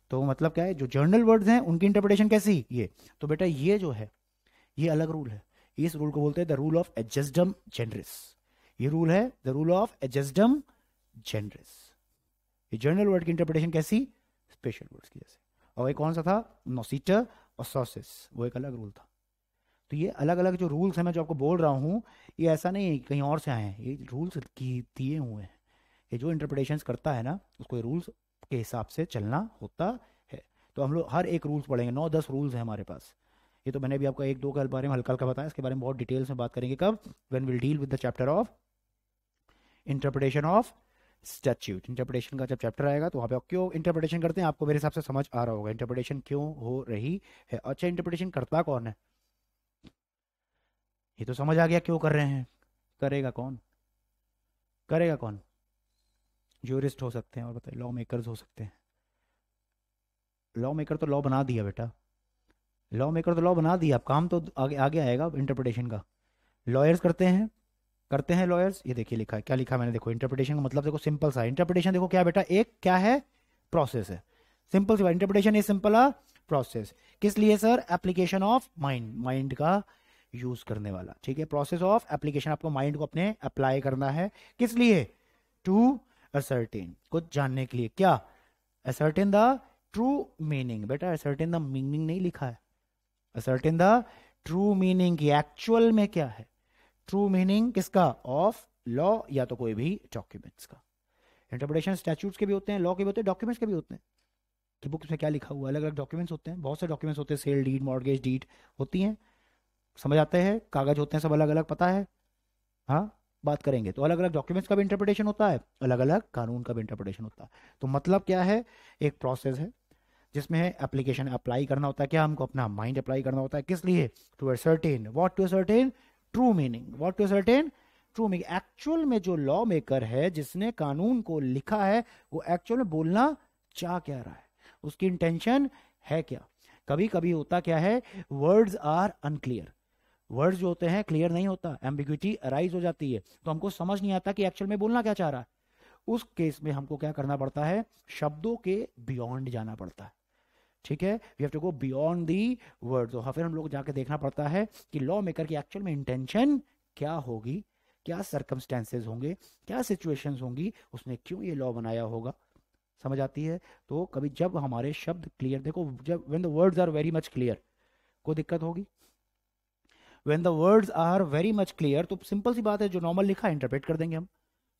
तो मतलब क्या है जो जर्नल वर्ड्स हैं उनकी इंटरप्रिटेशन कैसी ये तो बेटा ये जो है ये अलग रूल है इस रूल को बोलते हैं the rule of ejusdem generis ये रूल है the rule of ejusdem generis ये जर्नल वर्ड की इंटरप्रिटेशन कैसी स्पेशल वर्ड्स की जैसे और एक कौन सा था नोसीटर और सोसिस वो एक अलग रूल था तो ये अलग अलग जो रूल्स हैं मैं जो आपको बोल रहा हूँ ये ऐसा नहीं है कहीं और से आए हैं ये रूल्स दिए हुए हैं ये जो इंटरप्रिटेशन करता है ना उसको ये रूल्स के हिसाब से चलना होता है तो हम लोग हर एक रूल्स पढ़ेंगे नौ दस रूल्स हैं हमारे पास ये तो मैंने भी आपको एक दो के बारे में हल्का हल्का बताया इसके बारे में बहुत डिटेल्स में बात करेंगे कब when will deal with the chapter of interpretation of statute interpretation का जब चैप्टर आएगा तो वहाँ पे क्यों इंटरप्रिटेशन करते हैं आपको मेरे हिसाब से समझ आ रहा होगा इंटरप्रिटेशन क्यों हो रही है अच्छा इंटरप्रिटेशन करता कौन है ये तो समझ आ गया क्यों कर रहे हैं करेगा कौन करेगा कौन जूरिस्ट हो सकते हैं और बताइए लॉ मेकर्स हो सकते हैं लॉ मेकर तो लॉ बना दिया बेटा लॉ मेकर तो लॉ बना दिया अब काम तो आगे आगे आएगा इंटरप्रिटेशन का लॉयर्स करते हैं करते हैं लॉयर्स ये देखिए लिखा है क्या लिखा मैंने देखो इंटरप्रिटेशन का मतलब देखो सिंपल सा इंटरप्रिटेशन देखो क्या बेटा एक क्या है प्रोसेस है सिंपल सी interpretation is simple a process किस लिए sir application of mind mind का यूज करने वाला ठीक है प्रोसेस ऑफ एप्लीकेशन आपको माइंड को अपने अप्लाई करना है किस लिए टू असर्टेन कुछ जानने के लिए क्या असर्टेन द ट्रू मीनिंग बेटा असर्टेन द मीनिंग नहीं लिखा है ascertain the true meaning actual में क्या है ट्रू मीनिंग किसका ऑफ लॉ या तो कोई भी डॉक्यूमेंट्स का इंटरप्रिटेशन स्टैचूट्स के भी होते हैं लॉ के भी होते हैं डॉक्यूमेंट्स के भी होते हैं कि बुक्स में क्या लिखा हुआ है अलग अलग डॉक्यूमेंट्स होते हैं बहुत से डॉक्यूमेंट्स होते हैं सेल डीड मॉर्गेज डीड होती हैं समझ आते हैं कागज होते हैं सब अलग अलग पता है हाँ बात करेंगे तो अलग अलग डॉक्यूमेंट्स का भी इंटरप्रिटेशन होता है अलग अलग कानून का भी इंटरप्रिटेशन होता है तो मतलब क्या है एक प्रोसेस है जिसमें है एप्लीकेशन अप्लाई करना होता है क्या हमको अपना माइंड अप्लाई करना होता है किस लिए to ascertain what to ascertain true meaning what to ascertain true meaning actual में जो लॉ मेकर है जिसने कानून को लिखा है वो एक्चुअल में बोलना चाह क्या रहा है उसकी इंटेंशन है क्या कभी कभी होता क्या है वर्ड्स आर अनक्लियर वर्ड्स जो होते हैं क्लियर नहीं होता एम्बिग्यूटी अराइज हो जाती है तो हमको समझ नहीं आता कि एक्चुअल में बोलना क्या चाह रहा है उस केस में हमको क्या करना पड़ता है शब्दों के बियॉन्ड जाना पड़ता है ठीक है we have to go beyond the word तो फिर हम लोग जाके देखना पड़ता है कि लॉ मेकर की एक्चुअल में इंटेंशन क्या होगी क्या सर्कमस्टेंसेज होंगे क्या सिचुएशंस होंगी उसने क्यों ये लॉ बनाया होगा समझ आती है तो कभी जब हमारे शब्द क्लियर देखो जब when the words are very much clear कोई दिक्कत होगी when the words are very much clear तो सिंपल सी बात है जो नॉर्मल लिखा है इंटरप्रेट कर देंगे हम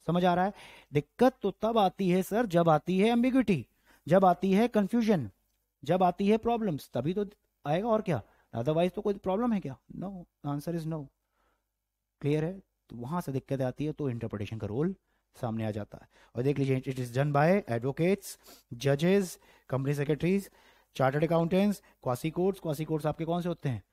समझ आ रहा है दिक्कत तो तब आती है सर जब आती है एम्बिग्यूटी जब आती है कंफ्यूजन जब आती है प्रॉब्लम्स तभी तो आएगा और क्या अदरवाइज तो कोई प्रॉब्लम है क्या no answer is no clear है तो वहां से दिक्कत आती है तो इंटरप्रिटेशन का रोल सामने आ जाता है और देख लीजिए it is done by advocates जजेस company secretaries chartered accountants quasi courts quasi courts आपके कौन से होते हैं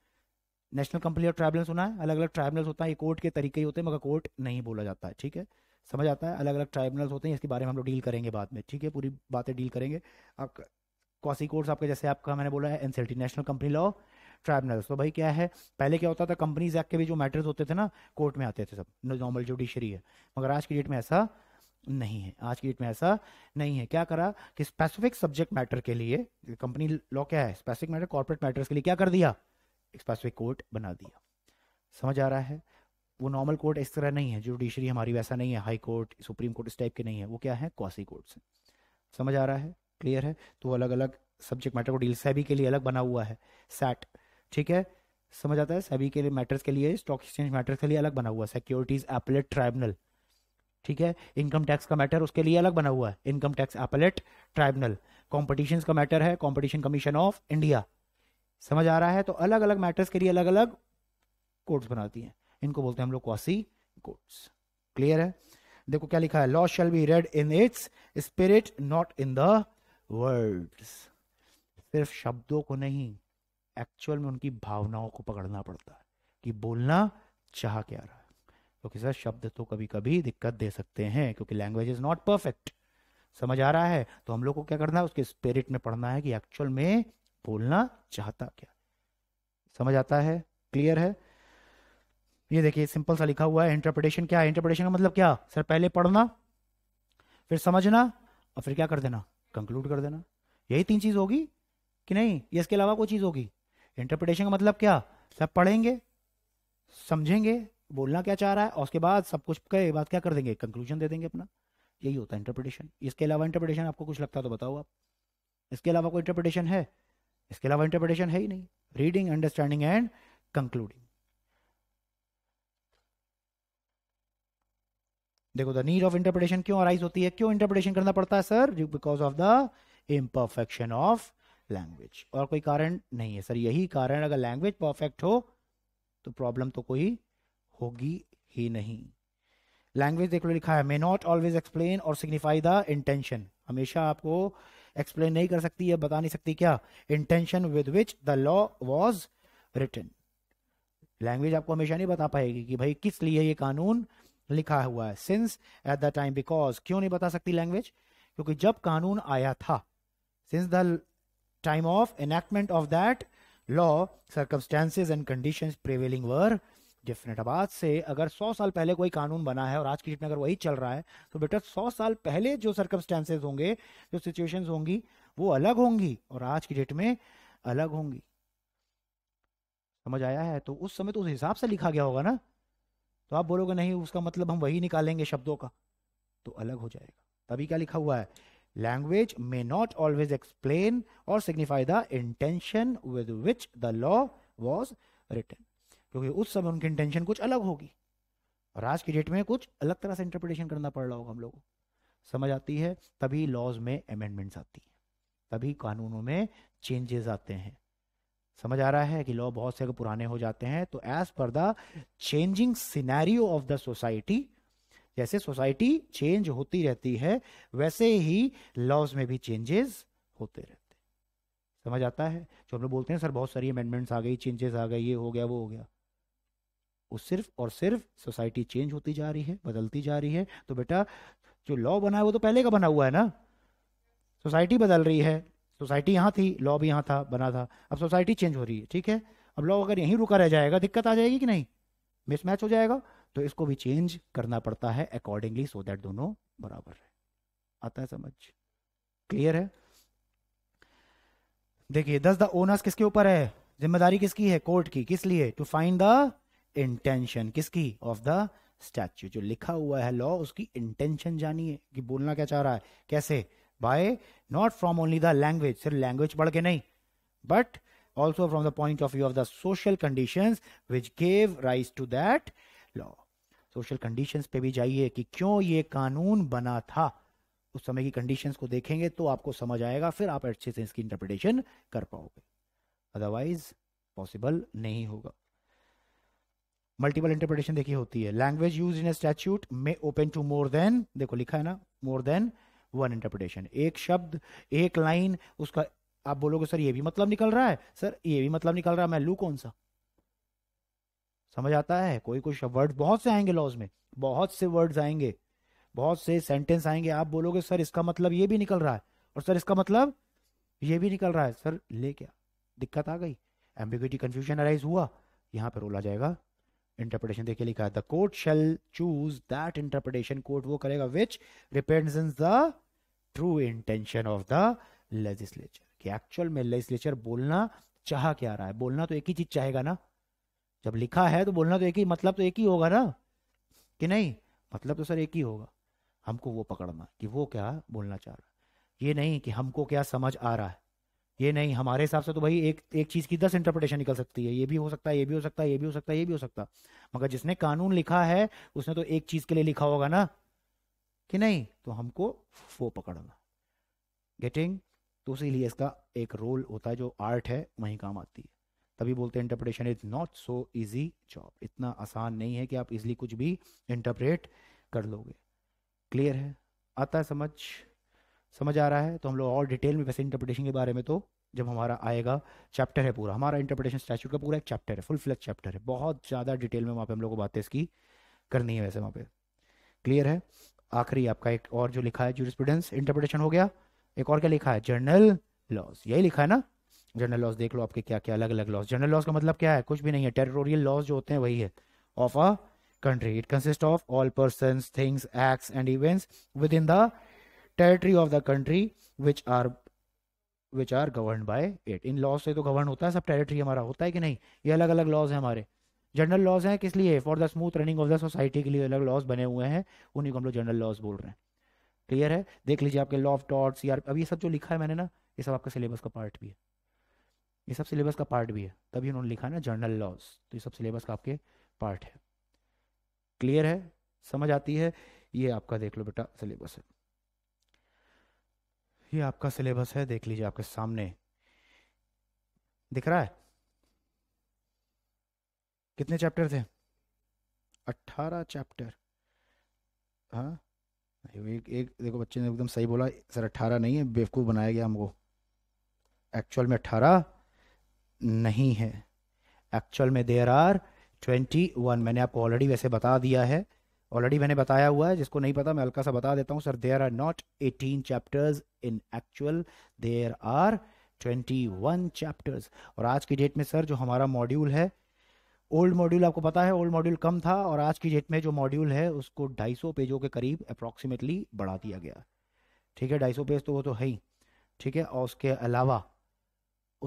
नेशनल कंपनी ऑफ ट्राइबल होना है अलग अलग ट्राइबल्स होता है ये कोर्ट के तरीके ही होते हैं मगर कोर्ट नहीं बोला जाता है ठीक है समझ आता है अलग अलग ट्राइबल्स होते हैं इसके बारे में हम लोग डील करेंगे बाद में ठीक है पूरी बातें डील करेंगे आप कौसी कोर्ट्स आपका जैसे आपका मैंने बोला है NCLT national company law tribunals तो भाई क्या है पहले क्या होता था कंपनीज एक्ट के भी जो मैटर्स होते थे ना कोर्ट में आते थे सब नॉर्मल जुडिशरी है मगर आज की डेट में ऐसा नहीं है आज की डेट में ऐसा नहीं है क्या करा कि स्पेसिफिक सब्जेक्ट मैटर के लिए कंपनी लॉ क्या है स्पेसिफिक मैटर कॉर्पोरेट मैटर्स के लिए क्या कर दिया एक्सपासवे कोर्ट बना दिया समझ आ रहा है वो नॉर्मल कोर्ट इस तरह नहीं है जुडिशरी हमारी वैसा नहीं है हाई कोर्ट सुप्रीम कोर्ट इस टाइप के नहीं है वो क्या है कोर्ट से समझ आ रहा है क्लियर है तो अलग अलग सब्जेक्ट मैटर को डील सैबी के लिए अलग बना हुआ है सैट ठीक है समझ आता है सभी के लिए मैटर्स के लिए स्टॉक एक्सचेंज मैटर्स के लिए अलग बना हुआ है सिक्योरिटीज एपलेट ट्राइबनल ठीक है इनकम टैक्स का मैटर उसके लिए अलग बना हुआ है income tax appellate tribunal competition का मैटर है कॉम्पिटिशन कमीशन ऑफ इंडिया समझ आ रहा है तो अलग अलग मैटर्स के लिए अलग अलग कोड्स बनाती हैं इनको बोलते हैं हम लोग क्वासी कोड्स क्लियर है देखो क्या लिखा है law shall be read in its spirit not in the words सिर्फ शब्दों को नहीं एक्चुअल में उनकी भावनाओं को पकड़ना पड़ता है कि बोलना चाह क्या रहा है क्योंकि सर शब्द तो कभी कभी दिक्कत दे सकते हैं क्योंकि लैंग्वेज इज नॉट परफेक्ट समझ आ रहा है तो हम लोग को क्या करना है उसके स्पिरिट में पढ़ना है कि एक्चुअल में बोलना चाहता क्या समझ आता है क्लियर है ये देखिए सिंपल सा लिखा हुआ है इंटरप्रिटेशन क्या है इंटरप्रिटेशन का मतलब क्या सर पहले पढ़ना फिर समझना और फिर क्या कर देना कंक्लूड कर देना यही तीन चीज होगी कि नहीं ये इसके अलावा कोई चीज होगी इंटरप्रिटेशन का मतलब क्या सब पढ़ेंगे समझेंगे बोलना क्या चाह रहा है और उसके बाद सब कुछ के बाद क्या कर देंगे कंक्लूजन दे देंगे अपना यही होता है इंटरप्रिटेशन इसके अलावा इंटरप्रिटेशन आपको कुछ लगता है तो बताओ आप इसके अलावा कोई इंटरप्रिटेशन है इसके अलावा इंटरप्रिटेशन है ही नहीं रीडिंग अंडरस्टैंडिंग एंड कंक्लूडिंग देखो द नीड ऑफ इंटरप्रिटेशन क्यों अराइज होती है क्यों इंटरप्रिटेशन करना पड़ता है sir because of the imperfection of language और कोई कारण नहीं है सर यही कारण अगर लैंग्वेज परफेक्ट हो तो प्रॉब्लम तो कोई होगी ही नहीं लैंग्वेज देख लो लिखा है मे नॉट ऑलवेज एक्सप्लेन और सिग्निफाई द इंटेंशन हमेशा आपको एक्सप्लेन नहीं कर सकती या बता नहीं सकती क्या intention with which the law was written language आपको हमेशा नहीं बता पाएगी कि भाई किस लिए ये कानून लिखा हुआ है since at the time because क्यों नहीं बता सकती लैंग्वेज क्योंकि जब कानून आया था since the time of enactment of that law circumstances and condition prevailing were आज से अगर सौ साल पहले कोई कानून बना है और आज की डेट में अगर वही चल रहा है तो बेटा सौ साल पहले जो सर्कमस्टांसेज होंगे जो सिचुएशंस होंगी वो अलग होंगी और आज की डेट में अलग होंगी समझ आया है तो उस समय तो उस हिसाब से लिखा गया होगा ना तो आप बोलोगे नहीं उसका मतलब हम वही निकालेंगे शब्दों का तो अलग हो जाएगा तभी क्या लिखा हुआ है language may not always explain और signify the intention with which the law was written क्योंकि उस समय उनकी इंटेंशन कुछ अलग होगी और आज की डेट में कुछ अलग तरह से इंटरप्रिटेशन करना पड़ रहा होगा हम लोगों को समझ आती है तभी लॉज में अमेंडमेंट्स आती हैं तभी कानूनों में चेंजेस आते हैं समझ आ रहा है कि लॉ बहुत से अगर पुराने हो जाते हैं तो as per the changing scenario of the society जैसे सोसाइटी चेंज होती रहती है वैसे ही लॉज में भी चेंजेस होते रहते समझ आता है जो हम लोग बोलते हैं सर बहुत सारी अमेंडमेंट्स आ गई चेंजेस आ गए ये हो गया वो हो गया वो सिर्फ और सिर्फ सोसाइटी चेंज होती जा रही है बदलती जा रही है तो बेटा जो लॉ बना है वो तो पहले का बना हुआ है ना सोसाइटी बदल रही है सोसाइटी यहाँ थी लॉ भी यहाँ था बना था अब सोसाइटी चेंज हो रही है ठीक है अब लॉ अगर यहीं रुका रह जाएगा दिक्कत आ जाएगी कि नहीं मिसमैच हो जाएगा तो इसको भी चेंज करना पड़ता है अकॉर्डिंगली सो दैट दोनों बराबर रहे आता है समझ क्लियर है देखिए दस द ओनर्स किसके ऊपर है जिम्मेदारी किसकी है कोर्ट की किस लिए टू फाइंड द इंटेंशन किसकी ऑफ द स्टैच्यू जो लिखा हुआ है लॉ उसकी इंटेंशन जानिए कि बोलना क्या चाह रहा है कैसे by not from only the language सिर्फ लैंग्वेज पढ़ के नहीं but also from the point of view of the social condition which gave rise to that law social condition पे भी जाइए कि क्यों ये कानून बना था उस समय की कंडीशंस को देखेंगे तो आपको समझ आएगा फिर आप अच्छे से इसकी इंटरप्रिटेशन कर पाओगे अदरवाइज पॉसिबल नहीं होगा मल्टीपल इंटरप्रिटेशन देखिए होती है language use in statute may open to more than देखो लिखा है ना मोर देन वन इंटरप्रिटेशन एक शब्द एक लाइन उसका आप बोलोगे सर ये भी मतलब निकल रहा है सर ये भी मतलब निकल रहा है मैं लू कौन सा समझ आता है कोई कोई वर्ड बहुत से आएंगे लॉज में बहुत से वर्ड्स आएंगे बहुत से सेंटेंस आएंगे आप बोलोगे सर इसका मतलब ये भी निकल रहा है और सर इसका मतलब ये भी निकल रहा है सर ले क्या दिक्कत आ गई एम्बिग्यूटी कन्फ्यूजन अराइज हुआ यहाँ पर रोला जाएगा इंटरप्रिटेशन देखिए लिखा है the court shall choose that interpretation court वो करेगा which represent the true intention of the legislature कि एक्चुअल में लेजिस्लेचर बोलना चाह क्या रहा है बोलना तो एक ही चीज चाहेगा ना जब लिखा है तो बोलना तो एक ही मतलब तो एक ही होगा ना कि नहीं मतलब तो सर एक ही होगा हमको वो पकड़ना कि वो क्या बोलना चाह रहा है ये नहीं कि हमको क्या समझ आ रहा है ये नहीं हमारे हिसाब से तो भाई एक एक चीज की दस इंटरप्रिटेशन निकल सकती है ये भी हो सकता है ये भी हो सकता है ये भी हो सकता है ये भी हो सकता मगर जिसने कानून लिखा है उसने तो एक चीज के लिए लिखा होगा ना कि नहीं तो हमको वो पकड़ना गेटिंग तो इसीलिए इसका एक रोल होता है जो आर्ट है वहीं काम आती है तभी बोलते हैं interpretation is not so easy job इतना आसान नहीं है कि आप इजली कुछ भी इंटरप्रेट कर लोगे क्लियर है आता है समझ समझ आ रहा है तो हम लोग और डिटेल में वैसे इंटरप्रिटेशन के बारे में तो जब हमारा आएगा चैप्टर है पूरा हमारा इंटरप्रिटेशन स्टैचूट का पूरा एक चैप्टर है फुल फ्लैग चैप्टर है बहुत ज़्यादा डिटेल में वहाँ पे हम लोगों को बातें इसकी करनी है वैसे वहाँ पे क्लियर है आखिरी आपका एक और जो लिखा है जूरिस्प्रूडेंस इंटरप्रिटेशन हो गया एक और क्या लिखा है जर्नल लॉस यही लिखा है ना जर्नल लॉस देख लो आपके क्या क्या अलग अलग लॉस जर्नल लॉस का मतलब क्या है कुछ भी नहीं है टेरिटोरियल लॉस जो होते हैं वही है of a country it consist of all person things acts and events within the territory of the country which are which are govern by it in laws से तो गवर्न होता है सब टेरिटरी हमारा होता है कि नहीं ये अलग अलग लॉज है हमारे जनरल लॉज हैं किस लिए for the smooth running of the society के लिए अलग लॉज बने हुए हैं उन्हीं को हम लोग जनरल लॉज बोल रहे हैं क्लियर है देख लीजिए आपके law of dot C R अब ये सब जो लिखा है मैंने ना ये सब आपका सिलेबस का पार्ट भी है ये सब सिलेबस का पार्ट भी है तभी उन्होंने लिखा ना जर्नल लॉज तो ये सब सिलेबस का आपके पार्ट है क्लियर है समझ आती है ये आपका देख लो बेटा सिलेबस है ये आपका सिलेबस है देख लीजिए आपके सामने दिख रहा है कितने चैप्टर थे अट्ठारह चैप्टर हाँ एक एक देखो बच्चे ने एकदम सही बोला सर अट्ठारह नहीं है बेवकूफ़ बनाया गया हमको एक्चुअल में अट्ठारह नहीं है एक्चुअल में देर आर ट्वेंटी वन मैंने आपको ऑलरेडी वैसे बता दिया है ऑलरेडी मैंने बताया हुआ है जिसको नहीं पता मैं हल्का सा बता देता हूँ sir there are not eighteen chapters in actual there are twenty one chapters और आज की डेट में सर जो हमारा मॉड्यूल है ओल्ड मॉड्यूल आपको पता है ओल्ड मॉड्यूल कम था और आज की डेट में जो मॉड्यूल है उसको 250 पेजों के करीब अप्रॉक्सीमेटली बढ़ा दिया गया ठीक है 250 पेज तो वो तो है ही ठीक है और उसके अलावा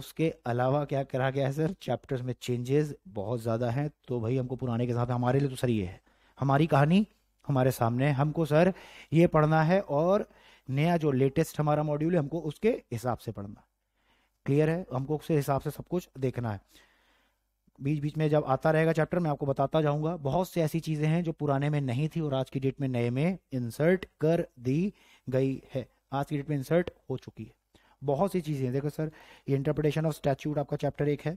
उसके अलावा क्या करा गया है सर चैप्टर्स में चेंजेस बहुत ज़्यादा हैं तो भाई हमको पुराने के साथ हमारे लिए तो सर ये है हमारी कहानी हमारे सामने है हमको सर ये पढ़ना है और नया जो लेटेस्ट हमारा मॉड्यूल है हमको उसके हिसाब से पढ़ना क्लियर है हमको उसके हिसाब से सब कुछ देखना है बीच बीच में जब आता रहेगा चैप्टर मैं आपको बताता जाऊंगा बहुत सी ऐसी चीज़ें हैं जो पुराने में नहीं थी और आज की डेट में नए में इंसर्ट कर दी गई है आज की डेट में इंसर्ट हो चुकी है बहुत सी चीज़ें देखो सर ये इंटरप्रिटेशन ऑफ स्टैच्यूट आपका चैप्टर एक है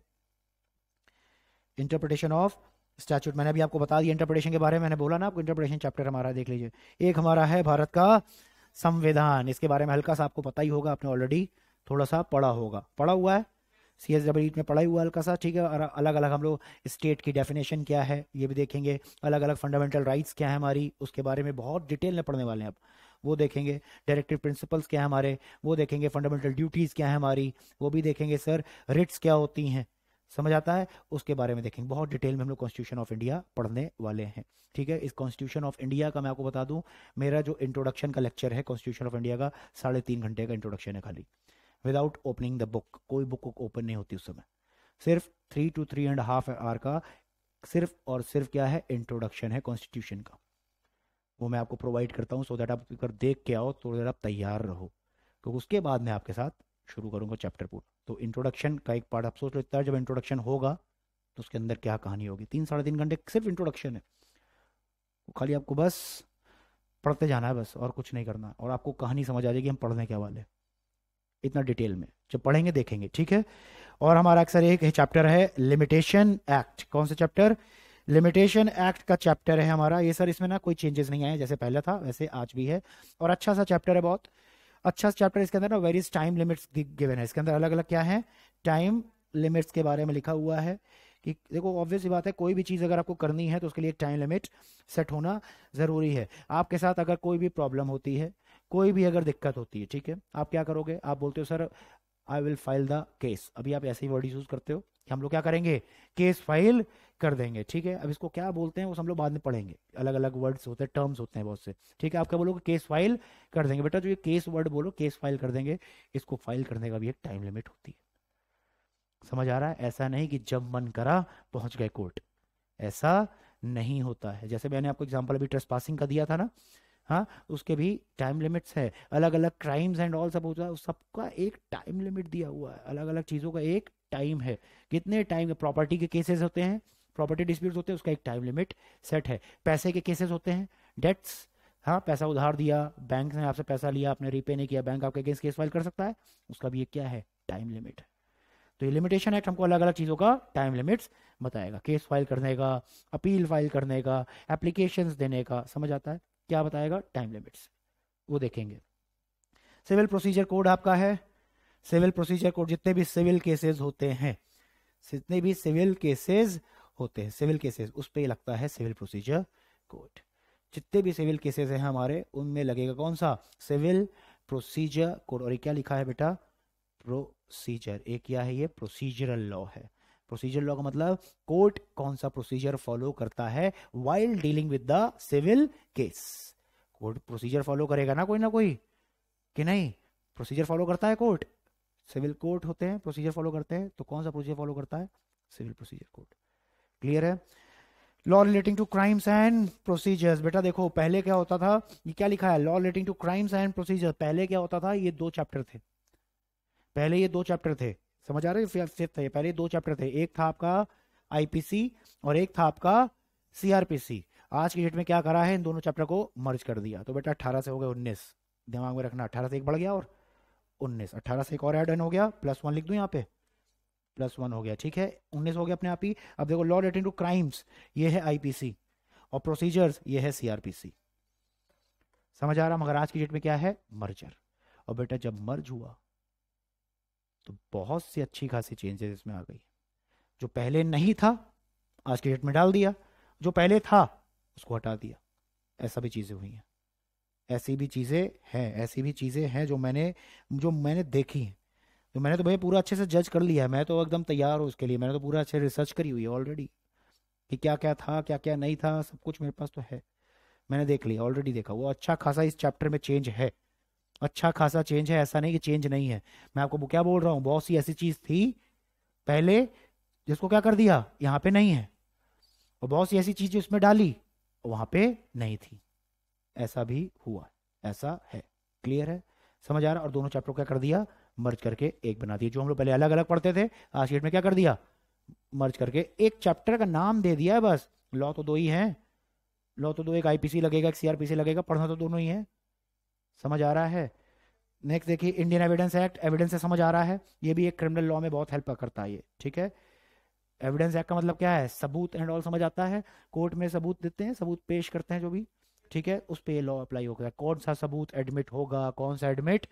इंटरप्रिटेशन ऑफ स्टैचूट मैंने अभी आपको बता दिया इंटरप्रिटेशन के बारे में मैंने बोला ना आपको इंटरप्रिटेशन चैप्टर हमारा देख लीजिए एक हमारा है भारत का संविधान इसके बारे में हल्का सा आपको पता ही होगा आपने ऑलरेडी थोड़ा सा पढ़ा होगा पढ़ा हुआ है सी एस डब्ल्यू में पढ़ा हुआ हल्का सा ठीक है और अलग अलग हम लोग स्टेट की डेफिनेशन क्या है ये भी देखेंगे अलग अलग फंडामेंटल राइट्स क्या है हमारी उसके बारे में बहुत डिटेल में पढ़ने वाले हैं आप वो देखेंगे डायरेक्टिव प्रिंसिपल्स क्या है हमारे वो देखेंगे फंडामेंटल ड्यूटीज़ क्या है हमारी वो भी देखेंगे सर रिट्स क्या होती हैं समझ आता है उसके बारे में देखेंगे बहुत डिटेल में हम लोग कॉन्स्टिट्यूशन ऑफ इंडिया पढ़ने वाले हैं ठीक है इस कॉन्स्टिट्यूशन ऑफ इंडिया का मैं आपको बता दूं मेरा जो इंट्रोडक्शन का लेक्चर है कॉन्स्टिट्यूशन ऑफ इंडिया का साढ़े तीन घंटे का इंट्रोडक्शन है खाली विदाउट ओपनिंग द बुक कोई बुक ओपन नहीं होती उस समय सिर्फ three two three and half hour का सिर्फ और सिर्फ क्या है इंट्रोडक्शन है कॉन्स्टिट्यूशन का वो मैं आपको प्रोवाइड करता हूँ सो दैट आप देख के आओ तो दैट आप तैयार रहो क्योंकि तो उसके बाद मैं आपके साथ शुरू करूँगा चैप्टर पूरा तो इंट्रोडक्शन का एक पार्ट आप सोच लेते हैं जब इंट्रोडक्शन होगा तो उसके अंदर क्या कहानी होगी तीन साढ़े तीन घंटे सिर्फ इंट्रोडक्शन है खाली आपको बस पढ़ते जाना है बस और कुछ नहीं करना और आपको कहानी समझ आ जाएगी हम पढ़ने के हवाले इतना डिटेल में जब पढ़ेंगे देखेंगे ठीक है और हमारा अक्सर एक चैप्टर है लिमिटेशन एक्ट कौन सा चैप्टर लिमिटेशन एक्ट का चैप्टर है हमारा ये सर इसमें ना कोई चेंजेस नहीं आए जैसे पहले था वैसे आज भी है और अच्छा सा चैप्टर है बहुत अच्छा चैप्टर इसके अंदर ना वेरियस टाइम लिमिट्स गिवन है इसके अंदर अलग अलग क्या है टाइम लिमिट्स के बारे में लिखा हुआ है कि देखो ऑब्वियस बात है कोई भी चीज़ अगर आपको करनी है तो उसके लिए टाइम लिमिट सेट होना ज़रूरी है आपके साथ अगर कोई भी प्रॉब्लम होती है कोई भी अगर दिक्कत होती है ठीक है आप क्या करोगे आप बोलते हो sir I will file the case अभी आप ऐसे ही वर्ड यूज करते हो कि हम लोग क्या करेंगे केस फाइल कर देंगे ठीक है अब इसको क्या बोलते हैं वो हम लोग बाद में पढ़ेंगे अलग अलग वर्ड्स होते हैं टर्म्स होते हैं बहुत से ठीक है आप क्या बोलोगे केस फाइल कर देंगे बेटा जो ये केस वर्ड बोलो केस फाइल कर देंगे इसको फाइल करने का भी एक टाइम लिमिट होती है समझ आ रहा है ऐसा नहीं कि जब मन करा पहुंच गए कोर्ट ऐसा नहीं होता है जैसे मैंने आपको एग्जाम्पल अभी ट्रेस पासिंग का दिया था ना हाँ उसके भी टाइम लिमिट्स है अलग अलग क्राइम्स एंड ऑल सब होता है उस सबका एक टाइम लिमिट दिया हुआ है अलग अलग चीज़ों का एक टाइम है कितने टाइम प्रॉपर्टी के केसेस होते हैं प्रॉपर्टी डिस्प्यूट होते हैं उसका एक टाइम लिमिट सेट है पैसे के केसेस होते हैं डेट्स हाँ पैसा उधार दिया बैंक ने आपसे पैसा लिया आपने रीपे नहीं किया बैंक आपके अगेंस्ट केस फाइल कर सकता है उसका भी ये क्या है टाइम लिमिट तो ये लिमिटेशन एक्ट हमको अलग अलग चीज़ों का टाइम लिमिट्स बताएगा केस फाइल करने का अपील फाइल करने का एप्लीकेशन देने का समझ आता है क्या बताएगा टाइम लिमिट्स वो देखेंगे सिविल प्रोसीजर कोड आपका है सिविल प्रोसीजर कोड जितने भी सिविल केसेस होते हैं जितने भी सिविल केसेस होते हैं सिविल केसेस उस पर लगता है सिविल प्रोसीजर कोड जितने भी सिविल केसेस हैं हमारे उनमें लगेगा कौन सा सिविल प्रोसीजर कोड और ये क्या लिखा है बेटा प्रोसीजर एक क्या है ये प्रोसीजरल लॉ है प्रोसीजर लॉ का मतलब कोर्ट कौन सा प्रोसीजर फॉलो करता है while dealing with the civil case court procedure follow करेगा ना कोई ना कोई कि नहीं प्रोसीजर फॉलो करता है कोर्ट सिविल कोर्ट होते हैं प्रोसीजर फॉलो करते हैं तो कौन सा प्रोसीजर फॉलो करता है सिविल प्रोसीजर कोर्ट क्लियर है law relating to crimes and procedures बेटा देखो पहले क्या होता था ये क्या लिखा है law relating to crimes and procedure पहले क्या होता था ये दो चैप्टर थे पहले ये दो चैप्टर थे समझ आ रहा है फिफ्थ है पहले दो चैप्टर थे एक था आपका आईपीसी और एक था आपका सीआरपीसी आज की डेट में क्या करा है इन दोनों चैप्टर को मर्ज कर दिया तो बेटा अट्ठारह से हो गए उन्नीस दिमाग में रखना अट्ठारह से एक बढ़ गया और उन्नीस अट्ठारह से एक और एड हो गया प्लस वन लिख दूं यहाँ पे प्लस वन हो गया ठीक है उन्नीस हो गया अपने आप ही अब देखो लॉ रिलेटिंग टू क्राइम्स ये है आईपीसी और प्रोसीजर्स ये है सीआरपीसी समझ आ रहा मगर आज की डेट में क्या है मर्जर और बेटा जब मर्ज हुआ तो बहुत सी अच्छी खासी चेंजेस इसमें आ गई जो पहले नहीं था आज के डेट में डाल दिया जो पहले था उसको हटा दिया ऐसा भी चीज़ें हुई हैं ऐसी भी चीज़ें हैं ऐसी भी चीज़ें हैं जो मैंने जो मैंने देखी हैं तो मैंने तो भाई पूरा अच्छे से जज कर लिया है मैं तो एकदम तैयार हूँ उसके लिए मैंने तो पूरा अच्छे रिसर्च करी हुई है ऑलरेडी कि क्या क्या था क्या क्या नहीं था सब कुछ मेरे पास तो है मैंने देख लिया ऑलरेडी देखा वो अच्छा खासा इस चैप्टर में चेंज है अच्छा खासा चेंज है ऐसा नहीं कि चेंज नहीं है मैं आपको क्या बोल रहा हूँ बहुत सी ऐसी चीज थी पहले जिसको क्या कर दिया यहाँ पे नहीं है और बहुत सी ऐसी चीज उसमें डाली वहां पे नहीं थी ऐसा भी हुआ ऐसा है क्लियर है समझ आ रहा और दोनों चैप्टर क्या कर दिया मर्ज करके एक बना दिया जो हम लोग पहले अलग अलग पढ़ते थे आज में क्या कर दिया मर्ज करके एक चैप्टर का नाम दे दिया है बस लॉ तो दो ही है लॉ तो दो एक आईपीसी लगेगा एक सीआरपीसी लगेगा पढ़ना तो दोनों ही है समझ आ रहा है नेक्स्ट देखिए इंडियन एविडेंस एक्ट एविडेंस से समझ आ रहा है ये भी एक क्रिमिनल लॉ में बहुत हेल्प करता है ये ठीक है एविडेंस एक्ट का मतलब क्या है सबूत एंड ऑल समझ आता है कोर्ट में सबूत देते हैं सबूत पेश करते हैं जो भी ठीक है उस पर लॉ अप्लाई होता है कौन सा सबूत एडमिट होगा कौन सा एडमिट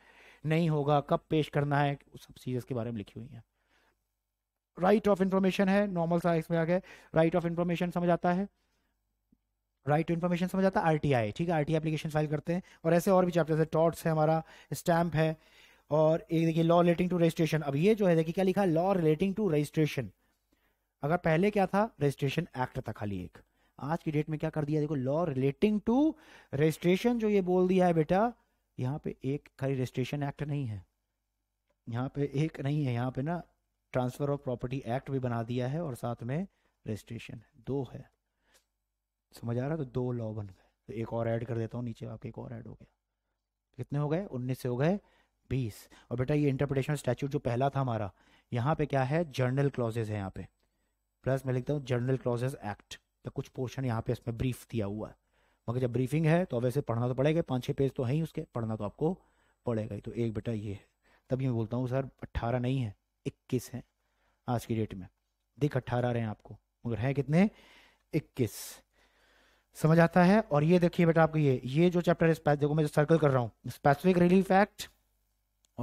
नहीं होगा कब पेश करना है सब चीज़ के बारे में लिखी हुई है राइट ऑफ इंफॉर्मेशन है नॉर्मल सा इसमें आ गया राइट ऑफ इंफॉर्मेशन समझ आता है राइट टू इन्फॉर्मेशन समझ आता है आर ठीक है आर टी एप्लीकेशन फाइल करते हैं और ऐसे और भी चैप्टर जैसे टॉट्स है हमारा स्टैम्प है और एक देखिए लॉ रिलेटिंग टू रजिस्ट्रेशन अब ये जो है देखिए क्या लिखा है लॉ रिलेटिंग टू रजिस्ट्रेशन अगर पहले क्या था रजिस्ट्रेशन एक्ट था खाली एक आज की डेट में क्या कर दिया देखो लॉ रिलेटिंग टू रजिस्ट्रेशन जो ये बोल दिया है बेटा यहाँ पे एक खाली रजिस्ट्रेशन एक्ट नहीं है यहाँ पे एक नहीं है यहाँ पे ना ट्रांसफर ऑफ प्रॉपर्टी एक्ट भी बना दिया है और साथ में रजिस्ट्रेशन दो है समझ आ रहा है तो दो लॉ बन गए तो एक और ऐड कर देता हूँ नीचे आपके एक और ऐड हो गया कितने हो गए उन्नीस से हो गए बीस और बेटा ये इंटरप्रिटेशन स्टैचू जो पहला था हमारा यहाँ पे क्या है जर्नल क्लॉजेज है यहाँ पे प्लस मैं लिखता हूँ जर्नल क्लॉजेज एक्ट तो कुछ पोर्शन यहाँ पे इसमें ब्रीफ दिया हुआ है मगर जब ब्रीफिंग है तो वैसे पढ़ना तो पड़ेगा पाँच छः पेज तो है ही उसके पढ़ना तो आपको पड़ेगा ही तो एक बेटा ये है तभी मैं बोलता हूँ सर अट्ठारह नहीं है इक्कीस है आज की डेट में दिख अट्ठारह रहे हैं आपको मगर है कितने इक्कीस समझ आता है और ये देखिए बेटा आपको ये ये जो चैप्टर है देखो मैं जो सर्कल कर रहा हूँ स्पेसिफिक रिलीफ एक्ट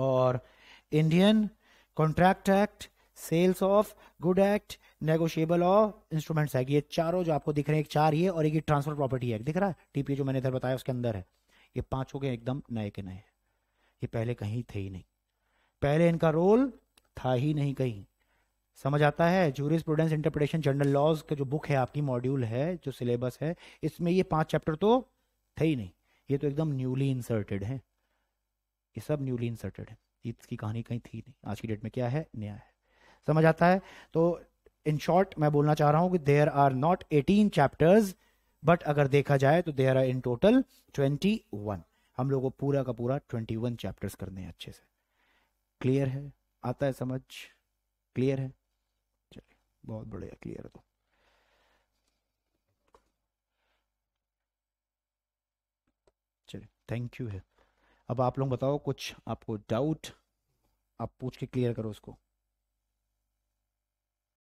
और Indian contract act sales of good act negotiable of instruments act ये चारों जो आपको दिख रहे हैं एक चार ये और एक ये ट्रांसफर प्रॉपर्टी एक्ट दिख रहा है टीपी जो मैंने इधर बताया उसके अंदर है ये पांचों के एकदम नए के नए ये पहले कहीं थे ही नहीं पहले इनका रोल था ही नहीं कहीं समझ आता है jurisprudence interpretation general laws का जो बुक है आपकी मॉड्यूल है जो सिलेबस है इसमें ये पांच चैप्टर तो थे ही नहीं ये तो एकदम न्यूली इंसर्टेड है ये सब न्यूली इंसर्टेड है इसकी कहानी कहीं थी नहीं आज की डेट में क्या है नया है समझ आता है तो इन शॉर्ट मैं बोलना चाह रहा हूँ कि there are not eighteen chapters but अगर देखा जाए तो there are in total twenty one हम लोगों को पूरा का पूरा ट्वेंटी वन चैप्टर्स करने हैं अच्छे से क्लियर है आता है समझ क्लियर है बहुत बढ़िया क्लियर है तो चलिए थैंक यू है अब आप लोग बताओ कुछ आपको डाउट आप पूछ के क्लियर करो उसको